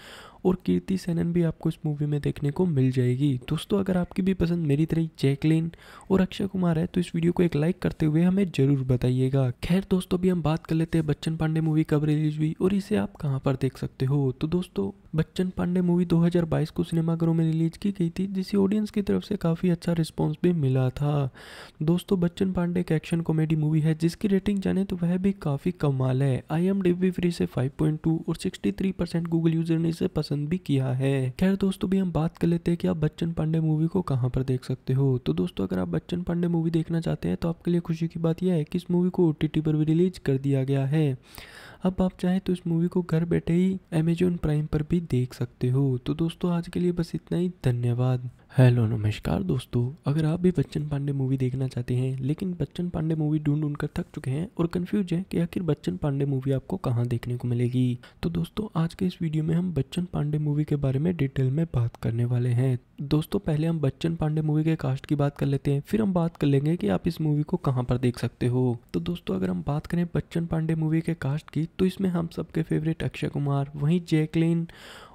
और कीर्ति सेनन भी आपको इस मूवी में देखने को मिल जाएगी दोस्तों अगर आपकी भी पसंद मेरी तरह जैकलिन और अक्षय कुमार है तो इस वीडियो को एक लाइक करते हुए हमें ज़रूर बताइएगा खैर दोस्तों अभी हम बात कर लेते हैं बच्चन पांडे मूवी कब रिलीज हुई और इसे आप कहाँ पर देख सकते हो तो दोस्तों बच्चन पांडे मूवी 2022 को सिनेमाघरों में रिलीज की गई थी जिसे ऑडियंस की तरफ से काफ़ी अच्छा रिस्पॉन्स भी मिला था दोस्तों बच्चन पांडे एक एक्शन कॉमेडी मूवी है जिसकी रेटिंग जाने तो वह भी काफ़ी कमाल है आई एम डी फ्री से 5.2 और 63 परसेंट गूगल यूजर ने इसे पसंद भी किया है खैर दोस्तों भी हम बात कर लेते हैं कि आप बच्चन पांडे मूवी को कहाँ पर देख सकते हो तो दोस्तों अगर आप बच्चन पांडे मूवी देखना चाहते हैं तो आपके लिए खुशी की बात यह है कि इस मूवी को ओ पर भी रिलीज कर दिया गया है अब आप चाहे तो इस मूवी को घर बैठे ही अमेजोन प्राइम पर भी देख सकते हो तो दोस्तों आज के लिए बस इतना ही धन्यवाद हेलो नमस्कार दोस्तों अगर आप भी बच्चन पांडे मूवी देखना चाहते हैं लेकिन बच्चन पांडे मूवी ढूंढ ढूंढ कर थक चुके हैं और कंफ्यूज हैं कि आखिर बच्चन पांडे मूवी आपको कहाँ देखने को मिलेगी तो दोस्तों आज के इस वीडियो में हम बच्चन पांडे मूवी के बारे में डिटेल में बात करने वाले हैं दोस्तों पहले हम बच्चन पांडे मूवी के कास्ट की बात कर लेते हैं फिर हम बात कर लेंगे कि आप इस मूवी को कहाँ पर देख सकते हो तो दोस्तों अगर हम बात करें बच्चन पांडे मूवी के कास्ट की तो इसमें हम सबके फेवरेट अक्षय कुमार वहीं जैकलिन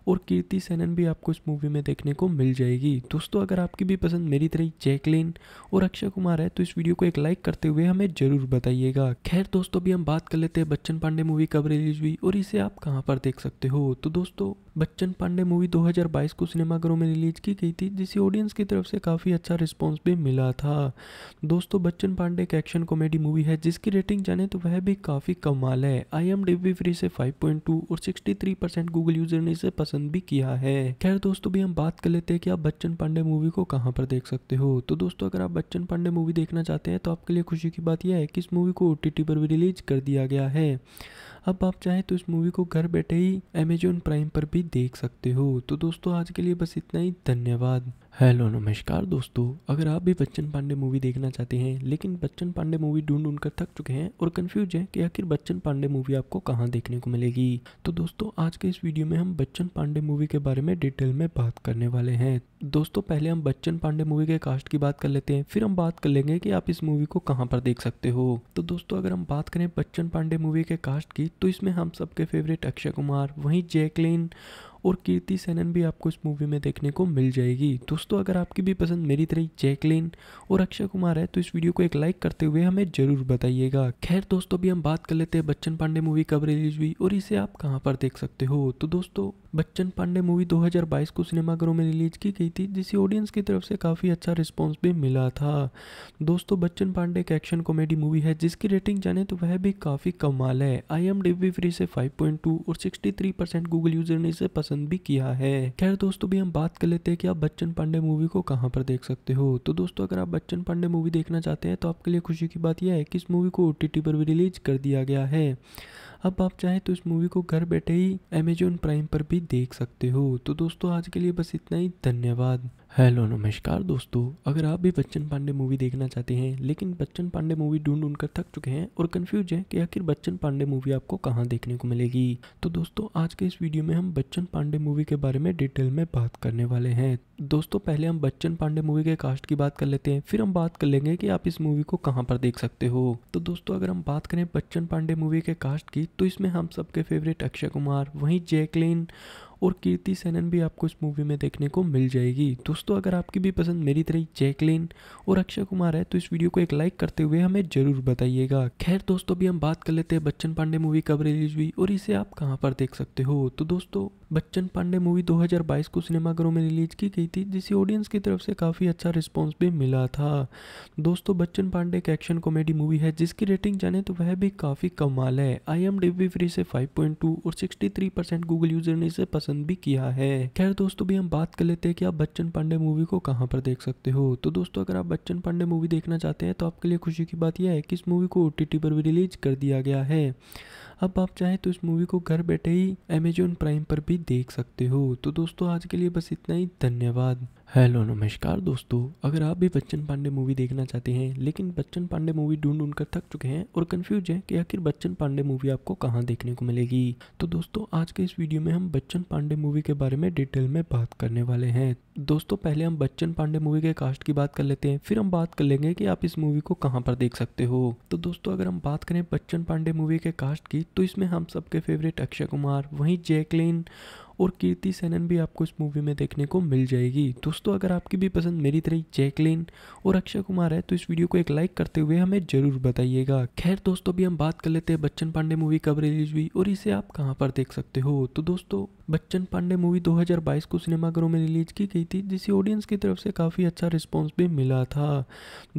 और कीर्ति सेनन भी आपको इस मूवी में देखने को मिल जाएगी दोस्तों अगर आपकी भी पसंद मेरी तरह जैकलिन और अक्षय कुमार है तो इस वीडियो को एक लाइक करते हुए हमें ज़रूर बताइएगा खैर दोस्तों भी हम बात कर लेते हैं बच्चन पांडे मूवी कब रिलीज हुई और इसे आप कहाँ पर देख सकते हो तो दोस्तों बच्चन पांडे मूवी 2022 को सिनेमाघरों में रिलीज की गई थी जिसे ऑडियंस की तरफ से काफ़ी अच्छा रिस्पॉन्स भी मिला था दोस्तों बच्चन पांडे एक एक्शन कॉमेडी मूवी है जिसकी रेटिंग जाने तो वह भी काफ़ी कमाल है आई एम डी फ्री से 5.2 और 63 परसेंट गूगल यूजर ने इसे पसंद भी किया है खैर दोस्तों भी हम बात कर लेते हैं कि आप बच्चन पांडे मूवी को कहाँ पर देख सकते हो तो दोस्तों अगर आप बच्चन पांडे मूवी देखना चाहते हैं तो आपके लिए खुशी की बात यह है कि इस मूवी को ओ पर भी रिलीज कर दिया गया है अब आप चाहें तो इस मूवी को घर बैठे ही अमेजोन प्राइम पर भी देख सकते हो तो दोस्तों आज के लिए बस इतना ही धन्यवाद हेलो नमस्कार दोस्तों अगर आप भी बच्चन पांडे मूवी देखना चाहते हैं लेकिन बच्चन पांडे मूवी ढूंढ ढूंढ कर थक चुके हैं और कंफ्यूज हैं कि आखिर बच्चन पांडे मूवी आपको कहाँ देखने को मिलेगी तो दोस्तों आज के इस वीडियो में हम बच्चन पांडे मूवी के बारे में डिटेल में बात करने वाले हैं दोस्तों पहले हम बच्चन पांडे मूवी के कास्ट की बात कर लेते हैं फिर हम बात कर लेंगे कि आप इस मूवी को कहाँ पर देख सकते हो तो दोस्तों अगर हम बात करें बच्चन पांडे मूवी के कास्ट की तो इसमें हम सबके फेवरेट अक्षय कुमार वहीं जैकलिन और कीर्ति सेनन भी आपको इस मूवी में देखने को मिल जाएगी दोस्तों अगर आपकी भी पसंद मेरी तरह जैकलिन और अक्षय कुमार है तो इस वीडियो को एक लाइक करते हुए हमें जरूर बताइएगा खैर दोस्तों भी हम बात कर लेते हैं बच्चन पांडे मूवी कब रिलीज हुई और इसे आप कहाँ पर देख सकते हो तो दोस्तों बच्चन पांडे मूवी 2022 को सिनेमाघरों में रिलीज की गई थी जिसे ऑडियंस की तरफ से काफ़ी अच्छा रिस्पॉन्स भी मिला था दोस्तों बच्चन पांडे एक एक्शन कॉमेडी मूवी है जिसकी रेटिंग जाने तो वह भी काफ़ी कमाल है आई एम डी फ्री से 5.2 और 63 परसेंट गूगल यूजर ने इसे पसंद पसंद भी किया है खैर दोस्तों भी हम बात कर लेते हैं कि आप बच्चन पांडे मूवी को कहाँ पर देख सकते हो तो दोस्तों अगर आप बच्चन पांडे मूवी देखना चाहते हैं तो आपके लिए खुशी की बात यह है कि इस मूवी को ओ पर भी रिलीज कर दिया गया है अब आप चाहें तो इस मूवी को घर बैठे ही अमेजोन प्राइम पर भी देख सकते हो तो दोस्तों आज के लिए बस इतना ही धन्यवाद हेलो नमस्कार दोस्तों अगर आप भी बच्चन पांडे मूवी देखना चाहते हैं लेकिन बच्चन पांडे मूवी ढूंढ ढूंढ कर थक चुके हैं और कंफ्यूज हैं कि आखिर बच्चन पांडे मूवी आपको कहाँ देखने को मिलेगी तो दोस्तों आज के इस वीडियो में हम बच्चन पांडे मूवी के बारे में डिटेल में बात करने वाले हैं दोस्तों पहले हम बच्चन पांडे मूवी के कास्ट की बात कर लेते हैं फिर हम बात कर लेंगे कि आप इस मूवी को कहाँ पर देख सकते हो तो दोस्तों अगर हम बात करें बच्चन पांडे मूवी के कास्ट की तो इसमें हम सबके फेवरेट अक्षय कुमार वहीं जैकलिन और कीर्ति सेनन भी आपको इस मूवी में देखने को मिल जाएगी दोस्तों अगर आपकी भी पसंद मेरी तरह जैकलिन और अक्षय कुमार है तो इस वीडियो को एक लाइक करते हुए हमें ज़रूर बताइएगा खैर दोस्तों अभी हम बात कर लेते हैं बच्चन पांडे मूवी कब रिलीज हुई और इसे आप कहाँ पर देख सकते हो तो दोस्तों बच्चन पांडे मूवी 2022 को सिनेमाघरों में रिलीज की गई थी जिसे ऑडियंस की तरफ से काफ़ी अच्छा रिस्पॉन्स भी मिला था दोस्तों बच्चन पांडे एक एक्शन कॉमेडी मूवी है जिसकी रेटिंग जाने तो वह भी काफ़ी कमाल है आई एम डी फ्री से 5.2 और 63 परसेंट गूगल यूजर ने इसे पसंद भी किया है खैर दोस्तों भी हम बात कर लेते हैं कि आप बच्चन पांडे मूवी को कहाँ पर देख सकते हो तो दोस्तों अगर आप बच्चन पांडे मूवी देखना चाहते हैं तो आपके लिए खुशी की बात यह है कि इस मूवी को ओ पर भी रिलीज कर दिया गया है अब आप चाहें तो इस मूवी को घर बैठे ही अमेजोन प्राइम पर भी देख सकते हो तो दोस्तों आज के लिए बस इतना ही धन्यवाद हेलो नमस्कार दोस्तों अगर आप भी बच्चन पांडे मूवी देखना चाहते हैं लेकिन बच्चन पांडे मूवी ढूंढ ढूंढ कर थक चुके हैं और कंफ्यूज हैं कि आखिर बच्चन पांडे मूवी आपको कहाँ देखने को मिलेगी तो दोस्तों आज के इस वीडियो में हम बच्चन पांडे मूवी के बारे में डिटेल में बात करने वाले हैं दोस्तों पहले हम बच्चन पांडे मूवी के कास्ट की बात कर लेते हैं फिर हम बात कर लेंगे कि आप इस मूवी को कहाँ पर देख सकते हो तो दोस्तों अगर हम बात करें बच्चन पांडे मूवी के कास्ट की तो इसमें हम सबके फेवरेट अक्षय कुमार वहीं जैकलिन और कीर्ति सेनन भी आपको इस मूवी में देखने को मिल जाएगी दोस्तों अगर आपकी भी पसंद मेरी तरह जैकलिन और अक्षय कुमार है तो इस वीडियो को एक लाइक करते हुए हमें जरूर बताइएगा खैर दोस्तों अभी हम बात कर लेते हैं बच्चन पांडे मूवी कब रिलीज हुई और इसे आप कहाँ पर देख सकते हो तो दोस्तों बच्चन पांडे मूवी 2022 को सिनेमाघरों में रिलीज की गई थी जिसे ऑडियंस की तरफ से काफ़ी अच्छा रिस्पॉन्स भी मिला था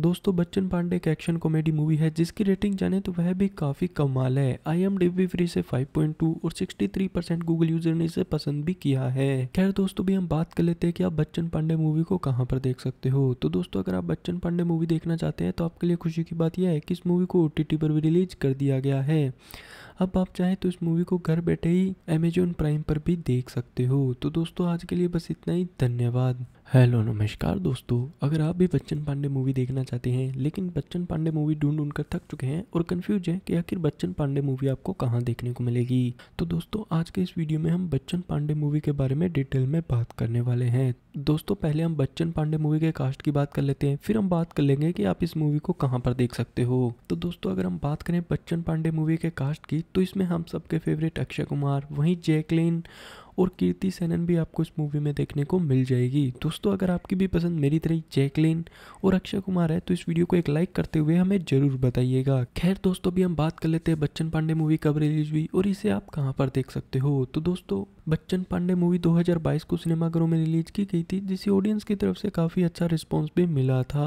दोस्तों बच्चन पांडे एक एक्शन कॉमेडी मूवी है जिसकी रेटिंग जाने तो वह भी काफ़ी कमाल है आई एम डी फ्री से 5.2 और 63 परसेंट गूगल यूजर ने इसे पसंद भी किया है खैर दोस्तों भी हम बात कर लेते हैं कि आप बच्चन पांडे मूवी को कहाँ पर देख सकते हो तो दोस्तों अगर आप बच्चन पांडे मूवी देखना चाहते हैं तो आपके लिए खुशी की बात यह है कि इस मूवी को ओ पर भी रिलीज कर दिया गया है अब आप चाहे तो इस मूवी को घर बैठे ही अमेजोन प्राइम पर भी देख सकते हो तो दोस्तों आज के लिए बस इतना ही धन्यवाद हेलो नमस्कार दोस्तों अगर आप भी बच्चन पांडे मूवी देखना चाहते हैं लेकिन बच्चन पांडे मूवी ढूंढ ढूंढ कर थक चुके हैं और कंफ्यूज हैं कि आखिर बच्चन पांडे मूवी आपको कहाँ देखने को मिलेगी तो दोस्तों आज के इस वीडियो में हम बच्चन पांडे मूवी के बारे में डिटेल में बात करने वाले हैं दोस्तों पहले हम बच्चन पांडे मूवी के कास्ट की बात कर लेते हैं फिर हम बात कर लेंगे कि आप इस मूवी को कहाँ पर देख सकते हो तो दोस्तों अगर हम बात करें बच्चन पांडे मूवी के कास्ट की तो इसमें हम सबके फेवरेट अक्षय कुमार वहीं जैकलिन और कीर्ति सेनन भी आपको इस मूवी में देखने को मिल जाएगी दोस्तों अगर आपकी भी पसंद मेरी तरह जैकलिन और अक्षय कुमार है तो इस वीडियो को एक लाइक करते हुए हमें ज़रूर बताइएगा खैर दोस्तों भी हम बात कर लेते हैं बच्चन पांडे मूवी कब रिलीज हुई और इसे आप कहाँ पर देख सकते हो तो दोस्तों बच्चन पांडे मूवी 2022 को सिनेमाघरों में रिलीज की गई थी जिसे ऑडियंस की तरफ से काफ़ी अच्छा रिस्पॉन्स भी मिला था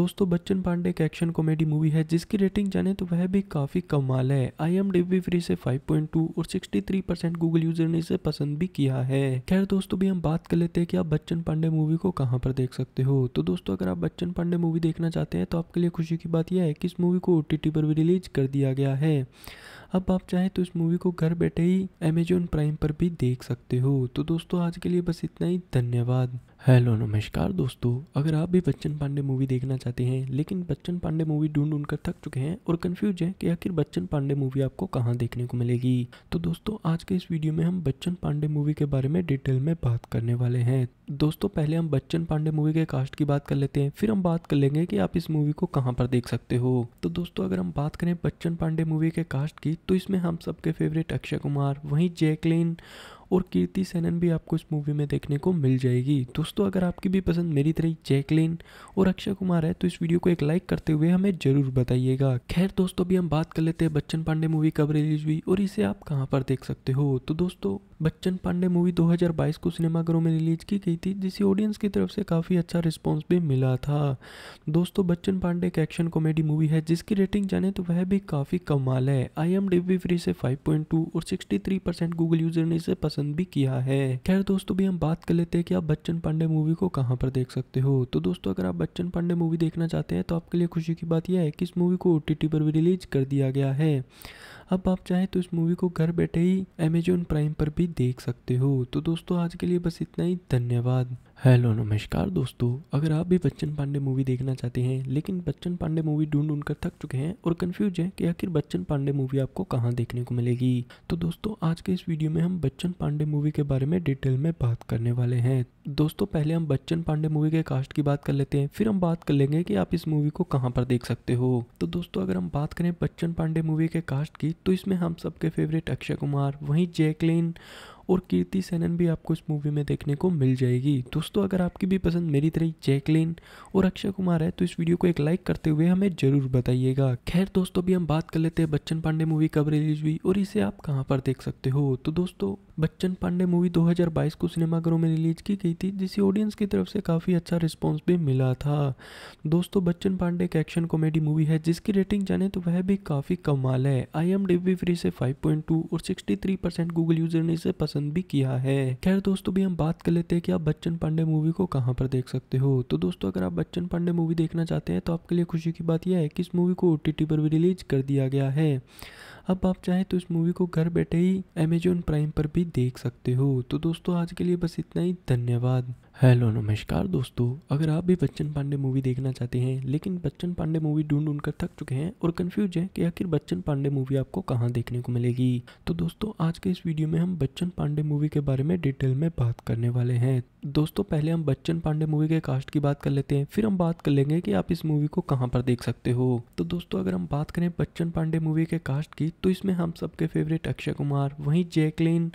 दोस्तों बच्चन पांडे एक एक्शन कॉमेडी मूवी है जिसकी रेटिंग जाने तो वह भी काफ़ी कमाल है आई एम डी फ्री से 5.2 और 63 परसेंट गूगल यूजर ने इसे पसंद भी किया है खैर दोस्तों भी हम बात कर लेते हैं कि आप बच्चन पांडे मूवी को कहाँ पर देख सकते हो तो दोस्तों अगर आप बच्चन पांडे मूवी देखना चाहते हैं तो आपके लिए खुशी की बात यह है कि इस मूवी को ओ पर भी रिलीज कर दिया गया है अब आप चाहें तो इस मूवी को घर बैठे ही अमेजोन प्राइम पर भी देख सकते हो तो दोस्तों आज के लिए बस इतना ही धन्यवाद हेलो नमस्कार दोस्तों अगर आप भी बच्चन पांडे मूवी देखना चाहते हैं लेकिन बच्चन पांडे मूवी ढूंढ ढूंढ कर थक चुके हैं और कंफ्यूज हैं कि आखिर बच्चन पांडे मूवी आपको कहाँ देखने को मिलेगी तो दोस्तों आज के इस वीडियो में हम बच्चन पांडे मूवी के बारे में डिटेल में बात करने वाले हैं दोस्तों पहले हम बच्चन पांडे मूवी के कास्ट की बात कर लेते हैं फिर हम बात कर लेंगे कि आप इस मूवी को कहाँ पर देख सकते हो तो दोस्तों अगर हम बात करें बच्चन पांडे मूवी के कास्ट की तो इसमें हम सबके फेवरेट अक्षय कुमार वहीं जैकलिन और कीर्ति सेनन भी आपको इस मूवी में देखने को मिल जाएगी दोस्तों अगर आपकी भी पसंद मेरी तरह जैकलिन और अक्षय कुमार है तो इस वीडियो को एक लाइक करते हुए हमें जरूर बताइएगा खैर दोस्तों भी हम बात कर लेते हैं बच्चन पांडे मूवी कब रिलीज हुई और इसे आप कहाँ पर देख सकते हो तो दोस्तों बच्चन पांडे मूवी 2022 को सिनेमाघरों में रिलीज की गई थी जिसे ऑडियंस की तरफ से काफ़ी अच्छा रिस्पॉन्स भी मिला था दोस्तों बच्चन पांडे एक एक्शन कॉमेडी मूवी है जिसकी रेटिंग जाने तो वह भी काफ़ी कमाल है आई एम डी फ्री से 5.2 और 63 परसेंट गूगल यूजर ने इसे पसंद पसंद भी किया है खैर दोस्तों भी हम बात कर लेते हैं कि आप बच्चन पांडे मूवी को कहाँ पर देख सकते हो तो दोस्तों अगर आप बच्चन पांडे मूवी देखना चाहते हैं तो आपके लिए खुशी की बात यह है कि इस मूवी को ओ पर भी रिलीज कर दिया गया है अब आप चाहें तो इस मूवी को घर बैठे ही अमेजोन प्राइम पर भी देख सकते हो तो दोस्तों आज के लिए बस इतना ही धन्यवाद हेलो नमस्कार दोस्तों अगर आप भी बच्चन पांडे मूवी देखना चाहते हैं लेकिन बच्चन पांडे मूवी ढूंढ ढूंढ कर थक चुके हैं और कंफ्यूज हैं कि आखिर बच्चन पांडे मूवी आपको कहाँ देखने को मिलेगी तो दोस्तों आज के इस वीडियो में हम बच्चन पांडे मूवी के बारे में डिटेल में बात करने वाले हैं दोस्तों पहले हम बच्चन पांडे मूवी के कास्ट की बात कर लेते हैं फिर हम बात कर लेंगे की आप इस मूवी को कहाँ पर देख सकते हो तो दोस्तों अगर हम बात करें बच्चन पांडे मूवी के कास्ट की तो इसमें हम सबके फेवरेट अक्षय कुमार वहीं जैकलिन और कीर्ति सेनन भी आपको इस मूवी में देखने को मिल जाएगी दोस्तों अगर आपकी भी पसंद मेरी तरह जैकलिन और अक्षय कुमार है तो इस वीडियो को एक लाइक करते हुए हमें ज़रूर बताइएगा खैर दोस्तों अभी हम बात कर लेते हैं बच्चन पांडे मूवी कब रिलीज हुई और इसे आप कहाँ पर देख सकते हो तो दोस्तों बच्चन पांडे मूवी 2022 को सिनेमाघरों में रिलीज की गई थी जिसे ऑडियंस की तरफ से काफ़ी अच्छा रिस्पॉन्स भी मिला था दोस्तों बच्चन पांडे एक एक्शन कॉमेडी मूवी है जिसकी रेटिंग जाने तो वह भी काफ़ी कमाल है आई एम डी फ्री से 5.2 और 63 परसेंट गूगल यूजर ने इसे पसंद भी किया है खैर दोस्तों भी हम बात कर लेते हैं कि आप बच्चन पांडे मूवी को कहाँ पर देख सकते हो तो दोस्तों अगर आप बच्चन पांडे मूवी देखना चाहते हैं तो आपके लिए खुशी की बात यह है कि इस मूवी को ओ पर भी रिलीज कर दिया गया है अब आप चाहें तो इस मूवी को घर बैठे ही अमेजोन प्राइम पर भी देख सकते हो तो दोस्तों आज के लिए बस इतना ही धन्यवाद हेलो नमस्कार दोस्तों अगर आप भी बच्चन पांडे मूवी देखना चाहते हैं लेकिन बच्चन पांडे मूवी ढूंढ ढूंढ कर थक चुके हैं और कंफ्यूज हैं कि आखिर बच्चन पांडे मूवी आपको कहाँ देखने को मिलेगी तो दोस्तों आज के इस वीडियो में हम बच्चन पांडे मूवी के बारे में डिटेल में बात करने वाले हैं दोस्तों पहले हम बच्चन पांडे मूवी के कास्ट की बात कर लेते हैं फिर हम बात कर लेंगे कि आप इस मूवी को कहाँ पर देख सकते हो तो दोस्तों अगर हम बात करें बच्चन पांडे मूवी के कास्ट की तो इसमें हम सबके फेवरेट अक्षय कुमार वहीं जैकलिन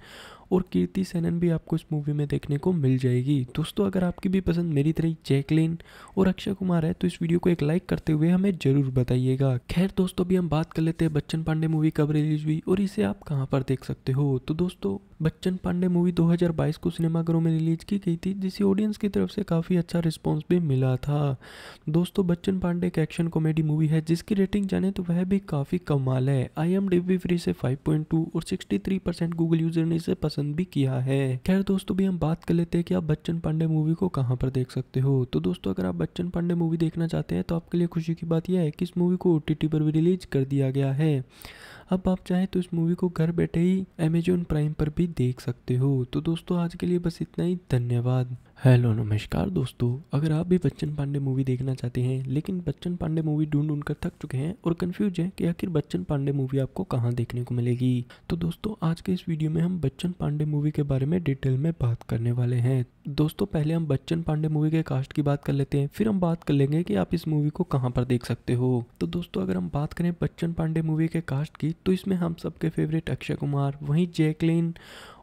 और कीर्ति सेनन भी आपको इस मूवी में देखने को मिल जाएगी दोस्तों अगर आपकी भी पसंद मेरी तरह जैकलिन और अक्षय कुमार है तो इस वीडियो को एक लाइक करते हुए हमें जरूर बताइएगा खैर दोस्तों अभी हम बात कर लेते हैं बच्चन पांडे मूवी कब रिलीज हुई और इसे आप कहाँ पर देख सकते हो तो दोस्तों बच्चन पांडे मूवी 2022 को सिनेमाघरों में रिलीज की गई थी जिसे ऑडियंस की तरफ से काफ़ी अच्छा रिस्पॉन्स भी मिला था दोस्तों बच्चन पांडे एक एक्शन कॉमेडी मूवी है जिसकी रेटिंग जाने तो वह भी काफ़ी कमाल है आई एम डी फ्री से 5.2 और 63 परसेंट गूगल यूजर ने इसे पसंद भी किया है खैर दोस्तों भी हम बात कर लेते हैं कि आप बच्चन पांडे मूवी को कहाँ पर देख सकते हो तो दोस्तों अगर आप बच्चन पांडे मूवी देखना चाहते हैं तो आपके लिए खुशी की बात यह है कि इस मूवी को ओ पर भी रिलीज कर दिया गया है अब आप चाहे तो इस मूवी को घर बैठे ही अमेजोन प्राइम पर भी देख सकते हो तो दोस्तों आज के लिए बस इतना ही धन्यवाद हेलो नमस्कार दोस्तों अगर आप भी बच्चन पांडे मूवी देखना चाहते हैं लेकिन बच्चन पांडे मूवी ढूंढ ढूंढ कर थक चुके हैं और कंफ्यूज हैं कि आखिर बच्चन पांडे मूवी आपको कहाँ देखने को मिलेगी तो दोस्तों आज के इस वीडियो में हम बच्चन पांडे मूवी के बारे में डिटेल में बात करने वाले हैं दोस्तों पहले हम बच्चन पांडे मूवी के कास्ट की बात कर लेते हैं फिर हम बात कर लेंगे कि आप इस मूवी को कहाँ पर देख सकते हो तो दोस्तों अगर हम बात करें बच्चन पांडे मूवी के कास्ट की तो इसमें हम सबके फेवरेट अक्षय कुमार वहीं जैकलिन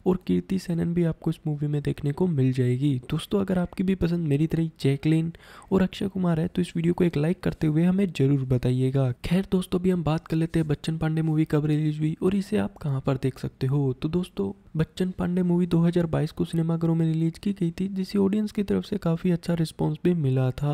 और कीर्ति सेनन भी आपको इस मूवी में देखने को मिल जाएगी दोस्तों अगर आपकी भी पसंद मेरी तरह जैकलिन और अक्षय कुमार है तो इस वीडियो को एक लाइक करते हुए हमें ज़रूर बताइएगा खैर दोस्तों भी हम बात कर लेते हैं बच्चन पांडे मूवी कब रिलीज हुई और इसे आप कहाँ पर देख सकते हो तो दोस्तों बच्चन पांडे मूवी 2022 को सिनेमाघरों में रिलीज की गई थी जिसे ऑडियंस की तरफ से काफ़ी अच्छा रिस्पांस भी मिला था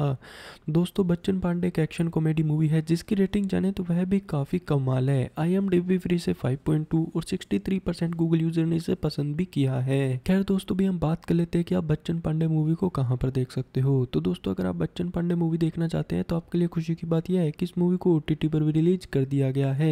दोस्तों बच्चन पांडे एक एक्शन कॉमेडी मूवी है जिसकी रेटिंग जाने तो वह भी काफ़ी कमाल है आई एम डी फ्री से 5.2 और 63 परसेंट गूगल यूजर ने इसे पसंद पसंद भी किया है खैर दोस्तों भी हम बात कर लेते हैं कि आप बच्चन पांडे मूवी को कहाँ पर देख सकते हो तो दोस्तों अगर आप बच्चन पांडे मूवी देखना चाहते हैं तो आपके लिए खुशी की बात यह है कि इस मूवी को ओ पर भी रिलीज कर दिया गया है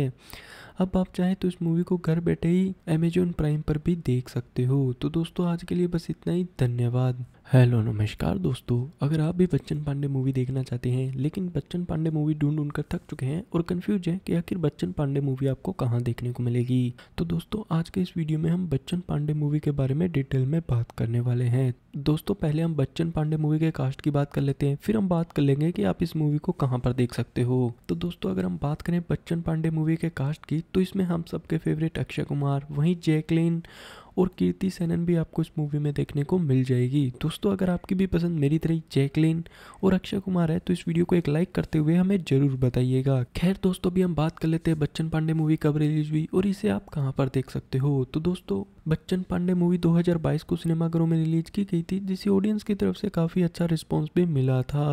अब आप चाहें तो इस मूवी को घर बैठे ही अमेजोन प्राइम पर भी देख सकते हो तो दोस्तों आज के लिए बस इतना ही धन्यवाद हेलो नमस्कार दोस्तों अगर आप भी बच्चन पांडे मूवी देखना चाहते हैं लेकिन बच्चन पांडे मूवी ढूंढ ढूंढ कर थक चुके हैं और कंफ्यूज हैं कि आखिर बच्चन पांडे मूवी आपको कहाँ देखने को मिलेगी तो दोस्तों आज के इस वीडियो में हम बच्चन पांडे मूवी के बारे में डिटेल में बात करने वाले हैं दोस्तों पहले हम बच्चन पांडे मूवी के कास्ट की बात कर लेते हैं फिर हम बात कर लेंगे कि आप इस मूवी को कहाँ पर देख सकते हो तो दोस्तों अगर हम बात करें बच्चन पांडे मूवी के कास्ट की तो इसमें हम सबके फेवरेट अक्षय कुमार वहीं जैकलिन और कीर्ति सेनन भी आपको इस मूवी में देखने को मिल जाएगी दोस्तों अगर आपकी भी पसंद मेरी तरह जैकलिन और अक्षय कुमार है तो इस वीडियो को एक लाइक करते हुए हमें ज़रूर बताइएगा खैर दोस्तों अभी हम बात कर लेते हैं बच्चन पांडे मूवी कब रिलीज हुई और इसे आप कहाँ पर देख सकते हो तो दोस्तों बच्चन पांडे मूवी 2022 को सिनेमाघरों में रिलीज की गई थी जिसे ऑडियंस की तरफ से काफ़ी अच्छा रिस्पॉन्स भी मिला था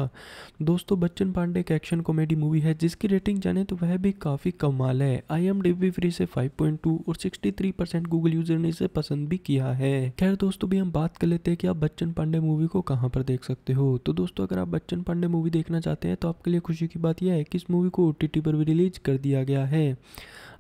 दोस्तों बच्चन पांडे एक एक्शन कॉमेडी मूवी है जिसकी रेटिंग जाने तो वह भी काफ़ी कमाल है आई एम डी फ्री से 5.2 और 63 परसेंट गूगल यूजर ने इसे पसंद भी किया है खैर दोस्तों भी हम बात कर लेते हैं कि आप बच्चन पांडे मूवी को कहाँ पर देख सकते हो तो दोस्तों अगर आप बच्चन पांडे मूवी देखना चाहते हैं तो आपके लिए खुशी की बात यह है कि इस मूवी को ओ पर भी रिलीज कर दिया गया है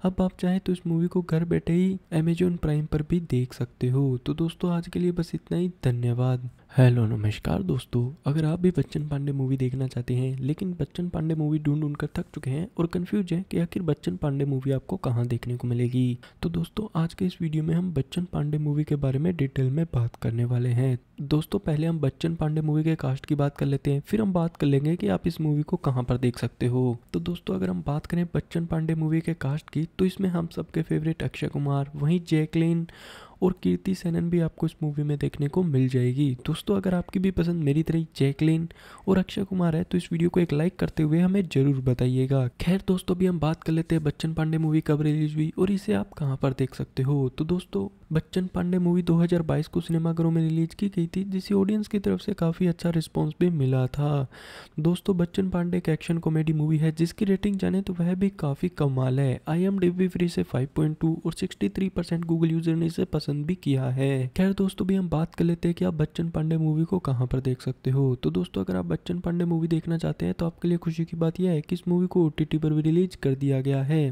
अब आप चाहें तो इस मूवी को घर बैठे ही अमेजोन प्राइम पर भी देख सकते हो तो दोस्तों आज के लिए बस इतना ही धन्यवाद हेलो नमस्कार दोस्तों अगर आप भी बच्चन पांडे मूवी देखना चाहते हैं लेकिन बच्चन पांडे मूवी ढूंढ ढूंढ कर थक चुके हैं और कंफ्यूज हैं कि आखिर बच्चन पांडे मूवी आपको कहाँ देखने को मिलेगी तो दोस्तों आज के इस वीडियो में हम बच्चन पांडे मूवी के बारे में डिटेल में बात करने वाले हैं दोस्तों पहले हम बच्चन पांडे मूवी के कास्ट की बात कर लेते हैं फिर हम बात कर लेंगे कि आप इस मूवी को कहाँ पर देख सकते हो तो दोस्तों अगर हम बात करें बच्चन पांडे मूवी के कास्ट की तो इसमें हम सबके फेवरेट अक्षय कुमार वहीं जैकलिन और कीर्ति सेनन भी आपको इस मूवी में देखने को मिल जाएगी दोस्तों अगर आपकी भी पसंद मेरी तरह जैकलिन और अक्षय कुमार है तो इस वीडियो को एक लाइक करते हुए हमें जरूर बताइएगा खैर दोस्तों भी हम बात कर लेते हैं बच्चन पांडे मूवी कब रिलीज हुई और इसे आप कहाँ पर देख सकते हो तो दोस्तों बच्चन पांडे मूवी 2022 को सिनेमाघरों में रिलीज की गई थी जिसे ऑडियंस की तरफ से काफ़ी अच्छा रिस्पॉन्स भी मिला था दोस्तों बच्चन पांडे एक एक्शन कॉमेडी मूवी है जिसकी रेटिंग जाने तो वह भी काफ़ी कमाल है आई एम डी फ्री से 5.2 और 63 परसेंट गूगल यूजर ने इसे पसंद भी किया है खैर दोस्तों भी हम बात कर लेते हैं कि आप बच्चन पांडे मूवी को कहाँ पर देख सकते हो तो दोस्तों अगर आप बच्चन पांडे मूवी देखना चाहते हैं तो आपके लिए खुशी की बात यह है कि इस मूवी को ओ पर भी रिलीज कर दिया गया है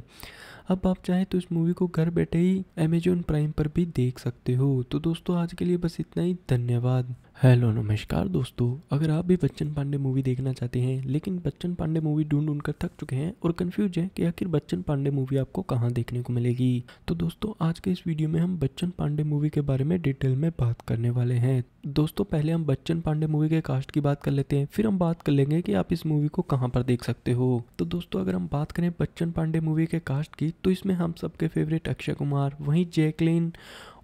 अब आप चाहे तो इस मूवी को घर बैठे ही अमेजोन प्राइम पर भी देख सकते हो तो दोस्तों आज के लिए बस इतना ही धन्यवाद हेलो नमस्कार दोस्तों अगर आप भी बच्चन पांडे मूवी देखना चाहते हैं लेकिन बच्चन पांडे मूवी ढूंढ ढूंढ कर थक चुके हैं और कंफ्यूज हैं कि आखिर बच्चन पांडे मूवी आपको कहाँ देखने को मिलेगी तो दोस्तों आज के इस वीडियो में हम बच्चन पांडे मूवी के बारे में डिटेल में बात करने वाले हैं दोस्तों पहले हम बच्चन पांडे मूवी के कास्ट की बात कर लेते हैं फिर हम बात कर लेंगे कि आप इस मूवी को कहाँ पर देख सकते हो तो दोस्तों अगर हम बात करें बच्चन पांडे मूवी के कास्ट की तो इसमें हम सबके फेवरेट अक्षय कुमार वहीं जैकलिन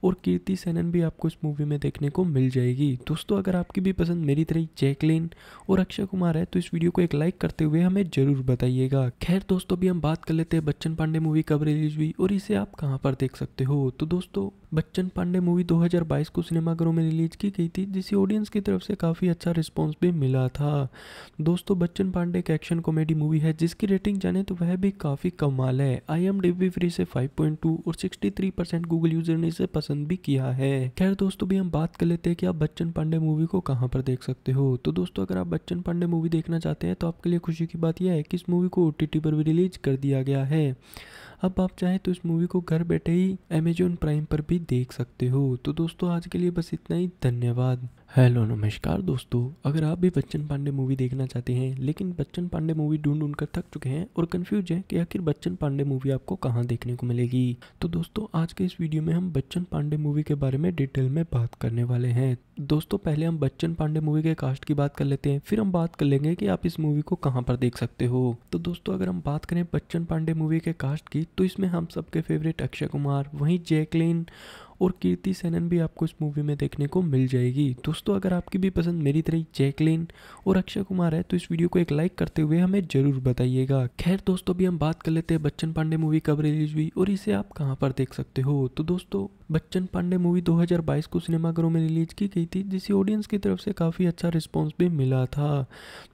और कीर्ति सेनन भी आपको इस मूवी में देखने को मिल जाएगी दोस्तों अगर आपकी भी पसंद मेरी तरह जैकलिन और अक्षय कुमार है तो इस वीडियो को एक लाइक करते हुए हमें जरूर बताइएगा खैर दोस्तों अभी हम बात कर लेते हैं बच्चन पांडे मूवी कब रिलीज हुई और इसे आप कहाँ पर देख सकते हो तो दोस्तों बच्चन पांडे मूवी 2022 को सिनेमाघरों में रिलीज की गई थी जिसे ऑडियंस की तरफ से काफ़ी अच्छा रिस्पॉन्स भी मिला था दोस्तों बच्चन पांडे एक एक्शन कॉमेडी मूवी है जिसकी रेटिंग जाने तो वह भी काफ़ी कमाल है आई एम डी फ्री से 5.2 और 63 परसेंट गूगल यूजर ने इसे पसंद भी किया है खैर दोस्तों भी हम बात कर लेते हैं कि आप बच्चन पांडे मूवी को कहाँ पर देख सकते हो तो दोस्तों अगर आप बच्चन पांडे मूवी देखना चाहते हैं तो आपके लिए खुशी की बात यह है कि इस मूवी को ओ पर भी रिलीज कर दिया गया है अब आप चाहे तो इस मूवी को घर बैठे ही अमेजोन प्राइम पर भी देख सकते हो तो दोस्तों आज के लिए बस इतना ही धन्यवाद हेलो नमस्कार दोस्तों अगर आप भी बच्चन पांडे मूवी देखना चाहते हैं लेकिन बच्चन पांडे मूवी ढूंढ ढूंढ कर थक चुके हैं और कंफ्यूज हैं कि आखिर बच्चन पांडे मूवी आपको कहाँ देखने को मिलेगी तो दोस्तों आज के इस वीडियो में हम बच्चन पांडे मूवी के बारे में डिटेल में बात करने वाले हैं दोस्तों पहले हम बच्चन पांडे मूवी के कास्ट की बात कर लेते हैं फिर हम बात कर लेंगे कि आप इस मूवी को कहाँ पर देख सकते हो तो दोस्तों अगर हम बात करें बच्चन पांडे मूवी के कास्ट की तो इसमें हम सबके फेवरेट अक्षय कुमार वहीं जैकलिन और कीर्ति सेनन भी आपको इस मूवी में देखने को मिल जाएगी दोस्तों अगर आपकी भी पसंद मेरी तरह जैकलिन और अक्षय कुमार है तो इस वीडियो को एक लाइक करते हुए हमें ज़रूर बताइएगा खैर दोस्तों अभी हम बात कर लेते हैं बच्चन पांडे मूवी कब रिलीज हुई और इसे आप कहाँ पर देख सकते हो तो दोस्तों बच्चन पांडे मूवी 2022 को सिनेमाघरों में रिलीज की गई थी जिसे ऑडियंस की तरफ से काफ़ी अच्छा रिस्पॉन्स भी मिला था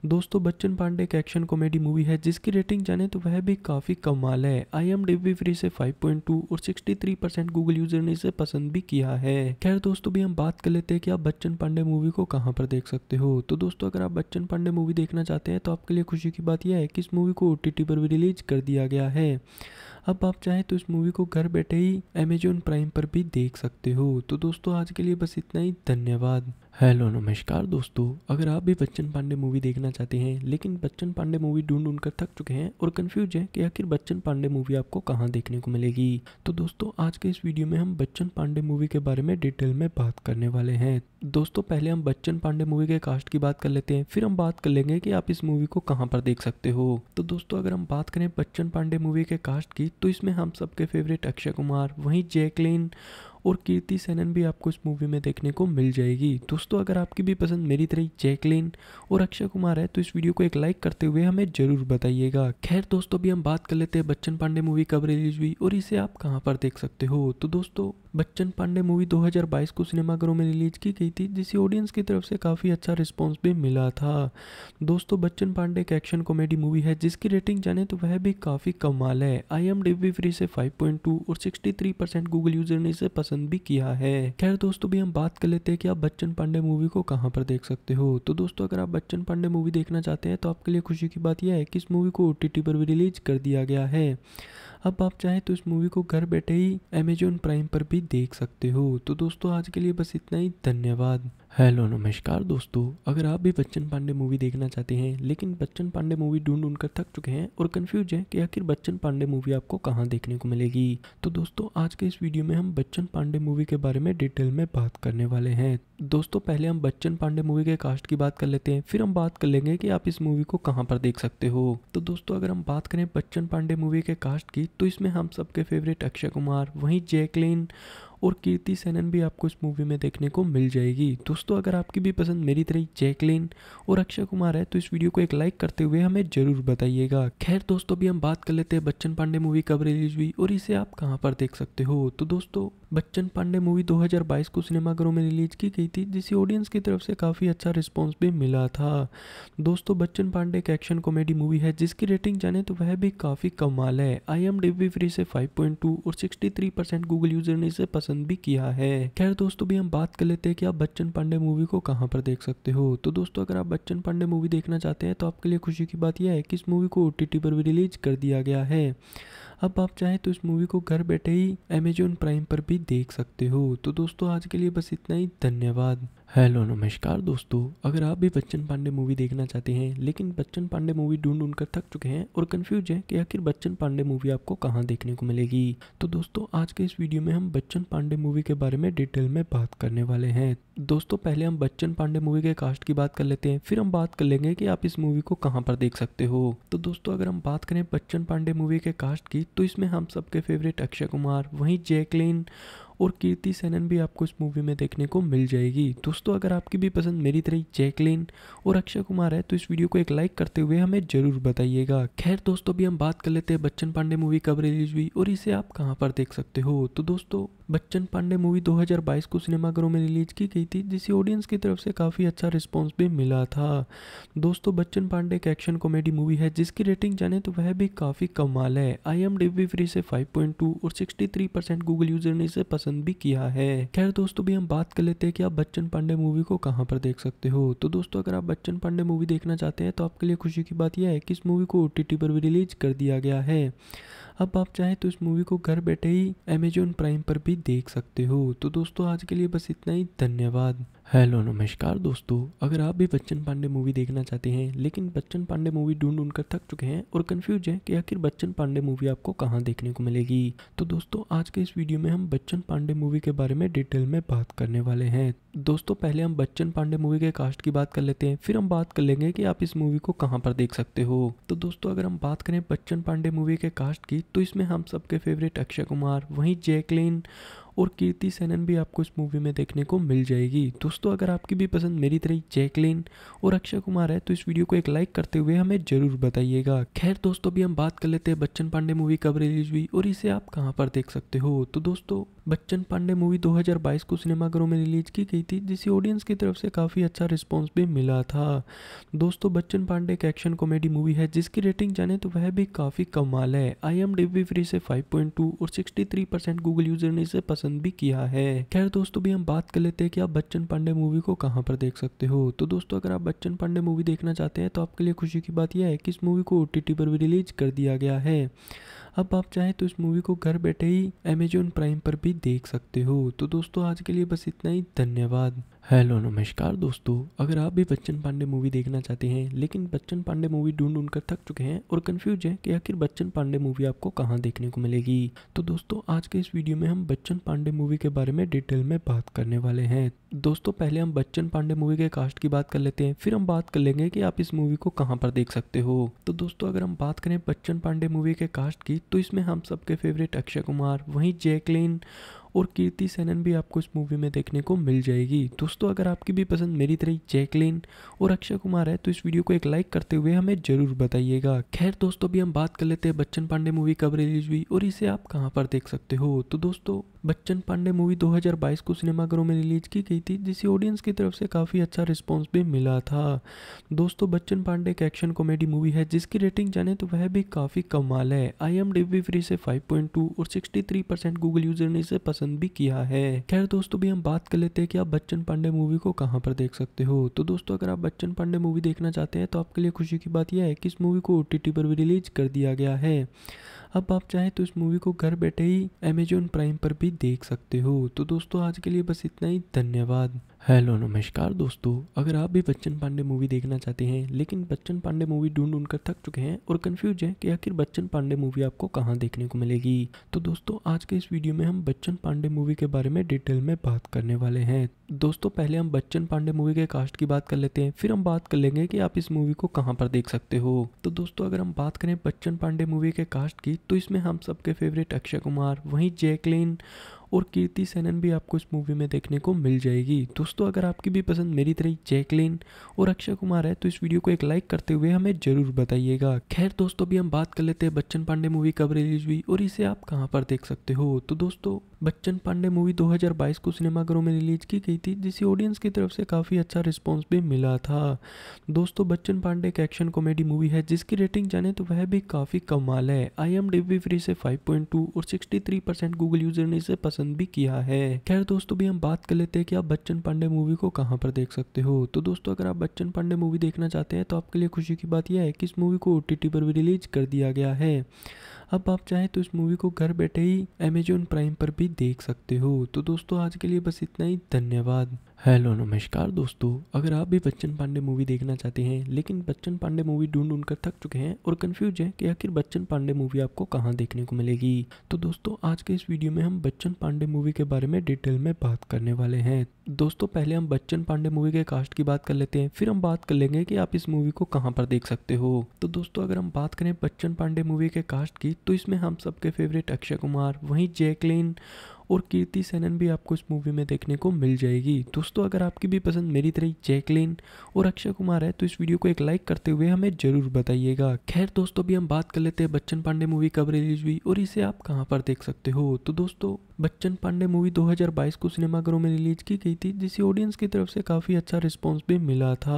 दोस्तों बच्चन पांडे एक एक्शन कॉमेडी मूवी है जिसकी रेटिंग जाने तो वह भी काफ़ी कमाल है आई एम डी फ्री से 5.2 और 63 परसेंट गूगल यूजर ने इसे पसंद पसंद भी किया है खैर दोस्तों भी हम बात कर लेते हैं कि आप बच्चन पांडे मूवी को कहाँ पर देख सकते हो तो दोस्तों अगर आप बच्चन पांडे मूवी देखना चाहते हैं तो आपके लिए खुशी की बात यह है कि इस मूवी को ओ पर भी रिलीज कर दिया गया है अब आप चाहें तो इस मूवी को घर बैठे ही अमेजोन प्राइम पर भी देख सकते हो तो दोस्तों आज के लिए बस इतना ही धन्यवाद हेलो नमस्कार दोस्तों अगर आप भी बच्चन पांडे मूवी देखना चाहते हैं लेकिन बच्चन पांडे मूवी ढूंढ ढूंढ कर थक चुके हैं और कंफ्यूज हैं कि आखिर बच्चन पांडे मूवी आपको कहाँ देखने को मिलेगी तो दोस्तों आज के इस वीडियो में हम बच्चन पांडे मूवी के बारे में डिटेल में बात करने वाले हैं दोस्तों पहले हम बच्चन पांडे मूवी के कास्ट की बात कर लेते हैं फिर हम बात कर लेंगे कि आप इस मूवी को कहाँ पर देख सकते हो तो दोस्तों अगर हम बात करें बच्चन पांडे मूवी के कास्ट की तो इसमें हम सबके फेवरेट अक्षय कुमार वहीं जैकलिन और कीर्ति सेनन भी आपको इस मूवी में देखने को मिल जाएगी दोस्तों अगर आपकी भी पसंद मेरी तरह जैकलिन और अक्षय कुमार है तो इस वीडियो को एक लाइक करते हुए हमें ज़रूर बताइएगा खैर दोस्तों अभी हम बात कर लेते हैं बच्चन पांडे मूवी कब रिलीज हुई और इसे आप कहाँ पर देख सकते हो तो दोस्तों बच्चन पांडे मूवी 2022 को सिनेमाघरों में रिलीज की गई थी जिसे ऑडियंस की तरफ से काफ़ी अच्छा रिस्पॉन्स भी मिला था दोस्तों बच्चन पांडे एक एक्शन कॉमेडी मूवी है जिसकी रेटिंग जाने तो वह भी काफ़ी कमाल है आई एम डी फ्री से 5.2 और 63 परसेंट गूगल यूजर ने इसे पसंद भी किया है खैर दोस्तों भी हम बात कर लेते हैं कि आप बच्चन पांडे मूवी को कहाँ पर देख सकते हो तो दोस्तों अगर आप बच्चन पांडे मूवी देखना चाहते हैं तो आपके लिए खुशी की बात यह है कि इस मूवी को ओ पर भी रिलीज कर दिया गया है अब आप चाहें तो इस मूवी को घर बैठे ही अमेजोन प्राइम पर भी देख सकते हो तो दोस्तों आज के लिए बस इतना ही धन्यवाद हेलो नमस्कार दोस्तों अगर आप भी बच्चन पांडे मूवी देखना चाहते हैं लेकिन बच्चन पांडे मूवी ढूंढ ढूंढ कर थक चुके हैं और कंफ्यूज हैं कि आखिर बच्चन पांडे मूवी आपको कहाँ देखने को मिलेगी तो दोस्तों आज के इस वीडियो में हम बच्चन पांडे मूवी के बारे में डिटेल में बात करने वाले हैं दोस्तों पहले हम बच्चन पांडे मूवी के कास्ट की बात कर लेते हैं फिर हम बात कर लेंगे कि आप इस मूवी को कहाँ पर देख सकते हो तो दोस्तों अगर हम बात करें बच्चन पांडे मूवी के कास्ट की तो इसमें हम सबके फेवरेट अक्षय कुमार वहीं जैकलिन और कीर्ति सेनन भी आपको इस मूवी में देखने को मिल जाएगी दोस्तों अगर आपकी भी पसंद मेरी तरह जैकलिन और अक्षय कुमार है तो इस वीडियो को एक लाइक करते हुए हमें जरूर बताइएगा खैर दोस्तों अभी हम बात कर लेते हैं बच्चन पांडे मूवी कब रिलीज हुई और इसे आप कहाँ पर देख सकते हो तो दोस्तों बच्चन पांडे मूवी 2022 को सिनेमाघरों में रिलीज की गई थी जिसे ऑडियंस की तरफ से काफ़ी अच्छा रिस्पॉन्स भी मिला था दोस्तों बच्चन पांडे एक एक्शन कॉमेडी मूवी है जिसकी रेटिंग जाने तो वह भी काफ़ी कमाल है आई एम डी फ्री से 5.2 और 63 परसेंट गूगल यूजर ने इसे पसंद भी किया है खैर दोस्तों भी हम बात कर लेते हैं कि आप बच्चन पांडे मूवी को कहाँ पर देख सकते हो तो दोस्तों अगर आप बच्चन पांडे मूवी देखना चाहते हैं तो आपके लिए खुशी की बात यह है कि इस मूवी को ओ पर भी रिलीज कर दिया गया है अब आप चाहें तो इस मूवी को घर बैठे ही अमेजोन प्राइम पर भी देख सकते हो तो दोस्तों आज के लिए बस इतना ही धन्यवाद हेलो नमस्कार दोस्तों अगर आप भी बच्चन पांडे मूवी देखना चाहते हैं लेकिन बच्चन पांडे मूवी ढूंढ ढूंढ कर थक चुके हैं और कंफ्यूज हैं कि आखिर बच्चन पांडे मूवी आपको कहाँ देखने को मिलेगी तो दोस्तों आज के इस वीडियो में हम बच्चन पांडे मूवी के बारे में डिटेल में बात करने वाले हैं दोस्तों पहले हम बच्चन पांडे मूवी के कास्ट की बात कर लेते हैं फिर हम बात कर लेंगे कि आप इस मूवी को कहाँ पर देख सकते हो तो दोस्तों अगर हम बात करें बच्चन पांडे मूवी के कास्ट की तो इसमें हम सबके फेवरेट अक्षय कुमार वहीं जैकलिन और कीर्ति सेनन भी आपको इस मूवी में देखने को मिल जाएगी दोस्तों अगर आपकी भी पसंद मेरी तरह जैकलिन और अक्षय कुमार है तो इस वीडियो को एक लाइक करते हुए हमें जरूर बताइएगा खैर दोस्तों अभी हम बात कर लेते हैं बच्चन पांडे मूवी कब रिलीज हुई और इसे आप कहाँ पर देख सकते हो तो दोस्तों बच्चन पांडे मूवी 2022 को सिनेमाघरों में रिलीज की गई थी जिसे ऑडियंस की तरफ से काफ़ी अच्छा रिस्पॉन्स भी मिला था दोस्तों बच्चन पांडे एक एक्शन कॉमेडी मूवी है जिसकी रेटिंग जाने तो वह भी काफ़ी कमाल है आई एम फ्री से 5.2 और 63 परसेंट गूगल यूजर ने इसे पसंद पसंद भी किया है खैर दोस्तों भी हम बात कर लेते हैं कि आप बच्चन पांडे मूवी को कहाँ पर देख सकते हो तो दोस्तों अगर आप बच्चन पांडे मूवी देखना चाहते हैं तो आपके लिए खुशी की बात यह है कि इस मूवी को ओ पर भी रिलीज कर दिया गया है अब आप चाहें तो इस मूवी को घर बैठे ही अमेजोन प्राइम पर भी देख सकते हो तो दोस्तों आज के लिए बस इतना ही धन्यवाद हेलो नमस्कार दोस्तों अगर आप भी बच्चन पांडे मूवी देखना चाहते हैं लेकिन बच्चन पांडे मूवी ढूंढ ढूंढ कर थक चुके हैं और कंफ्यूज हैं कि आखिर बच्चन पांडे मूवी आपको कहाँ देखने को मिलेगी तो दोस्तों आज के इस वीडियो में हम बच्चन पांडे मूवी के बारे में डिटेल में बात करने वाले हैं दोस्तों पहले हम बच्चन पांडे मूवी के कास्ट की बात कर लेते हैं फिर हम बात कर लेंगे की आप इस मूवी को कहाँ पर देख सकते हो तो दोस्तों अगर हम बात करें बच्चन पांडे मूवी के कास्ट की तो इसमें हम सबके फेवरेट अक्षय कुमार वहीं जैकलिन और कीर्ति सेनन भी आपको इस मूवी में देखने को मिल जाएगी दोस्तों अगर आपकी भी पसंद मेरी तरह जैकलिन और अक्षय कुमार है तो इस वीडियो को एक लाइक करते हुए हमें ज़रूर बताइएगा खैर दोस्तों भी हम बात कर लेते हैं बच्चन पांडे मूवी कब रिलीज हुई और इसे आप कहाँ पर देख सकते हो तो दोस्तों बच्चन पांडे मूवी 2022 को सिनेमाघरों में रिलीज की गई थी जिसे ऑडियंस की तरफ से काफ़ी अच्छा रिस्पॉन्स भी मिला था दोस्तों बच्चन पांडे एक एक्शन कॉमेडी मूवी है जिसकी रेटिंग जाने तो वह भी काफ़ी कमाल है आई एम डी फ्री से 5.2 और 63 परसेंट गूगल यूजर ने इसे पसंद भी किया है खैर दोस्तों भी हम बात कर लेते हैं कि आप बच्चन पांडे मूवी को कहाँ पर देख सकते हो तो दोस्तों अगर आप बच्चन पांडे मूवी देखना चाहते हैं तो आपके लिए खुशी की बात यह है कि इस मूवी को ओ पर भी रिलीज कर दिया गया है अब आप चाहें तो इस मूवी को घर बैठे ही अमेजोन प्राइम पर भी देख सकते हो तो दोस्तों आज के लिए बस इतना ही धन्यवाद हेलो नमस्कार दोस्तों अगर आप भी बच्चन पांडे मूवी देखना चाहते हैं लेकिन बच्चन पांडे मूवी ढूंढ ढूंढ कर थक चुके हैं और कंफ्यूज हैं कि आखिर बच्चन पांडे मूवी आपको कहाँ देखने को मिलेगी तो दोस्तों आज के इस वीडियो में हम बच्चन पांडे मूवी के बारे में डिटेल में बात करने वाले हैं दोस्तों पहले हम बच्चन पांडे मूवी के कास्ट की बात कर लेते हैं फिर हम बात कर लेंगे कि आप इस मूवी को कहाँ पर देख सकते हो तो दोस्तों अगर हम बात करें बच्चन पांडे मूवी के कास्ट की तो इसमें हम सबके फेवरेट अक्षय कुमार वहीं जैकलिन और कीर्ति सेनन भी आपको इस मूवी में देखने को मिल जाएगी दोस्तों अगर आपकी भी पसंद मेरी तरह जैकलिन और अक्षय कुमार है तो इस वीडियो को एक लाइक करते हुए हमें ज़रूर बताइएगा खैर दोस्तों अभी हम बात कर लेते हैं बच्चन पांडे मूवी कब रिलीज हुई और इसे आप कहाँ पर देख सकते हो तो दोस्तों बच्चन पांडे मूवी 2022 को सिनेमाघरों में रिलीज की गई थी जिसे ऑडियंस की तरफ से काफ़ी अच्छा रिस्पॉन्स भी मिला था दोस्तों बच्चन पांडे एक एक्शन कॉमेडी मूवी है जिसकी रेटिंग जाने तो वह भी काफ़ी कमाल है आई एम डी फ्री से 5.2 और 63 परसेंट गूगल यूजर ने इसे पसंद भी किया है खैर दोस्तों भी हम बात कर लेते हैं कि आप बच्चन पांडे मूवी को कहाँ पर देख सकते हो तो दोस्तों अगर आप बच्चन पांडे मूवी देखना चाहते हैं तो आपके लिए खुशी की बात यह है कि इस मूवी को ओ पर भी रिलीज कर दिया गया है अब आप चाहें तो इस मूवी को घर बैठे ही अमेजोन प्राइम पर भी देख सकते हो तो दोस्तों आज के लिए बस इतना ही धन्यवाद हेलो नमस्कार दोस्तों अगर आप भी बच्चन पांडे मूवी देखना चाहते हैं लेकिन बच्चन पांडे मूवी ढूंढ ढूंढ कर थक चुके हैं और कंफ्यूज हैं कि आखिर बच्चन पांडे मूवी आपको कहाँ देखने को मिलेगी तो दोस्तों आज के इस वीडियो में हम बच्चन पांडे मूवी के बारे में डिटेल में बात करने वाले हैं दोस्तों पहले हम बच्चन पांडे मूवी के कास्ट की बात कर लेते हैं फिर हम बात कर लेंगे कि आप इस मूवी को कहाँ पर देख सकते हो तो दोस्तों अगर हम बात करें बच्चन पांडे मूवी के कास्ट की तो इसमें हम सबके फेवरेट अक्षय कुमार वहीं जैकलिन और कीर्ति सेनन भी आपको इस मूवी में देखने को मिल जाएगी दोस्तों अगर आपकी भी पसंद मेरी तरह जैकलिन और अक्षय कुमार है तो इस वीडियो को एक लाइक करते हुए हमें जरूर बताइएगा खैर दोस्तों अभी हम बात कर लेते हैं बच्चन पांडे मूवी कब रिलीज हुई और इसे आप कहाँ पर देख सकते हो तो दोस्तों बच्चन पांडे मूवी 2022 को सिनेमाघरों में रिलीज की गई थी जिसे ऑडियंस की तरफ से काफ़ी अच्छा रिस्पॉन्स भी मिला था दोस्तों बच्चन पांडे एक एक्शन कॉमेडी मूवी है जिसकी रेटिंग जाने तो वह भी काफ़ी कमाल है आई एम डी फ्री से 5.2 और 63 परसेंट गूगल यूजर ने इसे पसंद भी किया है खैर दोस्तों भी हम बात कर लेते हैं कि आप बच्चन पांडे मूवी को कहाँ पर देख सकते हो तो दोस्तों अगर आप बच्चन पांडे मूवी देखना चाहते हैं तो आपके लिए खुशी की बात यह है कि इस मूवी को ओ पर भी रिलीज कर दिया गया है अब आप चाहें तो इस मूवी को घर बैठे ही अमेजोन प्राइम पर भी देख सकते हो तो दोस्तों आज के लिए बस इतना ही धन्यवाद हेलो नमस्कार दोस्तों अगर आप भी बच्चन पांडे मूवी देखना चाहते हैं लेकिन बच्चन पांडे मूवी ढूंढ ढूंढ कर थक चुके हैं और कंफ्यूज हैं कि आखिर बच्चन पांडे मूवी आपको कहाँ देखने को मिलेगी तो दोस्तों आज के इस वीडियो में हम बच्चन पांडे मूवी के बारे में डिटेल में बात करने वाले हैं दोस्तों पहले हम बच्चन पांडे मूवी के कास्ट की बात कर लेते हैं फिर हम बात कर लेंगे कि आप इस मूवी को कहाँ पर देख सकते हो तो दोस्तों अगर हम बात करें बच्चन पांडे मूवी के कास्ट की तो इसमें हम सबके फेवरेट अक्षय कुमार वहीं जैकलिन और कीर्ति सेनन भी आपको इस मूवी में देखने को मिल जाएगी दोस्तों अगर आपकी भी पसंद मेरी तरह जैकलिन और अक्षय कुमार है तो इस वीडियो को एक लाइक करते हुए हमें जरूर बताइएगा खैर दोस्तों भी हम बात कर लेते हैं बच्चन पांडे मूवी कब रिलीज हुई और इसे आप कहाँ पर देख सकते हो तो दोस्तों बच्चन पांडे मूवी 2022 को सिनेमाघरों में रिलीज की गई थी जिसे ऑडियंस की तरफ से काफ़ी अच्छा रिस्पॉन्स भी मिला था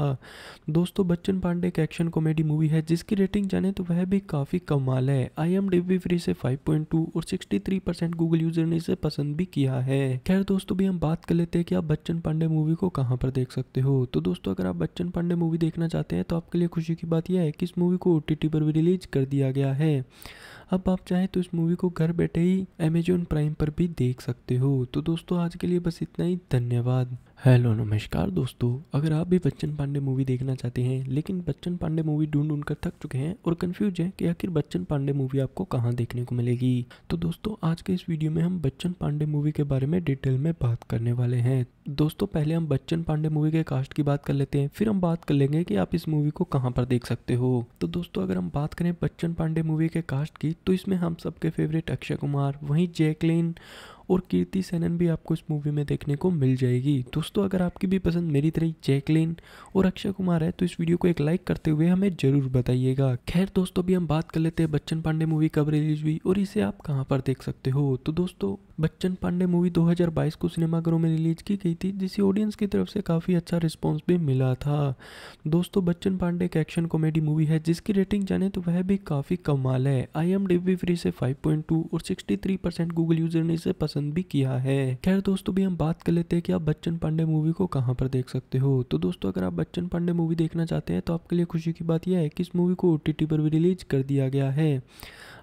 दोस्तों बच्चन पांडे एक एक्शन कॉमेडी मूवी है जिसकी रेटिंग जाने तो वह भी काफ़ी कमाल है आई एम फ्री से 5.2 और 63 परसेंट गूगल यूजर ने इसे पसंद पसंद भी किया है खैर दोस्तों भी हम बात कर लेते हैं कि आप बच्चन पांडे मूवी को कहाँ पर देख सकते हो तो दोस्तों अगर आप बच्चन पांडे मूवी देखना चाहते हैं तो आपके लिए खुशी की बात यह है कि इस मूवी को ओ पर भी रिलीज कर दिया गया है अब आप चाहें तो इस मूवी को घर बैठे ही अमेजोन प्राइम पर भी देख सकते हो तो दोस्तों आज के लिए बस इतना ही धन्यवाद हेलो नमस्कार दोस्तों अगर आप भी बच्चन पांडे मूवी देखना चाहते हैं लेकिन बच्चन पांडे मूवी ढूंढ ढूंढ कर थक चुके हैं और कंफ्यूज हैं कि आखिर बच्चन पांडे मूवी आपको कहाँ देखने को मिलेगी तो दोस्तों आज के इस वीडियो में हम बच्चन पांडे मूवी के बारे में डिटेल में बात करने वाले हैं दोस्तों पहले हम बच्चन पांडे मूवी के कास्ट की बात कर लेते हैं फिर हम बात कर लेंगे कि आप इस मूवी को कहाँ पर देख सकते हो तो दोस्तों अगर हम बात करें बच्चन पांडे मूवी के कास्ट की तो इसमें हम सबके फेवरेट अक्षय कुमार वहीं जैकलिन और कीर्ति सेनन भी आपको इस मूवी में देखने को मिल जाएगी दोस्तों अगर आपकी भी पसंद मेरी तरह जैकलिन और अक्षय कुमार है तो इस वीडियो को एक लाइक करते हुए हमें ज़रूर बताइएगा खैर दोस्तों अभी हम बात कर लेते हैं बच्चन पांडे मूवी कब रिलीज हुई और इसे आप कहाँ पर देख सकते हो तो दोस्तों बच्चन पांडे मूवी 2022 को सिनेमाघरों में रिलीज की गई थी जिसे ऑडियंस की तरफ से काफ़ी अच्छा रिस्पॉन्स भी मिला था दोस्तों बच्चन पांडे एक एक्शन कॉमेडी मूवी है जिसकी रेटिंग जाने तो वह भी काफ़ी कमाल है आई एम डी फ्री से 5.2 और 63 परसेंट गूगल यूजर ने इसे पसंद भी किया है खैर दोस्तों भी हम बात कर लेते हैं कि आप बच्चन पांडे मूवी को कहाँ पर देख सकते हो तो दोस्तों अगर आप बच्चन पांडे मूवी देखना चाहते हैं तो आपके लिए खुशी की बात यह है कि इस मूवी को ओ पर भी रिलीज कर दिया गया है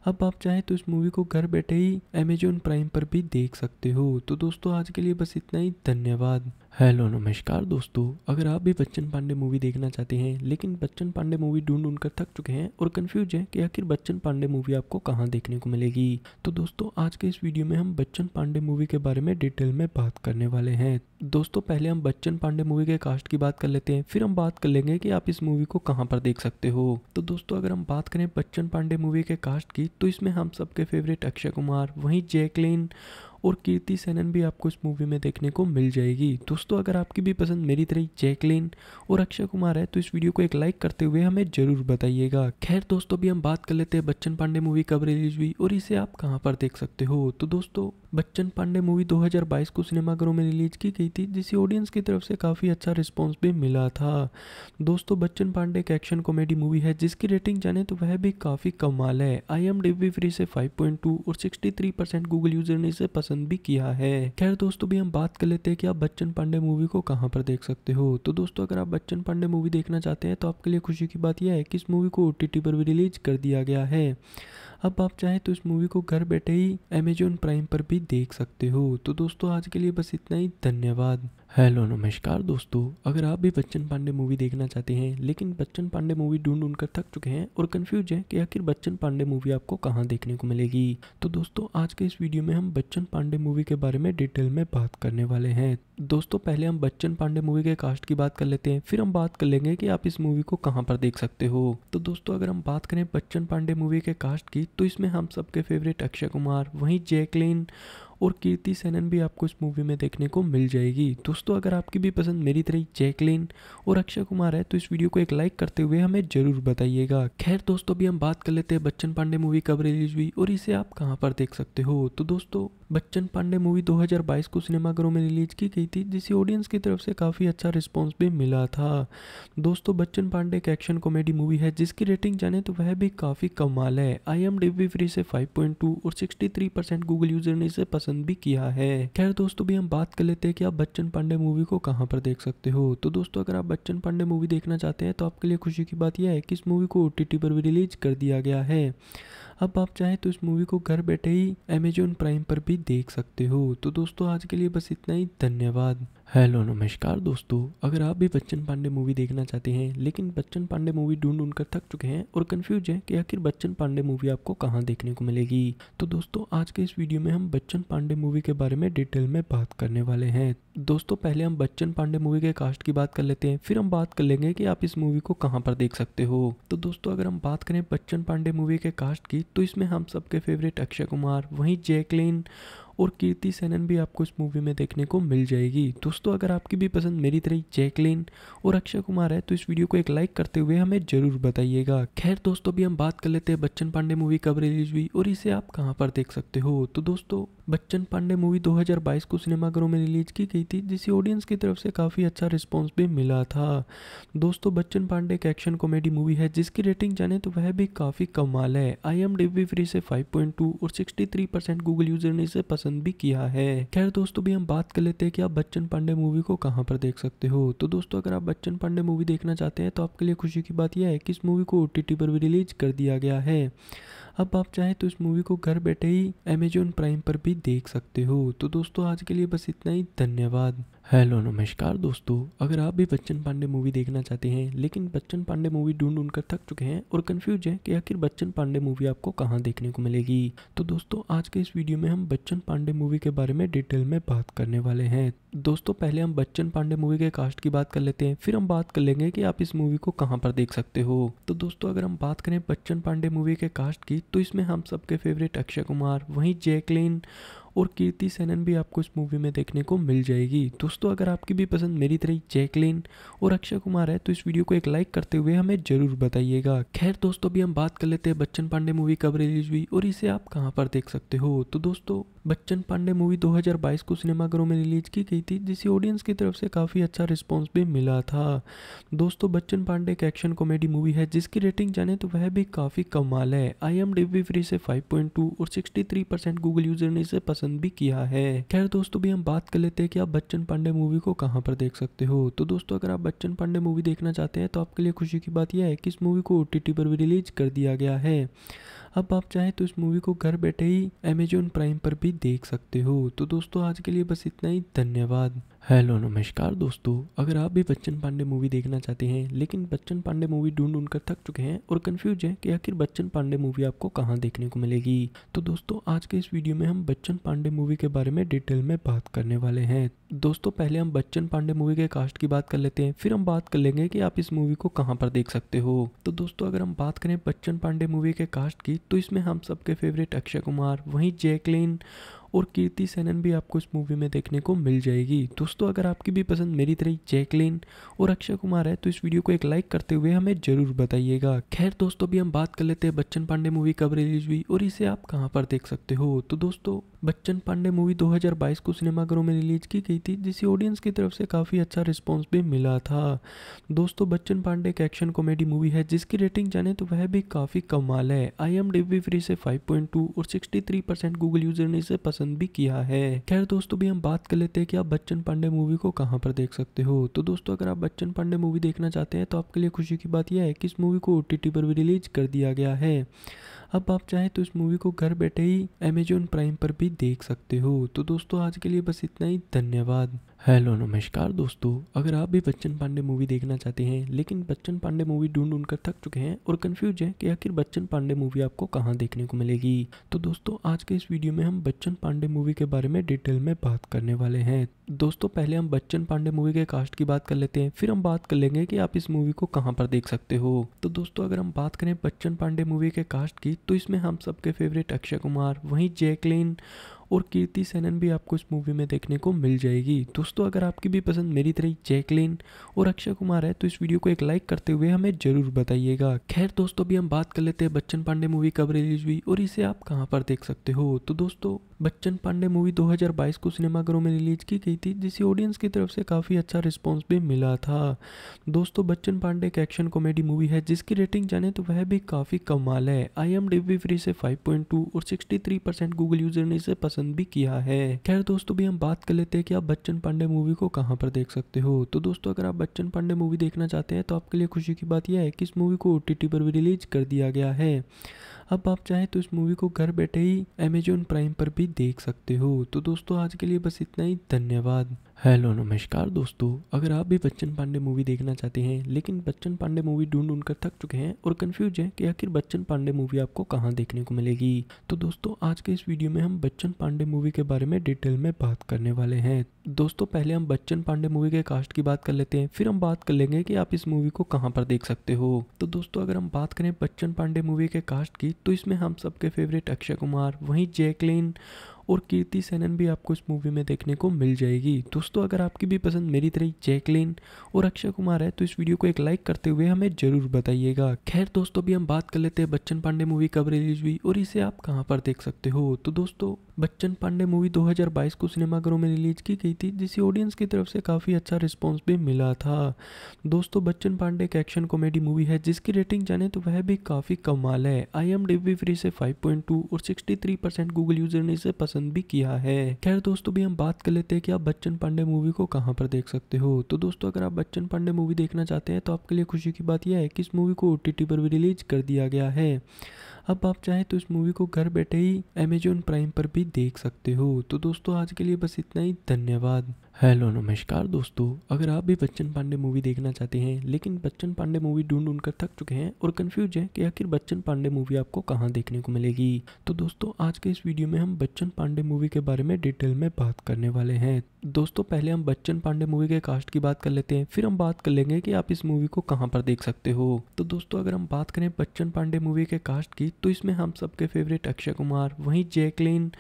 अब आप चाहें तो इस मूवी को घर बैठे ही अमेजोन प्राइम पर भी देख सकते हो तो दोस्तों आज के लिए बस इतना ही धन्यवाद हेलो नमस्कार दोस्तों अगर आप भी बच्चन पांडे मूवी देखना चाहते हैं लेकिन बच्चन पांडे मूवी ढूंढ ढूंढ कर थक चुके हैं और कंफ्यूज हैं कि आखिर बच्चन पांडे मूवी आपको कहाँ देखने को मिलेगी तो दोस्तों आज के इस वीडियो में हम बच्चन पांडे मूवी के बारे में डिटेल में बात करने वाले हैं दोस्तों पहले हम बच्चन पांडे मूवी के कास्ट की बात कर लेते हैं फिर हम बात कर लेंगे कि आप इस मूवी को कहाँ पर देख सकते हो तो दोस्तों अगर हम बात करें बच्चन पांडे मूवी के कास्ट की तो इसमें हम सबके फेवरेट अक्षय कुमार वहीं जैकलिन और कीर्ति सेनन भी आपको इस मूवी में देखने को मिल जाएगी दोस्तों अगर आपकी भी पसंद मेरी तरह जैकलिन और अक्षय कुमार है तो इस वीडियो को एक लाइक करते हुए हमें ज़रूर बताइएगा खैर दोस्तों अभी हम बात कर लेते हैं बच्चन पांडे मूवी कब रिलीज हुई और इसे आप कहाँ पर देख सकते हो तो दोस्तों बच्चन पांडे मूवी 2022 को सिनेमाघरों में रिलीज की गई थी जिसे ऑडियंस की तरफ से काफ़ी अच्छा रिस्पॉन्स भी मिला था दोस्तों बच्चन पांडे एक एक्शन कॉमेडी मूवी है जिसकी रेटिंग जाने तो वह भी काफ़ी कमाल है आई एम डी फ्री से 5.2 और 63 परसेंट गूगल यूजर ने इसे पसंद भी किया है खैर दोस्तों भी हम बात कर लेते हैं कि आप बच्चन पांडे मूवी को कहाँ पर देख सकते हो तो दोस्तों अगर आप बच्चन पांडे मूवी देखना चाहते हैं तो आपके लिए खुशी की बात यह है कि इस मूवी को ओ पर भी रिलीज कर दिया गया है अब आप चाहें तो इस मूवी को घर बैठे ही अमेजोन प्राइम पर भी देख सकते हो तो दोस्तों आज के लिए बस इतना ही धन्यवाद हेलो नमस्कार दोस्तों अगर आप भी बच्चन पांडे मूवी देखना चाहते हैं लेकिन बच्चन पांडे मूवी ढूंढ ढूंढ कर थक चुके हैं और कंफ्यूज हैं कि आखिर बच्चन पांडे मूवी आपको कहाँ देखने को मिलेगी तो दोस्तों आज के इस वीडियो में हम बच्चन पांडे मूवी के बारे में डिटेल में बात करने वाले हैं दोस्तों पहले हम बच्चन पांडे मूवी के कास्ट की बात कर लेते हैं फिर हम बात कर लेंगे कि आप इस मूवी को कहाँ पर देख सकते हो तो दोस्तों अगर हम बात करें बच्चन पांडे मूवी के कास्ट की तो इसमें हम सबके फेवरेट अक्षय कुमार वहीं जैकलिन और कीर्ति सेनन भी आपको इस मूवी में देखने को मिल जाएगी दोस्तों अगर आपकी भी पसंद मेरी तरह जैकलिन और अक्षय कुमार है तो इस वीडियो को एक लाइक करते हुए हमें ज़रूर बताइएगा खैर दोस्तों अभी हम बात कर लेते हैं बच्चन पांडे मूवी कब रिलीज हुई और इसे आप कहाँ पर देख सकते हो तो दोस्तों बच्चन पांडे मूवी 2022 को सिनेमाघरों में रिलीज की गई थी जिसे ऑडियंस की तरफ से काफ़ी अच्छा रिस्पॉन्स भी मिला था दोस्तों बच्चन पांडे एक एक्शन कॉमेडी मूवी है जिसकी रेटिंग जाने तो वह भी काफ़ी कमाल है आई एम फ्री से 5.2 और 63 परसेंट गूगल यूजर ने इसे पसंद पसंद भी किया है खैर दोस्तों भी हम बात कर लेते हैं कि आप बच्चन पांडे मूवी को कहाँ पर देख सकते हो तो दोस्तों अगर आप बच्चन पांडे मूवी देखना चाहते हैं तो आपके लिए खुशी की बात यह है कि इस मूवी को ओ पर भी रिलीज कर दिया गया है अब आप चाहे तो इस मूवी को घर बैठे ही अमेजोन प्राइम पर भी देख सकते हो तो दोस्तों आज के लिए बस इतना ही धन्यवाद हेलो नमस्कार दोस्तों अगर आप भी बच्चन पांडे मूवी देखना चाहते हैं लेकिन बच्चन पांडे मूवी ढूंढ ढूंढ कर थक चुके हैं और कंफ्यूज हैं कि आखिर बच्चन पांडे मूवी आपको कहाँ देखने को मिलेगी तो दोस्तों आज के इस वीडियो में हम बच्चन पांडे मूवी के बारे में डिटेल में बात करने वाले हैं दोस्तों पहले हम बच्चन पांडे मूवी के कास्ट की बात कर लेते हैं फिर हम बात कर लेंगे कि आप इस मूवी को कहाँ पर देख सकते हो तो दोस्तों अगर हम बात करें बच्चन पांडे मूवी के कास्ट की तो इसमें हम सबके फेवरेट अक्षय कुमार वहीं जैकलिन और कीर्ति सेनन भी आपको इस मूवी में देखने को मिल जाएगी दोस्तों अगर आपकी भी पसंद मेरी तरह जैकलिन और अक्षय कुमार है तो इस वीडियो को एक लाइक करते हुए हमें ज़रूर बताइएगा खैर दोस्तों भी हम बात कर लेते हैं बच्चन पांडे मूवी कब रिलीज हुई और इसे आप कहाँ पर देख सकते हो तो दोस्तों बच्चन पांडे मूवी 2022 को सिनेमाघरों में रिलीज की गई थी जिसे ऑडियंस की तरफ से काफ़ी अच्छा रिस्पॉन्स भी मिला था दोस्तों बच्चन पांडे एक एक्शन कॉमेडी मूवी है जिसकी रेटिंग जाने तो वह भी काफ़ी कमाल है आई एम डी फ्री से 5.2 और 63 परसेंट गूगल यूजर ने इसे पसंद भी किया है खैर दोस्तों भी हम बात कर लेते हैं कि आप बच्चन पांडे मूवी को कहाँ पर देख सकते हो तो दोस्तों अगर आप बच्चन पांडे मूवी देखना चाहते हैं तो आपके लिए खुशी की बात यह है कि इस मूवी को ओ पर भी रिलीज कर दिया गया है अब आप चाहें तो इस मूवी को घर बैठे ही अमेजोन प्राइम पर भी देख सकते हो तो दोस्तों आज के लिए बस इतना ही धन्यवाद हेलो नमस्कार दोस्तों अगर आप भी बच्चन पांडे मूवी देखना चाहते हैं लेकिन बच्चन पांडे मूवी ढूंढ ढूंढ कर थक चुके हैं और कंफ्यूज हैं कि आखिर बच्चन पांडे मूवी आपको कहाँ देखने को मिलेगी तो दोस्तों आज के इस वीडियो में हम बच्चन पांडे मूवी के बारे में डिटेल में बात करने वाले हैं दोस्तों पहले हम बच्चन पांडे मूवी के कास्ट की बात कर लेते हैं फिर हम बात कर लेंगे कि आप इस मूवी को कहाँ पर देख सकते हो तो दोस्तों अगर हम बात करें बच्चन पांडे मूवी के कास्ट की तो इसमें हम सबके फेवरेट अक्षय कुमार वहीं जैकलिन और कीर्ति सेनन भी आपको इस मूवी में देखने को मिल जाएगी दोस्तों अगर आपकी भी पसंद मेरी तरह जैकलिन और अक्षय कुमार है तो इस वीडियो को एक लाइक करते हुए हमें ज़रूर बताइएगा खैर दोस्तों अभी हम बात कर लेते हैं बच्चन पांडे मूवी कब रिलीज हुई और इसे आप कहाँ पर देख सकते हो तो दोस्तों बच्चन पांडे मूवी 2022 को सिनेमाघरों में रिलीज की गई थी जिसे ऑडियंस की तरफ से काफ़ी अच्छा रिस्पॉन्स भी मिला था दोस्तों बच्चन पांडे एक एक्शन कॉमेडी मूवी है जिसकी रेटिंग जाने तो वह भी काफ़ी कमाल है आई एम डी फ्री से 5.2 और 63 परसेंट गूगल यूजर ने इसे पसंद भी किया है खैर दोस्तों भी हम बात कर लेते हैं कि आप बच्चन पांडे मूवी को कहाँ पर देख सकते हो तो दोस्तों अगर आप बच्चन पांडे मूवी देखना चाहते हैं तो आपके लिए खुशी की बात यह है कि इस मूवी को ओ पर भी रिलीज कर दिया गया है अब आप चाहें तो इस मूवी को घर बैठे ही अमेजोन प्राइम पर भी देख सकते हो तो दोस्तों आज के लिए बस इतना ही धन्यवाद हेलो नमस्कार दोस्तों अगर आप भी बच्चन पांडे मूवी देखना चाहते हैं लेकिन बच्चन पांडे मूवी ढूंढ ढूंढ कर थक चुके हैं और कंफ्यूज हैं कि आखिर बच्चन पांडे मूवी आपको कहाँ देखने को मिलेगी तो दोस्तों आज के इस वीडियो में हम बच्चन पांडे मूवी के बारे में डिटेल में बात करने वाले हैं दोस्तों पहले हम बच्चन पांडे मूवी के कास्ट की बात कर लेते हैं फिर हम बात कर लेंगे कि आप इस मूवी को कहाँ पर देख सकते हो तो दोस्तों अगर हम बात करें बच्चन पांडे मूवी के कास्ट की तो इसमें हम सबके फेवरेट अक्षय कुमार वहीं जैकलिन और कीर्ति सेनन भी आपको इस मूवी में देखने को मिल जाएगी दोस्तों अगर आपकी भी पसंद मेरी तरह जैकलिन और अक्षय कुमार है तो इस वीडियो को एक लाइक करते हुए हमें जरूर बताइएगा खैर दोस्तों अभी हम बात कर लेते हैं बच्चन पांडे मूवी कब रिलीज हुई और इसे आप कहाँ पर देख सकते हो तो दोस्तों बच्चन पांडे मूवी 2022 को सिनेमाघरों में रिलीज की गई थी जिसे ऑडियंस की तरफ से काफ़ी अच्छा रिस्पॉन्स भी मिला था दोस्तों बच्चन पांडे एक एक्शन कॉमेडी मूवी है जिसकी रेटिंग जाने तो वह भी काफ़ी कमाल है आई एम डी फ्री से 5.2 और 63 परसेंट गूगल यूजर ने इसे पसंद भी किया है खैर दोस्तों भी हम बात कर लेते हैं कि आप बच्चन पांडे मूवी को कहाँ पर देख सकते हो तो दोस्तों अगर आप बच्चन पांडे मूवी देखना चाहते हैं तो आपके लिए खुशी की बात यह है कि इस मूवी को ओ पर भी रिलीज कर दिया गया है अब आप चाहें तो इस मूवी को घर बैठे ही अमेजोन प्राइम पर भी देख सकते हो तो दोस्तों आज के लिए बस इतना ही धन्यवाद हेलो नमस्कार दोस्तों अगर आप भी बच्चन पांडे मूवी देखना चाहते हैं लेकिन बच्चन पांडे मूवी ढूंढ ढूंढ कर थक चुके हैं और कंफ्यूज हैं कि आखिर बच्चन पांडे मूवी आपको कहाँ देखने को मिलेगी तो दोस्तों आज के इस वीडियो में हम बच्चन पांडे मूवी के बारे में डिटेल में बात करने वाले हैं दोस्तों पहले हम बच्चन पांडे मूवी के कास्ट की बात कर लेते हैं फिर हम बात कर लेंगे कि आप इस मूवी को कहाँ पर देख सकते हो तो दोस्तों अगर हम बात करें बच्चन पांडे मूवी के कास्ट की तो इसमें हम सबके फेवरेट अक्षय कुमार वहीं जैकलिन और कीर्ति सेनन भी आपको इस मूवी में देखने को मिल जाएगी दोस्तों अगर आपकी भी पसंद मेरी तरह जैकलिन और अक्षय कुमार है तो इस वीडियो को एक लाइक करते हुए हमें ज़रूर बताइएगा खैर दोस्तों अभी हम बात कर लेते हैं बच्चन पांडे मूवी कब रिलीज हुई और इसे आप कहाँ पर देख सकते हो तो दोस्तों बच्चन पांडे मूवी 2022 को सिनेमाघरों में रिलीज की गई थी जिसे ऑडियंस की तरफ से काफ़ी अच्छा रिस्पॉन्स भी मिला था दोस्तों बच्चन पांडे एक एक्शन कॉमेडी मूवी है जिसकी रेटिंग जाने तो वह भी काफ़ी कमाल है आई एम डी फ्री से 5.2 और 63 परसेंट गूगल यूजर ने इसे पसंद भी किया है खैर दोस्तों भी हम बात कर लेते हैं कि आप बच्चन पांडे मूवी को कहाँ पर देख सकते हो तो दोस्तों अगर आप बच्चन पांडे मूवी देखना चाहते हैं तो आपके लिए खुशी की बात यह है कि इस मूवी को ओ पर भी रिलीज कर दिया गया है अब आप चाहें तो इस मूवी को घर बैठे ही अमेजोन प्राइम पर भी देख सकते हो तो दोस्तों आज के लिए बस इतना ही धन्यवाद हेलो नमस्कार दोस्तों अगर आप भी बच्चन पांडे मूवी देखना चाहते हैं लेकिन बच्चन पांडे मूवी ढूंढ ढूंढ कर थक चुके हैं और कंफ्यूज हैं कि आखिर बच्चन पांडे मूवी आपको कहाँ देखने को मिलेगी तो दोस्तों आज के इस वीडियो में हम बच्चन पांडे मूवी के बारे में डिटेल में बात करने वाले हैं दोस्तों पहले हम बच्चन पांडे मूवी के कास्ट की बात कर लेते हैं फिर हम बात कर लेंगे कि आप इस मूवी को कहाँ पर देख सकते हो तो दोस्तों अगर हम बात करें बच्चन पांडे मूवी के कास्ट की तो इसमें हम सबके फेवरेट अक्षय कुमार वहीं जैकलिन और कीर्ति सेनन भी आपको इस मूवी में देखने को मिल जाएगी दोस्तों अगर आपकी भी पसंद मेरी तरह जैकलिन और अक्षय कुमार है तो इस वीडियो को एक लाइक करते हुए हमें ज़रूर बताइएगा खैर दोस्तों भी हम बात कर लेते हैं बच्चन पांडे मूवी कब रिलीज हुई और इसे आप कहाँ पर देख सकते हो तो दोस्तों बच्चन पांडे मूवी 2022 को सिनेमाघरों में रिलीज की गई थी जिसे ऑडियंस की तरफ से काफ़ी अच्छा रिस्पॉन्स भी मिला था दोस्तों बच्चन पांडे एक एक्शन कॉमेडी मूवी है जिसकी रेटिंग जाने तो वह भी काफ़ी कमाल है आई एम डी फ्री से 5.2 और 63 परसेंट गूगल यूजर ने इसे पसंद भी किया है खैर दोस्तों भी हम बात कर लेते हैं कि आप बच्चन पांडे मूवी को कहाँ पर देख सकते हो तो दोस्तों अगर आप बच्चन पांडे मूवी देखना चाहते हैं तो आपके लिए खुशी की बात यह है कि इस मूवी को ओ पर भी रिलीज कर दिया गया है अब आप चाहें तो इस मूवी को घर बैठे ही अमेजोन प्राइम पर भी देख सकते हो तो दोस्तों आज के लिए बस इतना ही धन्यवाद हेलो नमस्कार दोस्तों अगर आप भी बच्चन पांडे मूवी देखना चाहते हैं लेकिन बच्चन पांडे मूवी ढूंढ ढूंढ कर थक चुके हैं और कंफ्यूज हैं कि आखिर बच्चन पांडे मूवी आपको कहाँ देखने को मिलेगी तो दोस्तों आज के इस वीडियो में हम बच्चन पांडे मूवी के बारे में डिटेल में बात करने वाले हैं दोस्तों पहले हम बच्चन पांडे मूवी के कास्ट की बात कर लेते हैं फिर हम बात कर लेंगे कि आप इस मूवी को कहाँ पर देख सकते हो तो दोस्तों अगर हम बात करें बच्चन पांडे मूवी के कास्ट की तो इसमें हम सबके फेवरेट अक्षय कुमार वहीं जैकलिन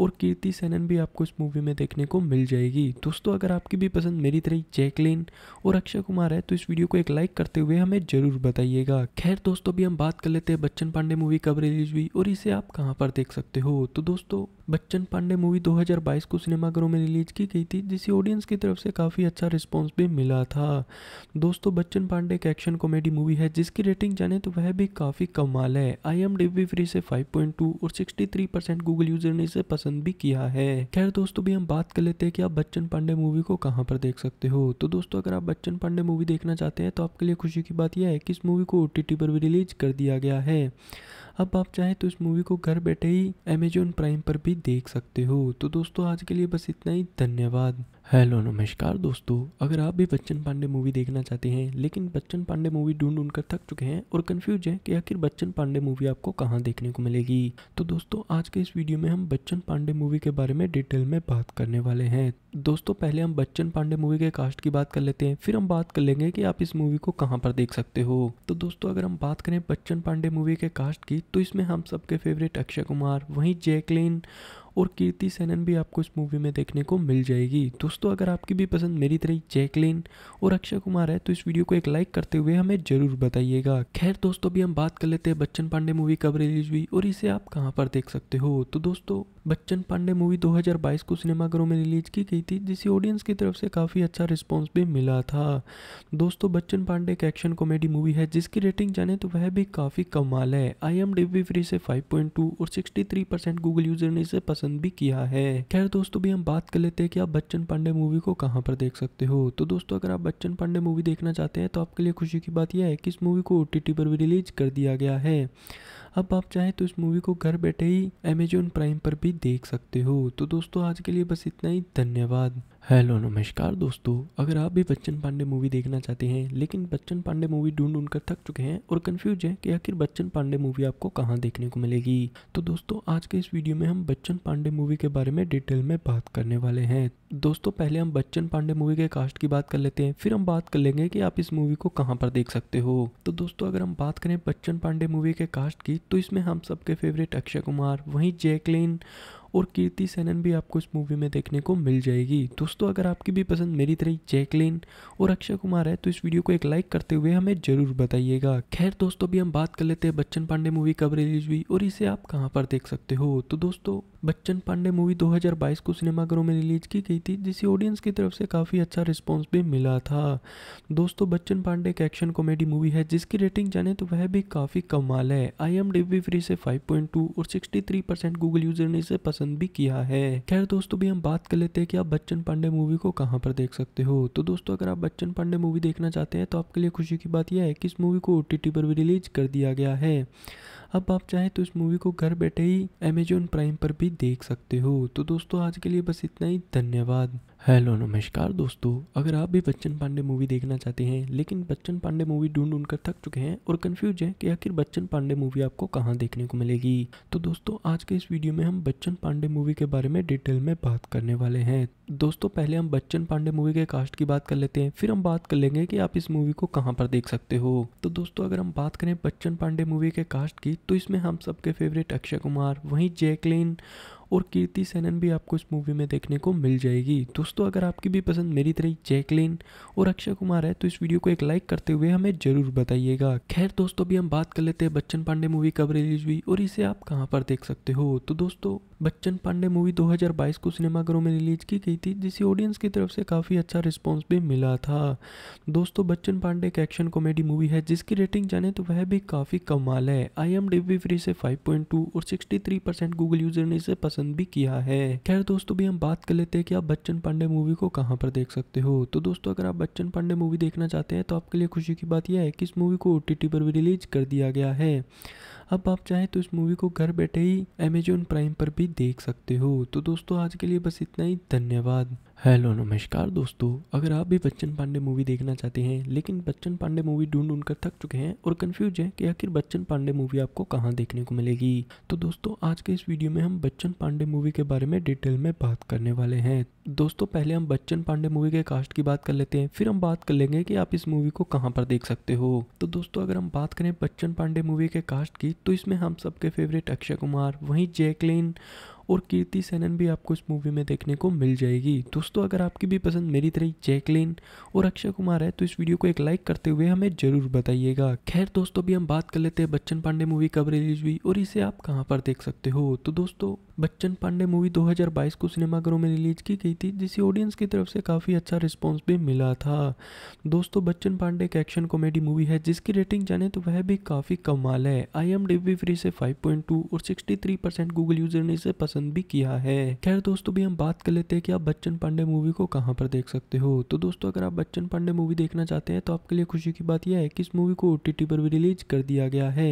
और कीर्ति सेनन भी आपको इस मूवी में देखने को मिल जाएगी दोस्तों अगर आपकी भी पसंद मेरी तरह जैकलिन और अक्षय कुमार है तो इस वीडियो को एक लाइक करते हुए हमें ज़रूर बताइएगा खैर दोस्तों अभी हम बात कर लेते हैं बच्चन पांडे मूवी कब रिलीज हुई और इसे आप कहाँ पर देख सकते हो तो दोस्तों बच्चन पांडे मूवी 2022 को सिनेमाघरों में रिलीज की गई थी जिसे ऑडियंस की तरफ से काफ़ी अच्छा रिस्पॉन्स भी मिला था दोस्तों बच्चन पांडे एक एक्शन कॉमेडी मूवी है जिसकी रेटिंग जाने तो वह भी काफ़ी कमाल है आई एम डी फ्री से 5.2 और 63 परसेंट गूगल यूजर ने इसे पसंद भी किया है खैर दोस्तों भी हम बात कर लेते हैं कि आप बच्चन पांडे मूवी को कहाँ पर देख सकते हो तो दोस्तों अगर आप बच्चन पांडे मूवी देखना चाहते हैं तो आपके लिए खुशी की बात यह है कि इस मूवी को ओ पर भी रिलीज कर दिया गया है अब आप चाहें तो इस मूवी को घर बैठे ही अमेजोन प्राइम पर भी देख सकते हो तो दोस्तों आज के लिए बस इतना ही धन्यवाद हेलो नमस्कार दोस्तों अगर आप भी बच्चन पांडे मूवी देखना चाहते हैं लेकिन बच्चन पांडे मूवी ढूंढ ढूंढ कर थक चुके हैं और कंफ्यूज हैं कि आखिर बच्चन पांडे मूवी आपको कहाँ देखने को मिलेगी तो दोस्तों आज के इस वीडियो में हम बच्चन पांडे मूवी के बारे में डिटेल में बात करने वाले हैं दोस्तों पहले हम बच्चन पांडे मूवी के कास्ट की बात कर लेते हैं फिर हम बात कर लेंगे कि आप इस मूवी को कहाँ पर देख सकते हो तो दोस्तों अगर हम बात करें बच्चन पांडे मूवी के कास्ट की तो इसमें हम सबके फेवरेट अक्षय कुमार वहीं जैकलिन और कीर्ति सेनन भी आपको इस मूवी में देखने को मिल जाएगी दोस्तों अगर आपकी भी पसंद मेरी तरह जैकलिन और अक्षय कुमार है तो इस वीडियो को एक लाइक करते हुए हमें जरूर बताइएगा खैर दोस्तों अभी हम बात कर लेते हैं बच्चन पांडे मूवी कब रिलीज हुई और इसे आप कहाँ पर देख सकते हो तो दोस्तों बच्चन पांडे मूवी 2022 को सिनेमाघरों में रिलीज की गई थी जिसे ऑडियंस की तरफ से काफ़ी अच्छा रिस्पॉन्स भी मिला था दोस्तों बच्चन पांडे एक एक्शन कॉमेडी मूवी है जिसकी रेटिंग जाने तो वह भी काफ़ी कमाल है आई एम डी फ्री से 5.2 और 63 परसेंट गूगल यूजर ने इसे पसंद पसंद भी किया है खैर दोस्तों भी हम बात कर लेते हैं कि आप बच्चन पांडे मूवी को कहाँ पर देख सकते हो तो दोस्तों अगर आप बच्चन पांडे मूवी देखना चाहते हैं तो आपके लिए खुशी की बात यह है कि इस मूवी को ओ पर भी रिलीज कर दिया गया है अब आप चाहें तो इस मूवी को घर बैठे ही अमेजोन प्राइम पर भी देख सकते हो तो दोस्तों आज के लिए बस इतना ही धन्यवाद हेलो नमस्कार दोस्तों अगर आप भी बच्चन पांडे मूवी देखना चाहते हैं लेकिन बच्चन पांडे मूवी ढूंढ ढूंढ कर थक चुके हैं और कंफ्यूज हैं कि आखिर बच्चन पांडे मूवी आपको कहाँ देखने को मिलेगी तो दोस्तों आज के इस वीडियो में हम बच्चन पांडे मूवी के बारे में डिटेल में बात करने वाले हैं दोस्तों पहले हम बच्चन पांडे मूवी के कास्ट की बात कर लेते हैं फिर हम बात कर लेंगे कि आप इस मूवी को कहाँ पर देख सकते हो तो दोस्तों अगर हम बात करें बच्चन पांडे मूवी के कास्ट की तो इसमें हम सबके फेवरेट अक्षय कुमार वहीं जैकलिन और कीर्ति सेनन भी आपको इस मूवी में देखने को मिल जाएगी दोस्तों अगर आपकी भी पसंद मेरी तरह जैकलिन और अक्षय कुमार है तो इस वीडियो को एक लाइक करते हुए हमें ज़रूर बताइएगा खैर दोस्तों अभी हम बात कर लेते हैं बच्चन पांडे मूवी कब रिलीज हुई और इसे आप कहाँ पर देख सकते हो तो दोस्तों बच्चन पांडे मूवी 2022 को सिनेमाघरों में रिलीज की गई थी जिसे ऑडियंस की तरफ से काफ़ी अच्छा रिस्पॉन्स भी मिला था दोस्तों बच्चन पांडे एक एक्शन कॉमेडी मूवी है जिसकी रेटिंग जाने तो वह भी काफ़ी कमाल है आई एम डी फ्री से 5.2 और 63 परसेंट गूगल यूजर ने इसे पसंद भी किया है खैर दोस्तों भी हम बात कर लेते हैं कि आप बच्चन पांडे मूवी को कहाँ पर देख सकते हो तो दोस्तों अगर आप बच्चन पांडे मूवी देखना चाहते हैं तो आपके लिए खुशी की बात यह है कि इस मूवी को ओ पर भी रिलीज कर दिया गया है अब आप चाहे तो इस मूवी को घर बैठे ही अमेजोन प्राइम पर भी देख सकते हो तो दोस्तों आज के लिए बस इतना ही धन्यवाद हेलो नमस्कार दोस्तों अगर आप भी बच्चन पांडे मूवी देखना चाहते हैं लेकिन बच्चन पांडे मूवी ढूंढ ढूंढ कर थक चुके हैं और कंफ्यूज हैं कि आखिर बच्चन पांडे मूवी आपको कहाँ देखने को मिलेगी तो दोस्तों आज के इस वीडियो में हम बच्चन पांडे मूवी के बारे में डिटेल में बात करने वाले हैं दोस्तों पहले हम बच्चन पांडे मूवी के कास्ट की बात कर लेते हैं फिर हम बात कर लेंगे कि आप इस मूवी को कहाँ पर देख सकते हो तो दोस्तों अगर हम बात करें बच्चन पांडे मूवी के कास्ट की तो इसमें हम सबके फेवरेट अक्षय कुमार वहीं जैकलिन और कीर्ति सेनन भी आपको इस मूवी में देखने को मिल जाएगी दोस्तों अगर आपकी भी पसंद मेरी तरह जैकलिन और अक्षय कुमार है तो इस वीडियो को एक लाइक करते हुए हमें जरूर बताइएगा खैर दोस्तों भी हम बात कर लेते हैं बच्चन पांडे मूवी कब रिलीज हुई और इसे आप कहाँ पर देख सकते हो तो दोस्तों बच्चन पांडे मूवी 2022 को सिनेमाघरों में रिलीज की गई थी जिसे ऑडियंस की तरफ से काफ़ी अच्छा रिस्पॉन्स भी मिला था दोस्तों बच्चन पांडे एक एक्शन कॉमेडी मूवी है जिसकी रेटिंग जाने तो वह भी काफ़ी कमाल है आई एम डी फ्री से 5.2 और 63 परसेंट गूगल यूजर ने इसे पसंद भी किया है खैर दोस्तों भी हम बात कर लेते हैं कि आप बच्चन पांडे मूवी को कहाँ पर देख सकते हो तो दोस्तों अगर आप बच्चन पांडे मूवी देखना चाहते हैं तो आपके लिए खुशी की बात यह है कि इस मूवी को ओ पर भी रिलीज कर दिया गया है अब आप चाहें तो इस मूवी को घर बैठे ही अमेजोन प्राइम पर भी देख सकते हो तो दोस्तों आज के लिए बस इतना ही धन्यवाद हेलो नमस्कार दोस्तों अगर आप भी बच्चन पांडे मूवी देखना चाहते हैं लेकिन बच्चन पांडे मूवी ढूंढ ढूंढ कर थक चुके हैं और कंफ्यूज हैं कि आखिर बच्चन पांडे मूवी आपको कहाँ देखने को मिलेगी तो दोस्तों आज के इस वीडियो में हम बच्चन पांडे मूवी के बारे में डिटेल में बात करने वाले हैं दोस्तों पहले हम बच्चन पांडे मूवी के कास्ट की बात कर लेते हैं फिर हम बात कर लेंगे कि आप इस मूवी को कहाँ पर देख सकते हो तो दोस्तों अगर हम बात करें बच्चन पांडे मूवी के कास्ट की तो इसमें हम सबके फेवरेट अक्षय कुमार वहीं जैकलिन और कीर्ति सेनन भी आपको इस मूवी में देखने को मिल जाएगी दोस्तों अगर आपकी भी पसंद मेरी तरह जैकलिन और अक्षय कुमार है तो इस वीडियो को एक लाइक करते हुए हमें ज़रूर बताइएगा खैर दोस्तों भी हम बात कर लेते हैं बच्चन पांडे मूवी कब रिलीज हुई और इसे आप कहाँ पर देख सकते हो तो दोस्तों बच्चन पांडे मूवी 2022 को सिनेमाघरों में रिलीज की गई थी जिसे ऑडियंस की तरफ से काफ़ी अच्छा रिस्पॉन्स भी मिला था दोस्तों बच्चन पांडे एक एक्शन कॉमेडी मूवी है जिसकी रेटिंग जाने तो वह भी काफ़ी कमाल है आई एम डी फ्री से 5.2 और 63 परसेंट गूगल यूजर ने इसे पसंद पसंद भी किया है खैर दोस्तों भी हम बात कर लेते हैं कि आप बच्चन पांडे मूवी को कहाँ पर देख सकते हो तो दोस्तों अगर आप बच्चन पांडे मूवी देखना चाहते हैं तो आपके लिए खुशी की बात यह है कि इस मूवी को ओ पर भी रिलीज कर दिया गया है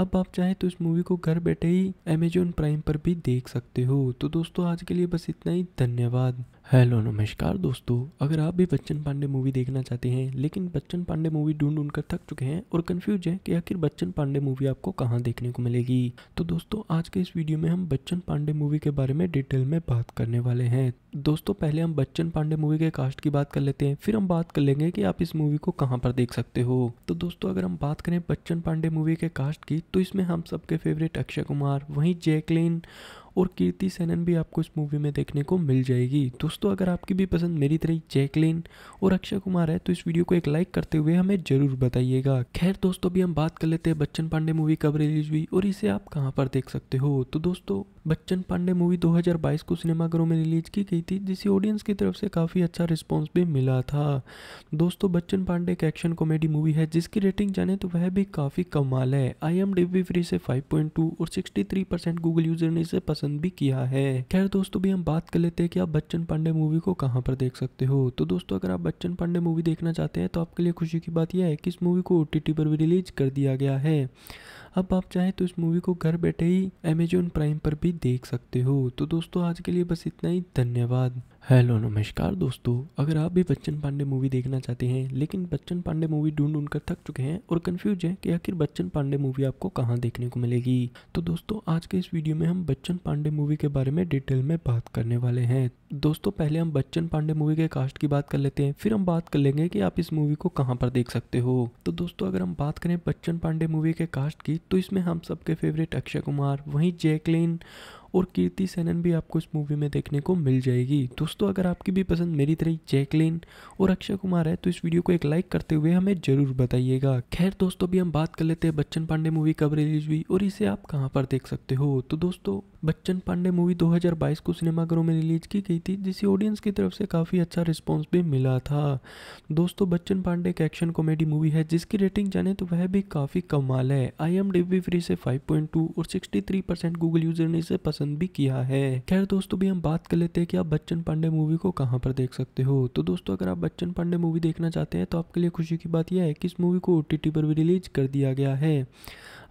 अब आप चाहें तो इस मूवी को घर बैठे ही अमेजोन प्राइम पर भी देख सकते हो तो दोस्तों आज के लिए बस इतना ही धन्यवाद हेलो नमस्कार दोस्तों अगर आप भी बच्चन पांडे मूवी देखना चाहते हैं लेकिन बच्चन पांडे मूवी ढूंढ ढूंढ कर थक चुके हैं और कंफ्यूज हैं कि आखिर बच्चन पांडे मूवी आपको कहाँ देखने को मिलेगी तो दोस्तों आज के इस वीडियो में हम बच्चन पांडे मूवी के बारे में डिटेल में बात करने वाले हैं दोस्तों पहले हम बच्चन पांडे मूवी के कास्ट की बात कर लेते हैं फिर हम बात कर लेंगे कि आप इस मूवी को कहाँ पर देख सकते हो तो दोस्तों अगर हम बात करें बच्चन पांडे मूवी के कास्ट की तो इसमें हम सबके फेवरेट अक्षय कुमार वही जैकलिन और कीर्ति सेनन भी आपको इस मूवी में देखने को मिल जाएगी दोस्तों अगर आपकी भी पसंद मेरी तरह जैकलिन और अक्षय कुमार है तो इस वीडियो को एक लाइक करते हुए हमें जरूर बताइएगा खैर दोस्तों अभी हम बात कर लेते हैं बच्चन पांडे मूवी कब रिलीज हुई और इसे आप कहाँ पर देख सकते हो तो दोस्तों बच्चन पांडे मूवी 2022 को सिनेमाघरों में रिलीज की गई थी जिसे ऑडियंस की तरफ से काफ़ी अच्छा रिस्पॉन्स भी मिला था दोस्तों बच्चन पांडे एक एक्शन कॉमेडी मूवी है जिसकी रेटिंग जाने तो वह भी काफ़ी कमाल है आई एम डी फ्री से 5.2 और 63 परसेंट गूगल यूजर ने इसे पसंद भी किया है खैर दोस्तों भी हम बात कर लेते हैं कि आप बच्चन पांडे मूवी को कहाँ पर देख सकते हो तो दोस्तों अगर आप बच्चन पांडे मूवी देखना चाहते हैं तो आपके लिए खुशी की बात यह है कि इस मूवी को ओ पर भी रिलीज कर दिया गया है अब आप चाहें तो इस मूवी को घर बैठे ही अमेजोन प्राइम पर भी देख सकते हो तो दोस्तों आज के लिए बस इतना ही धन्यवाद हेलो नमस्कार दोस्तों अगर आप भी बच्चन पांडे मूवी देखना चाहते हैं लेकिन बच्चन पांडे मूवी ढूंढ ढूंढ कर थक चुके हैं और कंफ्यूज हैं कि आखिर बच्चन पांडे मूवी आपको कहाँ देखने को मिलेगी तो दोस्तों आज के इस वीडियो में हम बच्चन पांडे मूवी के बारे में डिटेल में बात करने वाले हैं दोस्तों पहले हम बच्चन पांडे मूवी के कास्ट की बात कर लेते हैं फिर हम बात कर लेंगे कि आप इस मूवी को कहाँ पर देख सकते हो तो दोस्तों अगर हम बात करें बच्चन पांडे मूवी के कास्ट की तो इसमें हम सबके फेवरेट अक्षय कुमार वहीं जैकलिन और कीर्ति सेनन भी आपको इस मूवी में देखने को मिल जाएगी दोस्तों अगर आपकी भी पसंद मेरी तरह जैकलिन और अक्षय कुमार है तो इस वीडियो को एक लाइक करते हुए हमें ज़रूर बताइएगा खैर दोस्तों अभी हम बात कर लेते हैं बच्चन पांडे मूवी कब रिलीज हुई और इसे आप कहाँ पर देख सकते हो तो दोस्तों बच्चन पांडे मूवी 2022 को सिनेमाघरों में रिलीज की गई थी जिसे ऑडियंस की तरफ से काफ़ी अच्छा रिस्पॉन्स भी मिला था दोस्तों बच्चन पांडे एक एक्शन कॉमेडी मूवी है जिसकी रेटिंग जाने तो वह भी काफ़ी कमाल है आई एम डी फ्री से 5.2 और 63 परसेंट गूगल यूजर ने इसे पसंद भी किया है खैर दोस्तों भी हम बात कर लेते हैं कि आप बच्चन पांडे मूवी को कहाँ पर देख सकते हो तो दोस्तों अगर आप बच्चन पांडे मूवी देखना चाहते हैं तो आपके लिए खुशी की बात यह है कि इस मूवी को ओ पर भी रिलीज कर दिया गया है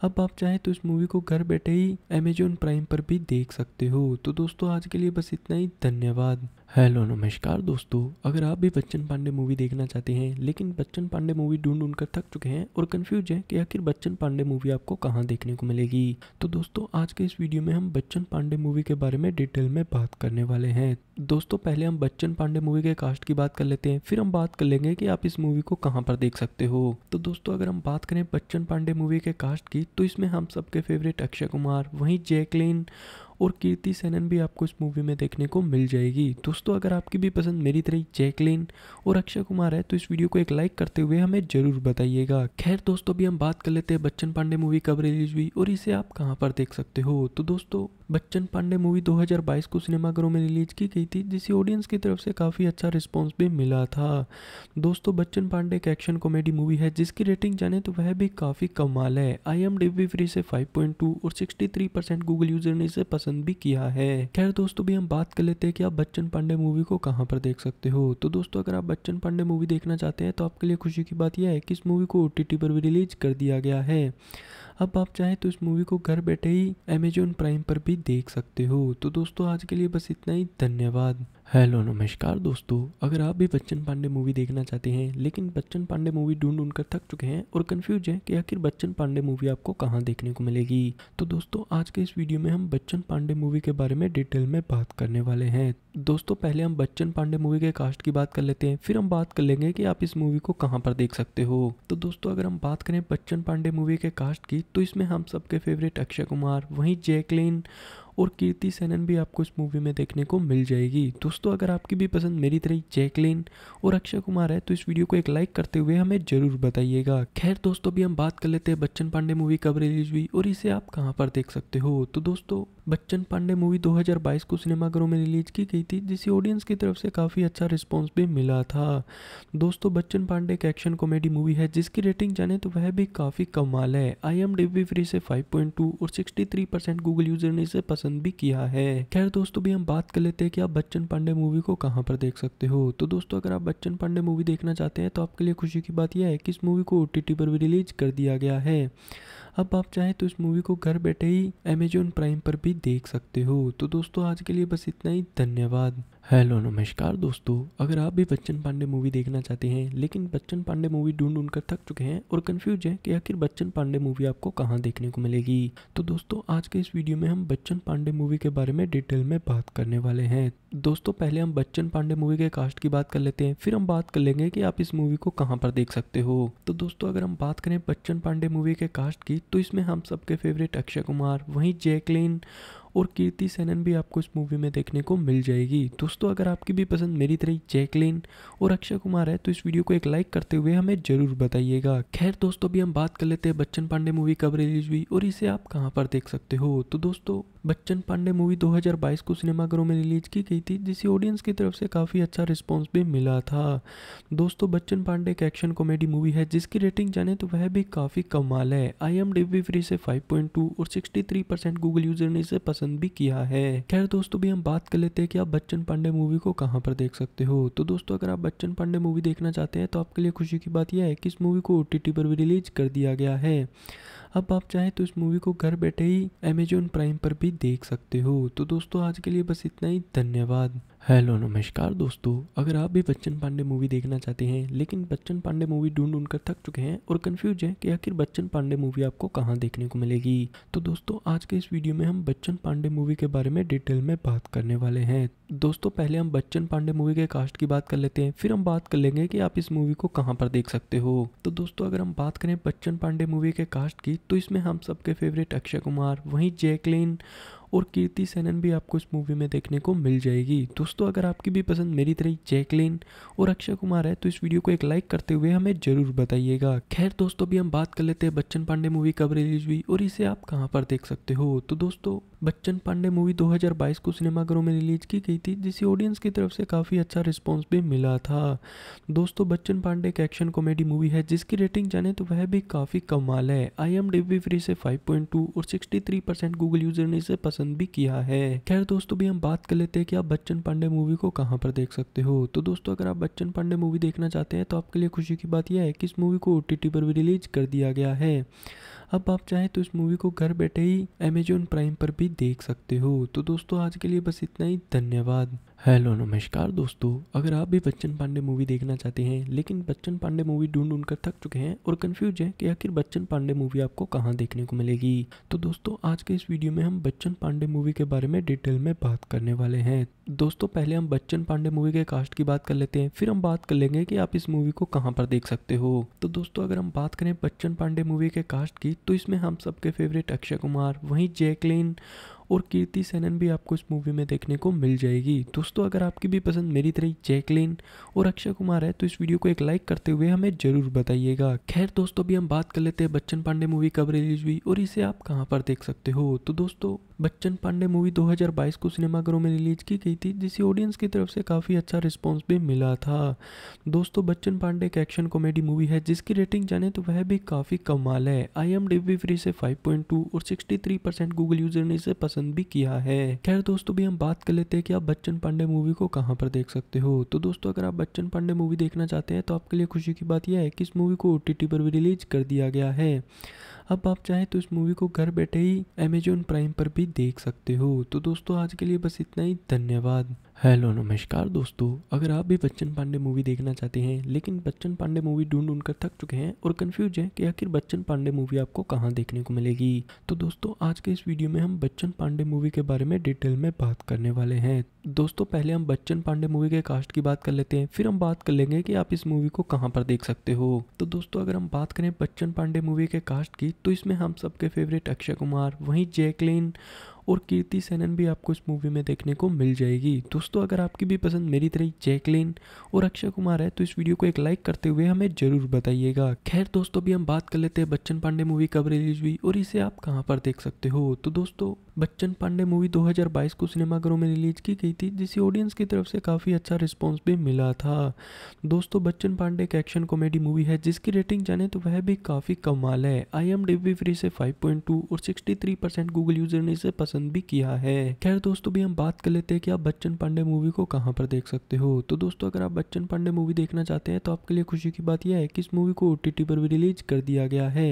अब आप चाहे तो इस मूवी को घर बैठे ही अमेजोन प्राइम पर भी देख सकते हो तो दोस्तों आज के लिए बस इतना ही धन्यवाद हेलो नमस्कार दोस्तों अगर आप भी बच्चन पांडे मूवी देखना चाहते हैं लेकिन बच्चन पांडे मूवी ढूंढ ढूंढ कर थक चुके हैं और कंफ्यूज हैं कि आखिर बच्चन पांडे मूवी आपको कहाँ देखने को मिलेगी तो दोस्तों आज के इस वीडियो में हम बच्चन पांडे मूवी के बारे में डिटेल में बात करने वाले हैं दोस्तों पहले हम बच्चन पांडे मूवी के कास्ट की बात कर लेते हैं फिर हम बात कर लेंगे कि आप इस मूवी को कहाँ पर देख सकते हो तो दोस्तों अगर हम बात करें बच्चन पांडे मूवी के कास्ट की तो इसमें हम सबके फेवरेट अक्षय कुमार वहीं जैकलिन और कीर्ति सेनन भी आपको इस मूवी में देखने को मिल जाएगी दोस्तों अगर आपकी भी पसंद मेरी तरह जैकलिन और अक्षय कुमार है तो इस वीडियो को एक लाइक करते हुए हमें जरूर बताइएगा खैर दोस्तों अभी हम बात कर लेते हैं बच्चन पांडे मूवी कब रिलीज हुई और इसे आप कहाँ पर देख सकते हो तो दोस्तों बच्चन पांडे मूवी 2022 को सिनेमाघरों में रिलीज की गई थी जिसे ऑडियंस की तरफ से काफ़ी अच्छा रिस्पॉन्स भी मिला था दोस्तों बच्चन पांडे एक एक्शन कॉमेडी मूवी है जिसकी रेटिंग जाने तो वह भी काफ़ी कमाल है आई एम डी फ्री से 5.2 और 63 परसेंट गूगल यूजर ने इसे पसंद भी किया है खैर दोस्तों भी हम बात कर लेते हैं कि आप बच्चन पांडे मूवी को कहाँ पर देख सकते हो तो दोस्तों अगर आप बच्चन पांडे मूवी देखना चाहते हैं तो आपके लिए खुशी की बात यह है कि इस मूवी को ओ पर भी रिलीज कर दिया गया है अब आप चाहें तो इस मूवी को घर बैठे ही अमेजोन प्राइम पर भी देख सकते हो तो दोस्तों आज के लिए बस इतना ही धन्यवाद हेलो नमस्कार दोस्तों अगर आप भी बच्चन पांडे मूवी देखना चाहते हैं लेकिन बच्चन पांडे मूवी ढूंढ ढूंढ कर थक चुके हैं और कंफ्यूज हैं कि आखिर बच्चन पांडे मूवी आपको कहाँ देखने को मिलेगी तो दोस्तों आज के इस वीडियो में हम बच्चन पांडे मूवी के बारे में डिटेल में बात करने वाले हैं दोस्तों पहले हम बच्चन पांडे मूवी के कास्ट की बात कर लेते हैं फिर हम बात कर लेंगे कि आप इस मूवी को कहाँ पर देख सकते हो तो दोस्तों अगर हम बात करें बच्चन पांडे मूवी के कास्ट की तो इसमें हम सबके फेवरेट अक्षय कुमार वहीं जैकलिन और कीर्ति सेनन भी आपको इस मूवी में देखने को मिल जाएगी दोस्तों अगर आपकी भी पसंद मेरी तरह जैकलिन और अक्षय कुमार है तो इस वीडियो को एक लाइक करते हुए हमें ज़रूर बताइएगा खैर दोस्तों भी हम बात कर लेते हैं बच्चन पांडे मूवी कब रिलीज हुई और इसे आप कहाँ पर देख सकते हो तो दोस्तों बच्चन पांडे मूवी 2022 को सिनेमाघरों में रिलीज की गई थी जिसे ऑडियंस की तरफ से काफ़ी अच्छा रिस्पॉन्स भी मिला था दोस्तों बच्चन पांडे एक एक्शन कॉमेडी मूवी है जिसकी रेटिंग जाने तो वह भी काफ़ी कमाल है आई एम डी फ्री से 5.2 और 63 परसेंट गूगल यूजर ने इसे पसंद पसंद भी किया है खैर दोस्तों भी हम बात कर लेते हैं कि आप बच्चन पांडे मूवी को कहाँ पर देख सकते हो तो दोस्तों अगर आप बच्चन पांडे मूवी देखना चाहते हैं तो आपके लिए खुशी की बात यह है कि इस मूवी को ओ पर भी रिलीज कर दिया गया है अब आप चाहें तो इस मूवी को घर बैठे ही अमेजोन प्राइम पर भी देख सकते हो तो दोस्तों आज के लिए बस इतना ही धन्यवाद हेलो नमस्कार दोस्तों अगर आप भी बच्चन पांडे मूवी देखना चाहते हैं लेकिन बच्चन पांडे मूवी ढूंढ ढूंढ कर थक चुके हैं और कंफ्यूज हैं कि आखिर बच्चन पांडे मूवी आपको कहाँ देखने को मिलेगी तो दोस्तों आज के इस वीडियो में हम बच्चन पांडे मूवी के बारे में डिटेल में बात करने वाले हैं दोस्तों पहले हम बच्चन पांडे मूवी के कास्ट की बात कर लेते हैं फिर हम बात कर लेंगे कि आप इस मूवी को कहाँ पर देख सकते हो तो दोस्तों अगर हम बात करें बच्चन पांडे मूवी के कास्ट की तो इसमें हम सबके फेवरेट अक्षय कुमार वहीं जैकलिन और कीर्ति सेनन भी आपको इस मूवी में देखने को मिल जाएगी दोस्तों अगर आपकी भी पसंद मेरी तरह जैकलिन और अक्षय कुमार है तो इस वीडियो को एक लाइक करते हुए हमें जरूर बताइएगा खैर दोस्तों भी हम बात कर लेते हैं बच्चन पांडे मूवी कब रिलीज हुई और इसे आप कहाँ पर देख सकते हो तो दोस्तों बच्चन पांडे मूवी 2022 को सिनेमाघरों में रिलीज की गई थी जिसे ऑडियंस की तरफ से काफ़ी अच्छा रिस्पॉन्स भी मिला था दोस्तों बच्चन पांडे एक एक्शन कॉमेडी मूवी है जिसकी रेटिंग जाने तो वह भी काफ़ी कमाल है आई एम डी फ्री से 5.2 और 63 परसेंट गूगल यूजर ने इसे पसंद भी किया है खैर दोस्तों भी हम बात कर लेते हैं कि आप बच्चन पांडे मूवी को कहाँ पर देख सकते हो तो दोस्तों अगर आप बच्चन पांडे मूवी देखना चाहते हैं तो आपके लिए खुशी की बात यह है कि इस मूवी को ओ पर भी रिलीज कर दिया गया है अब आप चाहें तो इस मूवी को घर बैठे ही अमेजोन प्राइम पर भी देख सकते हो तो दोस्तों आज के लिए बस इतना ही धन्यवाद हेलो नमस्कार दोस्तों अगर आप भी बच्चन पांडे मूवी देखना चाहते हैं लेकिन बच्चन पांडे मूवी ढूंढ ढूंढ कर थक चुके हैं और कंफ्यूज हैं कि आखिर बच्चन पांडे मूवी आपको कहाँ देखने को मिलेगी तो दोस्तों आज के इस वीडियो में हम बच्चन पांडे मूवी के बारे में डिटेल में बात करने वाले हैं दोस्तों पहले हम बच्चन पांडे मूवी के कास्ट की बात कर लेते हैं फिर हम बात कर लेंगे कि आप इस मूवी को कहाँ पर देख सकते हो तो दोस्तों अगर हम बात करें बच्चन पांडे मूवी के कास्ट की तो इसमें हम सबके फेवरेट अक्षय कुमार वहीं जैकलिन और कीर्ति सेनन भी आपको इस मूवी में देखने को मिल जाएगी दोस्तों अगर आपकी भी पसंद मेरी तरह जैकलिन और अक्षय कुमार है तो इस वीडियो को एक लाइक करते हुए हमें ज़रूर बताइएगा खैर दोस्तों अभी हम बात कर लेते हैं बच्चन पांडे मूवी कब रिलीज हुई और इसे आप कहाँ पर देख सकते हो तो दोस्तों बच्चन पांडे मूवी 2022 को सिनेमाघरों में रिलीज की गई थी जिसे ऑडियंस की तरफ से काफ़ी अच्छा रिस्पॉन्स भी मिला था दोस्तों बच्चन पांडे एक एक्शन कॉमेडी मूवी है जिसकी रेटिंग जाने तो वह भी काफ़ी कमाल है आई एम डी फ्री से 5.2 और 63 परसेंट गूगल यूजर ने इसे पसंद भी किया है खैर दोस्तों भी हम बात कर लेते हैं कि आप बच्चन पांडे मूवी को कहाँ पर देख सकते हो तो दोस्तों अगर आप बच्चन पांडे मूवी देखना चाहते हैं तो आपके लिए खुशी की बात यह है कि इस मूवी को ओ पर भी रिलीज कर दिया गया है अब आप चाहें तो इस मूवी को घर बैठे ही अमेजोन प्राइम पर भी देख सकते हो तो दोस्तों आज के लिए बस इतना ही धन्यवाद हेलो नमस्कार दोस्तों अगर आप भी बच्चन पांडे मूवी देखना चाहते हैं लेकिन बच्चन पांडे मूवी ढूंढ ढूंढ कर थक चुके हैं और कंफ्यूज हैं कि आखिर बच्चन पांडे मूवी आपको कहाँ देखने को मिलेगी तो दोस्तों आज के इस वीडियो में हम बच्चन पांडे मूवी के बारे में डिटेल में बात करने वाले हैं दोस्तों पहले हम बच्चन पांडे मूवी के कास्ट की बात कर लेते हैं फिर हम बात कर लेंगे कि आप इस मूवी को कहाँ पर देख सकते हो तो दोस्तों अगर हम बात करें बच्चन पांडे मूवी के कास्ट की तो इसमें हम सबके फेवरेट अक्षय कुमार वहीं जैकलिन और कीर्ति सेनन भी आपको इस मूवी में देखने को मिल जाएगी दोस्तों अगर आपकी भी पसंद मेरी तरह जैकलिन और अक्षय कुमार है तो इस वीडियो को एक लाइक करते हुए हमें जरूर बताइएगा खैर दोस्तों अभी हम बात कर लेते हैं बच्चन पांडे मूवी कब रिलीज हुई और इसे आप कहाँ पर देख सकते हो तो दोस्तों बच्चन पांडे मूवी 2022 को सिनेमाघरों में रिलीज की गई थी जिसे ऑडियंस की तरफ से काफ़ी अच्छा रिस्पॉन्स भी मिला था दोस्तों बच्चन पांडे एक एक्शन कॉमेडी मूवी है जिसकी रेटिंग जाने तो वह भी काफ़ी कमाल है आई एम फ्री से 5.2 और 63 परसेंट गूगल यूजर ने इसे पसंद पसंद भी किया है खैर दोस्तों भी हम बात कर लेते हैं कि आप बच्चन पांडे मूवी को कहाँ पर देख सकते हो तो दोस्तों अगर आप बच्चन पांडे मूवी देखना चाहते हैं तो आपके लिए खुशी की बात यह है कि इस मूवी को ओ पर भी रिलीज कर दिया गया है अब आप चाहें तो इस मूवी को घर बैठे ही अमेजोन प्राइम पर भी देख सकते हो तो दोस्तों आज के लिए बस इतना ही धन्यवाद हेलो नमस्कार दोस्तों अगर आप भी बच्चन पांडे मूवी देखना चाहते हैं लेकिन बच्चन पांडे मूवी ढूंढ ढूंढ कर थक चुके हैं और कंफ्यूज हैं कि आखिर बच्चन पांडे मूवी आपको कहाँ देखने को मिलेगी तो दोस्तों आज के इस वीडियो में हम बच्चन पांडे मूवी के बारे में डिटेल में बात करने वाले हैं दोस्तों पहले हम बच्चन पांडे मूवी के कास्ट की बात कर लेते हैं फिर हम बात कर लेंगे कि आप इस मूवी को कहाँ पर देख सकते हो तो दोस्तों अगर हम बात करें बच्चन पांडे मूवी के कास्ट की तो इसमें हम सबके फेवरेट अक्षय कुमार वहीं जैकलिन और कीर्ति सेनन भी आपको इस मूवी में देखने को मिल जाएगी दोस्तों अगर आपकी भी पसंद मेरी तरह जैकलिन और अक्षय कुमार है तो इस वीडियो को एक लाइक करते हुए हमें ज़रूर बताइएगा खैर दोस्तों भी हम बात कर लेते हैं बच्चन पांडे मूवी कब रिलीज हुई और इसे आप कहाँ पर देख सकते हो तो दोस्तों बच्चन पांडे मूवी 2022 को सिनेमाघरों में रिलीज की गई थी जिसे ऑडियंस की तरफ से काफ़ी अच्छा रिस्पॉन्स भी मिला था दोस्तों बच्चन पांडे एक एक्शन कॉमेडी मूवी है जिसकी रेटिंग जाने तो वह भी काफ़ी कमाल है आई एम डी फ्री से 5.2 और 63 परसेंट गूगल यूजर ने इसे पसंद भी किया है खैर दोस्तों भी हम बात कर लेते हैं कि आप बच्चन पांडे मूवी को कहाँ पर देख सकते हो तो दोस्तों अगर आप बच्चन पांडे मूवी देखना चाहते हैं तो आपके लिए खुशी की बात यह है कि इस मूवी को ओ पर भी रिलीज कर दिया गया है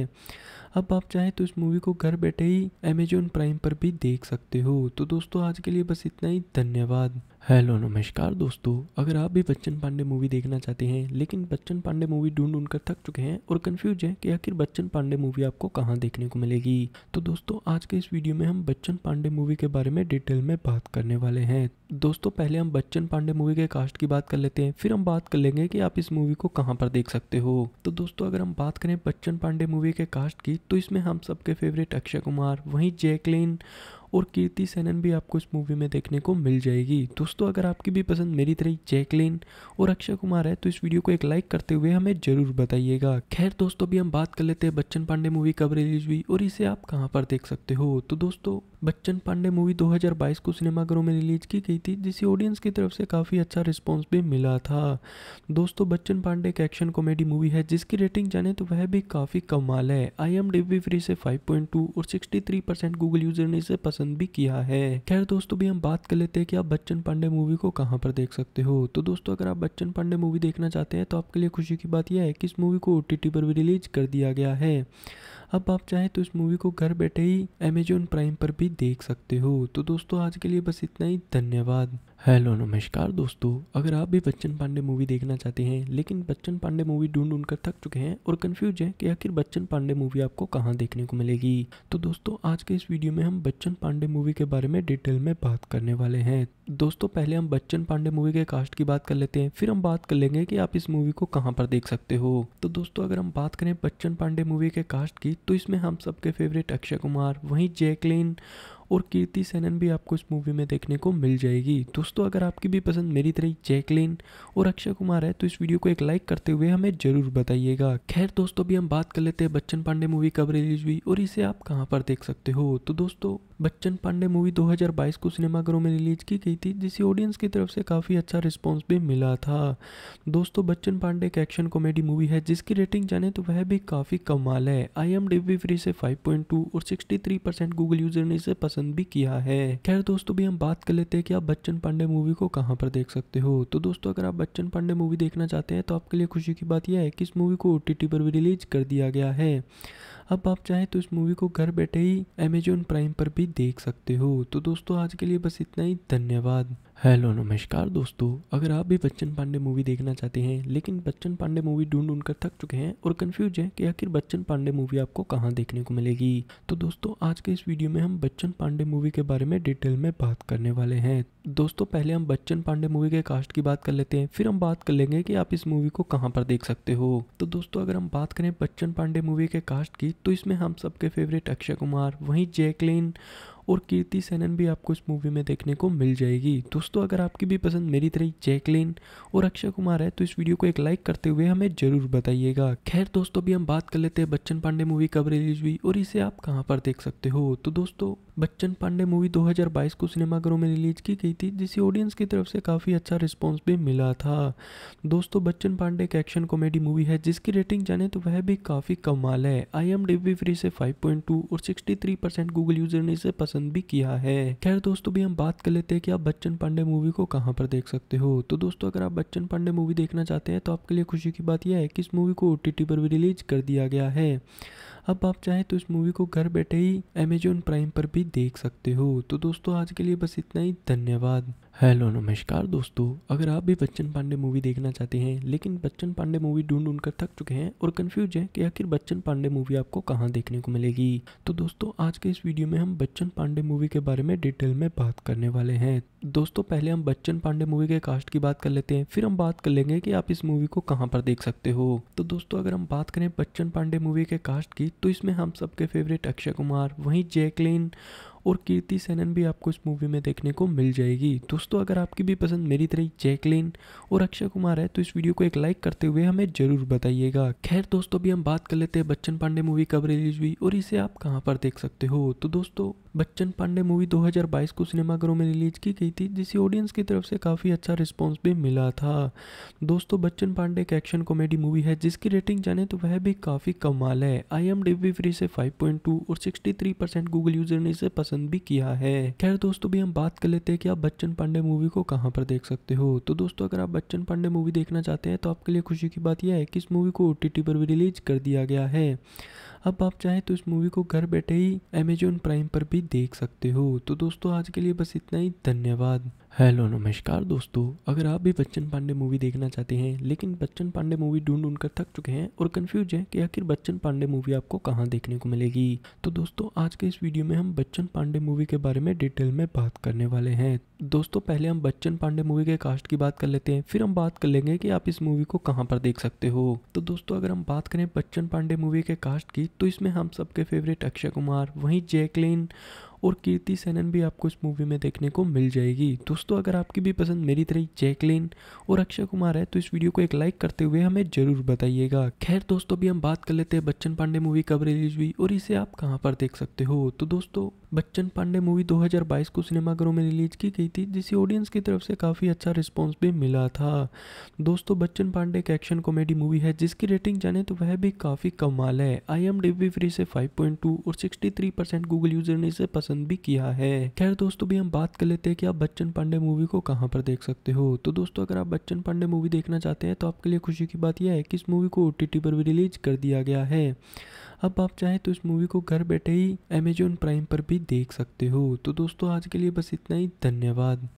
अब आप चाहें तो इस मूवी को घर बैठे ही अमेजोन प्राइम पर भी देख सकते हो तो दोस्तों आज के लिए बस इतना ही धन्यवाद हेलो नमस्कार दोस्तों अगर आप भी बच्चन पांडे मूवी देखना चाहते हैं लेकिन बच्चन पांडे मूवी ढूंढ ढूंढ कर थक चुके हैं और कंफ्यूज हैं कि आखिर बच्चन पांडे मूवी आपको कहाँ देखने को मिलेगी तो दोस्तों आज के इस वीडियो में हम बच्चन पांडे मूवी के बारे में डिटेल में बात करने वाले हैं दोस्तों पहले हम बच्चन पांडे मूवी के कास्ट की बात कर लेते हैं फिर हम बात कर लेंगे कि आप इस मूवी को कहाँ पर देख सकते हो तो दोस्तों अगर हम बात करें बच्चन पांडे मूवी के कास्ट की तो इसमें हम सबके फेवरेट अक्षय कुमार वहीं जैकलिन और कीर्ति सेनन भी आपको इस मूवी में देखने को मिल जाएगी दोस्तों अगर आपकी भी पसंद मेरी तरह जैकलिन और अक्षय कुमार है तो इस वीडियो को एक लाइक करते हुए हमें जरूर बताइएगा खैर दोस्तों अभी हम बात कर लेते हैं बच्चन पांडे मूवी कब रिलीज हुई और इसे आप कहाँ पर देख सकते हो तो दोस्तों बच्चन पांडे मूवी 2022 को सिनेमाघरों में रिलीज की गई थी जिसे ऑडियंस की तरफ से काफ़ी अच्छा रिस्पॉन्स भी मिला था दोस्तों बच्चन पांडे एक एक्शन कॉमेडी मूवी है जिसकी रेटिंग जाने तो वह भी काफ़ी कमाल है आई एम डी फ्री से 5.2 और 63 परसेंट गूगल यूजर ने इसे पसंद भी किया है खैर दोस्तों भी हम बात कर लेते हैं कि आप बच्चन पांडे मूवी को कहाँ पर देख सकते हो तो दोस्तों अगर आप बच्चन पांडे मूवी देखना चाहते हैं तो आपके लिए खुशी की बात यह है कि इस मूवी को ओ पर भी रिलीज कर दिया गया है अब आप चाहें तो इस मूवी को घर बैठे ही अमेजोन प्राइम पर भी देख सकते हो तो दोस्तों आज के लिए बस इतना ही धन्यवाद हेलो नमस्कार दोस्तों अगर आप भी बच्चन पांडे मूवी देखना चाहते हैं लेकिन बच्चन पांडे मूवी ढूंढ ढूंढ कर थक चुके हैं और कंफ्यूज हैं कि आखिर बच्चन पांडे मूवी आपको कहाँ देखने को मिलेगी तो दोस्तों आज के इस वीडियो में हम बच्चन पांडे मूवी के बारे में डिटेल में बात करने वाले हैं दोस्तों पहले हम बच्चन पांडे मूवी के कास्ट की बात कर लेते हैं फिर हम बात कर लेंगे कि आप इस मूवी को कहाँ पर देख सकते हो तो दोस्तों अगर हम बात करें बच्चन पांडे मूवी के कास्ट की तो इसमें हम सबके फेवरेट अक्षय कुमार वहीं जैकलिन और कीर्ति सेनन भी आपको इस मूवी में देखने को मिल जाएगी दोस्तों अगर आपकी भी पसंद मेरी तरह जैकलिन और अक्षय कुमार है तो इस वीडियो को एक लाइक करते हुए हमें ज़रूर बताइएगा खैर दोस्तों अभी हम बात कर लेते हैं बच्चन पांडे मूवी कब रिलीज हुई और इसे आप कहाँ पर देख सकते हो तो दोस्तों बच्चन पांडे मूवी 2022 को सिनेमाघरों में रिलीज की गई थी जिसे ऑडियंस की तरफ से काफ़ी अच्छा रिस्पॉन्स भी मिला था दोस्तों बच्चन पांडे एक एक्शन कॉमेडी मूवी है जिसकी रेटिंग जाने तो वह भी काफ़ी कमाल है आई एम डी फ्री से 5.2 और 63 परसेंट गूगल यूजर ने इसे पसंद भी किया है खैर दोस्तों भी हम बात कर लेते हैं कि आप बच्चन पांडे मूवी को कहाँ पर देख सकते हो तो दोस्तों अगर आप बच्चन पांडे मूवी देखना चाहते हैं तो आपके लिए खुशी की बात यह है कि इस मूवी को ओ पर भी रिलीज कर दिया गया है अब आप चाहे तो इस मूवी को घर बैठे ही अमेजोन प्राइम पर भी देख सकते हो तो दोस्तों आज के लिए बस इतना ही धन्यवाद हेलो नमस्कार दोस्तों अगर आप भी बच्चन पांडे मूवी देखना चाहते हैं लेकिन बच्चन पांडे मूवी ढूंढ ढूंढ कर थक चुके हैं और कंफ्यूज हैं कि आखिर बच्चन पांडे मूवी आपको कहाँ देखने को मिलेगी तो दोस्तों आज के इस वीडियो में हम बच्चन पांडे मूवी के बारे में डिटेल में बात करने वाले हैं दोस्तों पहले हम बच्चन पांडे मूवी के कास्ट की बात कर लेते हैं फिर हम बात कर लेंगे कि आप इस मूवी को कहाँ पर देख सकते हो तो दोस्तों अगर हम बात करें बच्चन पांडे मूवी के कास्ट की तो इसमें हम सबके फेवरेट अक्षय कुमार वहीं जैकलिन और कीर्ति सेनन भी आपको इस मूवी में देखने को मिल जाएगी दोस्तों अगर आपकी भी पसंद मेरी तरह जैकलिन और अक्षय कुमार है तो इस वीडियो को एक लाइक करते हुए हमें जरूर बताइएगा खैर दोस्तों अभी हम बात कर लेते हैं बच्चन पांडे मूवी कब रिलीज हुई और इसे आप कहाँ पर देख सकते हो तो दोस्तों बच्चन पांडे मूवी 2022 को सिनेमाघरों में रिलीज की गई थी जिसे ऑडियंस की तरफ से काफ़ी अच्छा रिस्पॉन्स भी मिला था दोस्तों बच्चन पांडे एक एक्शन कॉमेडी मूवी है जिसकी रेटिंग जाने तो वह भी काफ़ी कमाल है आई एम फ्री से 5.2 और 63 परसेंट गूगल यूजर ने इसे पसंद पसंद भी किया है खैर दोस्तों भी हम बात कर लेते हैं कि आप बच्चन पांडे मूवी को कहाँ पर देख सकते हो तो दोस्तों अगर आप बच्चन पांडे मूवी देखना चाहते हैं तो आपके लिए खुशी की बात यह है कि इस मूवी को ओ पर भी रिलीज कर दिया गया है अब आप चाहें तो इस मूवी को घर बैठे ही अमेजोन प्राइम पर भी देख सकते हो तो दोस्तों आज के लिए बस इतना ही धन्यवाद हेलो नमस्कार दोस्तों अगर आप भी बच्चन पांडे मूवी देखना चाहते हैं लेकिन बच्चन पांडे मूवी ढूंढ ढूंढ कर थक चुके हैं और कंफ्यूज हैं कि आखिर बच्चन पांडे मूवी आपको कहाँ देखने को मिलेगी तो दोस्तों आज के इस वीडियो में हम बच्चन पांडे मूवी के बारे में डिटेल में बात करने वाले हैं दोस्तों पहले हम बच्चन पांडे मूवी के कास्ट की बात कर लेते हैं फिर हम बात कर लेंगे कि आप इस मूवी को कहाँ पर देख सकते हो तो दोस्तों अगर हम बात करें बच्चन पांडे मूवी के कास्ट की तो इसमें हम सबके फेवरेट अक्षय कुमार वहीं जैकलिन और कीर्ति सेनन भी आपको इस मूवी में देखने को मिल जाएगी दोस्तों अगर आपकी भी पसंद मेरी तरह जैकलिन और अक्षय कुमार है तो इस वीडियो को एक लाइक करते हुए हमें ज़रूर बताइएगा खैर दोस्तों भी हम बात कर लेते हैं बच्चन पांडे मूवी कब रिलीज हुई और इसे आप कहाँ पर देख सकते हो तो दोस्तों बच्चन पांडे मूवी 2022 को सिनेमाघरों में रिलीज की गई थी जिसे ऑडियंस की तरफ से काफ़ी अच्छा रिस्पॉन्स भी मिला था दोस्तों बच्चन पांडे एक एक्शन कॉमेडी मूवी है जिसकी रेटिंग जाने तो वह भी काफ़ी कमाल है आई एम डी फ्री से 5.2 और 63 परसेंट गूगल यूजर ने इसे पसंद भी किया है खैर दोस्तों भी हम बात कर लेते हैं कि आप बच्चन पांडे मूवी को कहाँ पर देख सकते हो तो दोस्तों अगर आप बच्चन पांडे मूवी देखना चाहते हैं तो आपके लिए खुशी की बात यह है कि इस मूवी को ओ पर भी रिलीज कर दिया गया है अब आप चाहें तो इस मूवी को घर बैठे ही अमेजोन प्राइम पर भी देख सकते हो तो दोस्तों आज के लिए बस इतना ही धन्यवाद हेलो नमस्कार दोस्तों अगर आप भी बच्चन पांडे मूवी देखना चाहते हैं लेकिन बच्चन पांडे मूवी ढूंढ ढूंढ कर थक चुके हैं और कंफ्यूज हैं कि आखिर बच्चन पांडे मूवी आपको कहाँ देखने को मिलेगी तो दोस्तों आज के इस वीडियो में हम बच्चन पांडे मूवी के बारे में डिटेल में बात करने वाले हैं दोस्तों पहले हम बच्चन पांडे मूवी के कास्ट की बात कर लेते हैं फिर हम बात कर लेंगे कि आप इस मूवी को कहाँ पर देख सकते हो तो दोस्तों अगर हम बात करें बच्चन पांडे मूवी के कास्ट की तो इसमें हम सबके फेवरेट अक्षय कुमार वहीं जैकलिन और कीर्ति सेनन भी आपको इस मूवी में देखने को मिल जाएगी दोस्तों अगर आपकी भी पसंद मेरी तरह जैकलिन और अक्षय कुमार है तो इस वीडियो को एक लाइक करते हुए हमें जरूर बताइएगा खैर दोस्तों अभी हम बात कर लेते हैं बच्चन पांडे मूवी कब रिलीज हुई और इसे आप कहाँ पर देख सकते हो तो दोस्तों बच्चन पांडे मूवी 2022 को सिनेमाघरों में रिलीज की गई थी जिसे ऑडियंस की तरफ से काफ़ी अच्छा रिस्पॉन्स भी मिला था दोस्तों बच्चन पांडे एक एक्शन कॉमेडी मूवी है जिसकी रेटिंग जाने तो वह भी काफ़ी कमाल है आई एम डी फ्री से 5.2 और 63 परसेंट गूगल यूजर ने इसे पसंद भी किया है खैर दोस्तों भी हम बात कर लेते हैं कि आप बच्चन पांडे मूवी को कहाँ पर देख सकते हो तो दोस्तों अगर आप बच्चन पांडे मूवी देखना चाहते हैं तो आपके लिए खुशी की बात यह है कि इस मूवी को ओ पर भी रिलीज कर दिया गया है अब आप चाहें तो इस मूवी को घर बैठे ही अमेजोन प्राइम पर भी देख सकते हो तो दोस्तों आज के लिए बस इतना ही धन्यवाद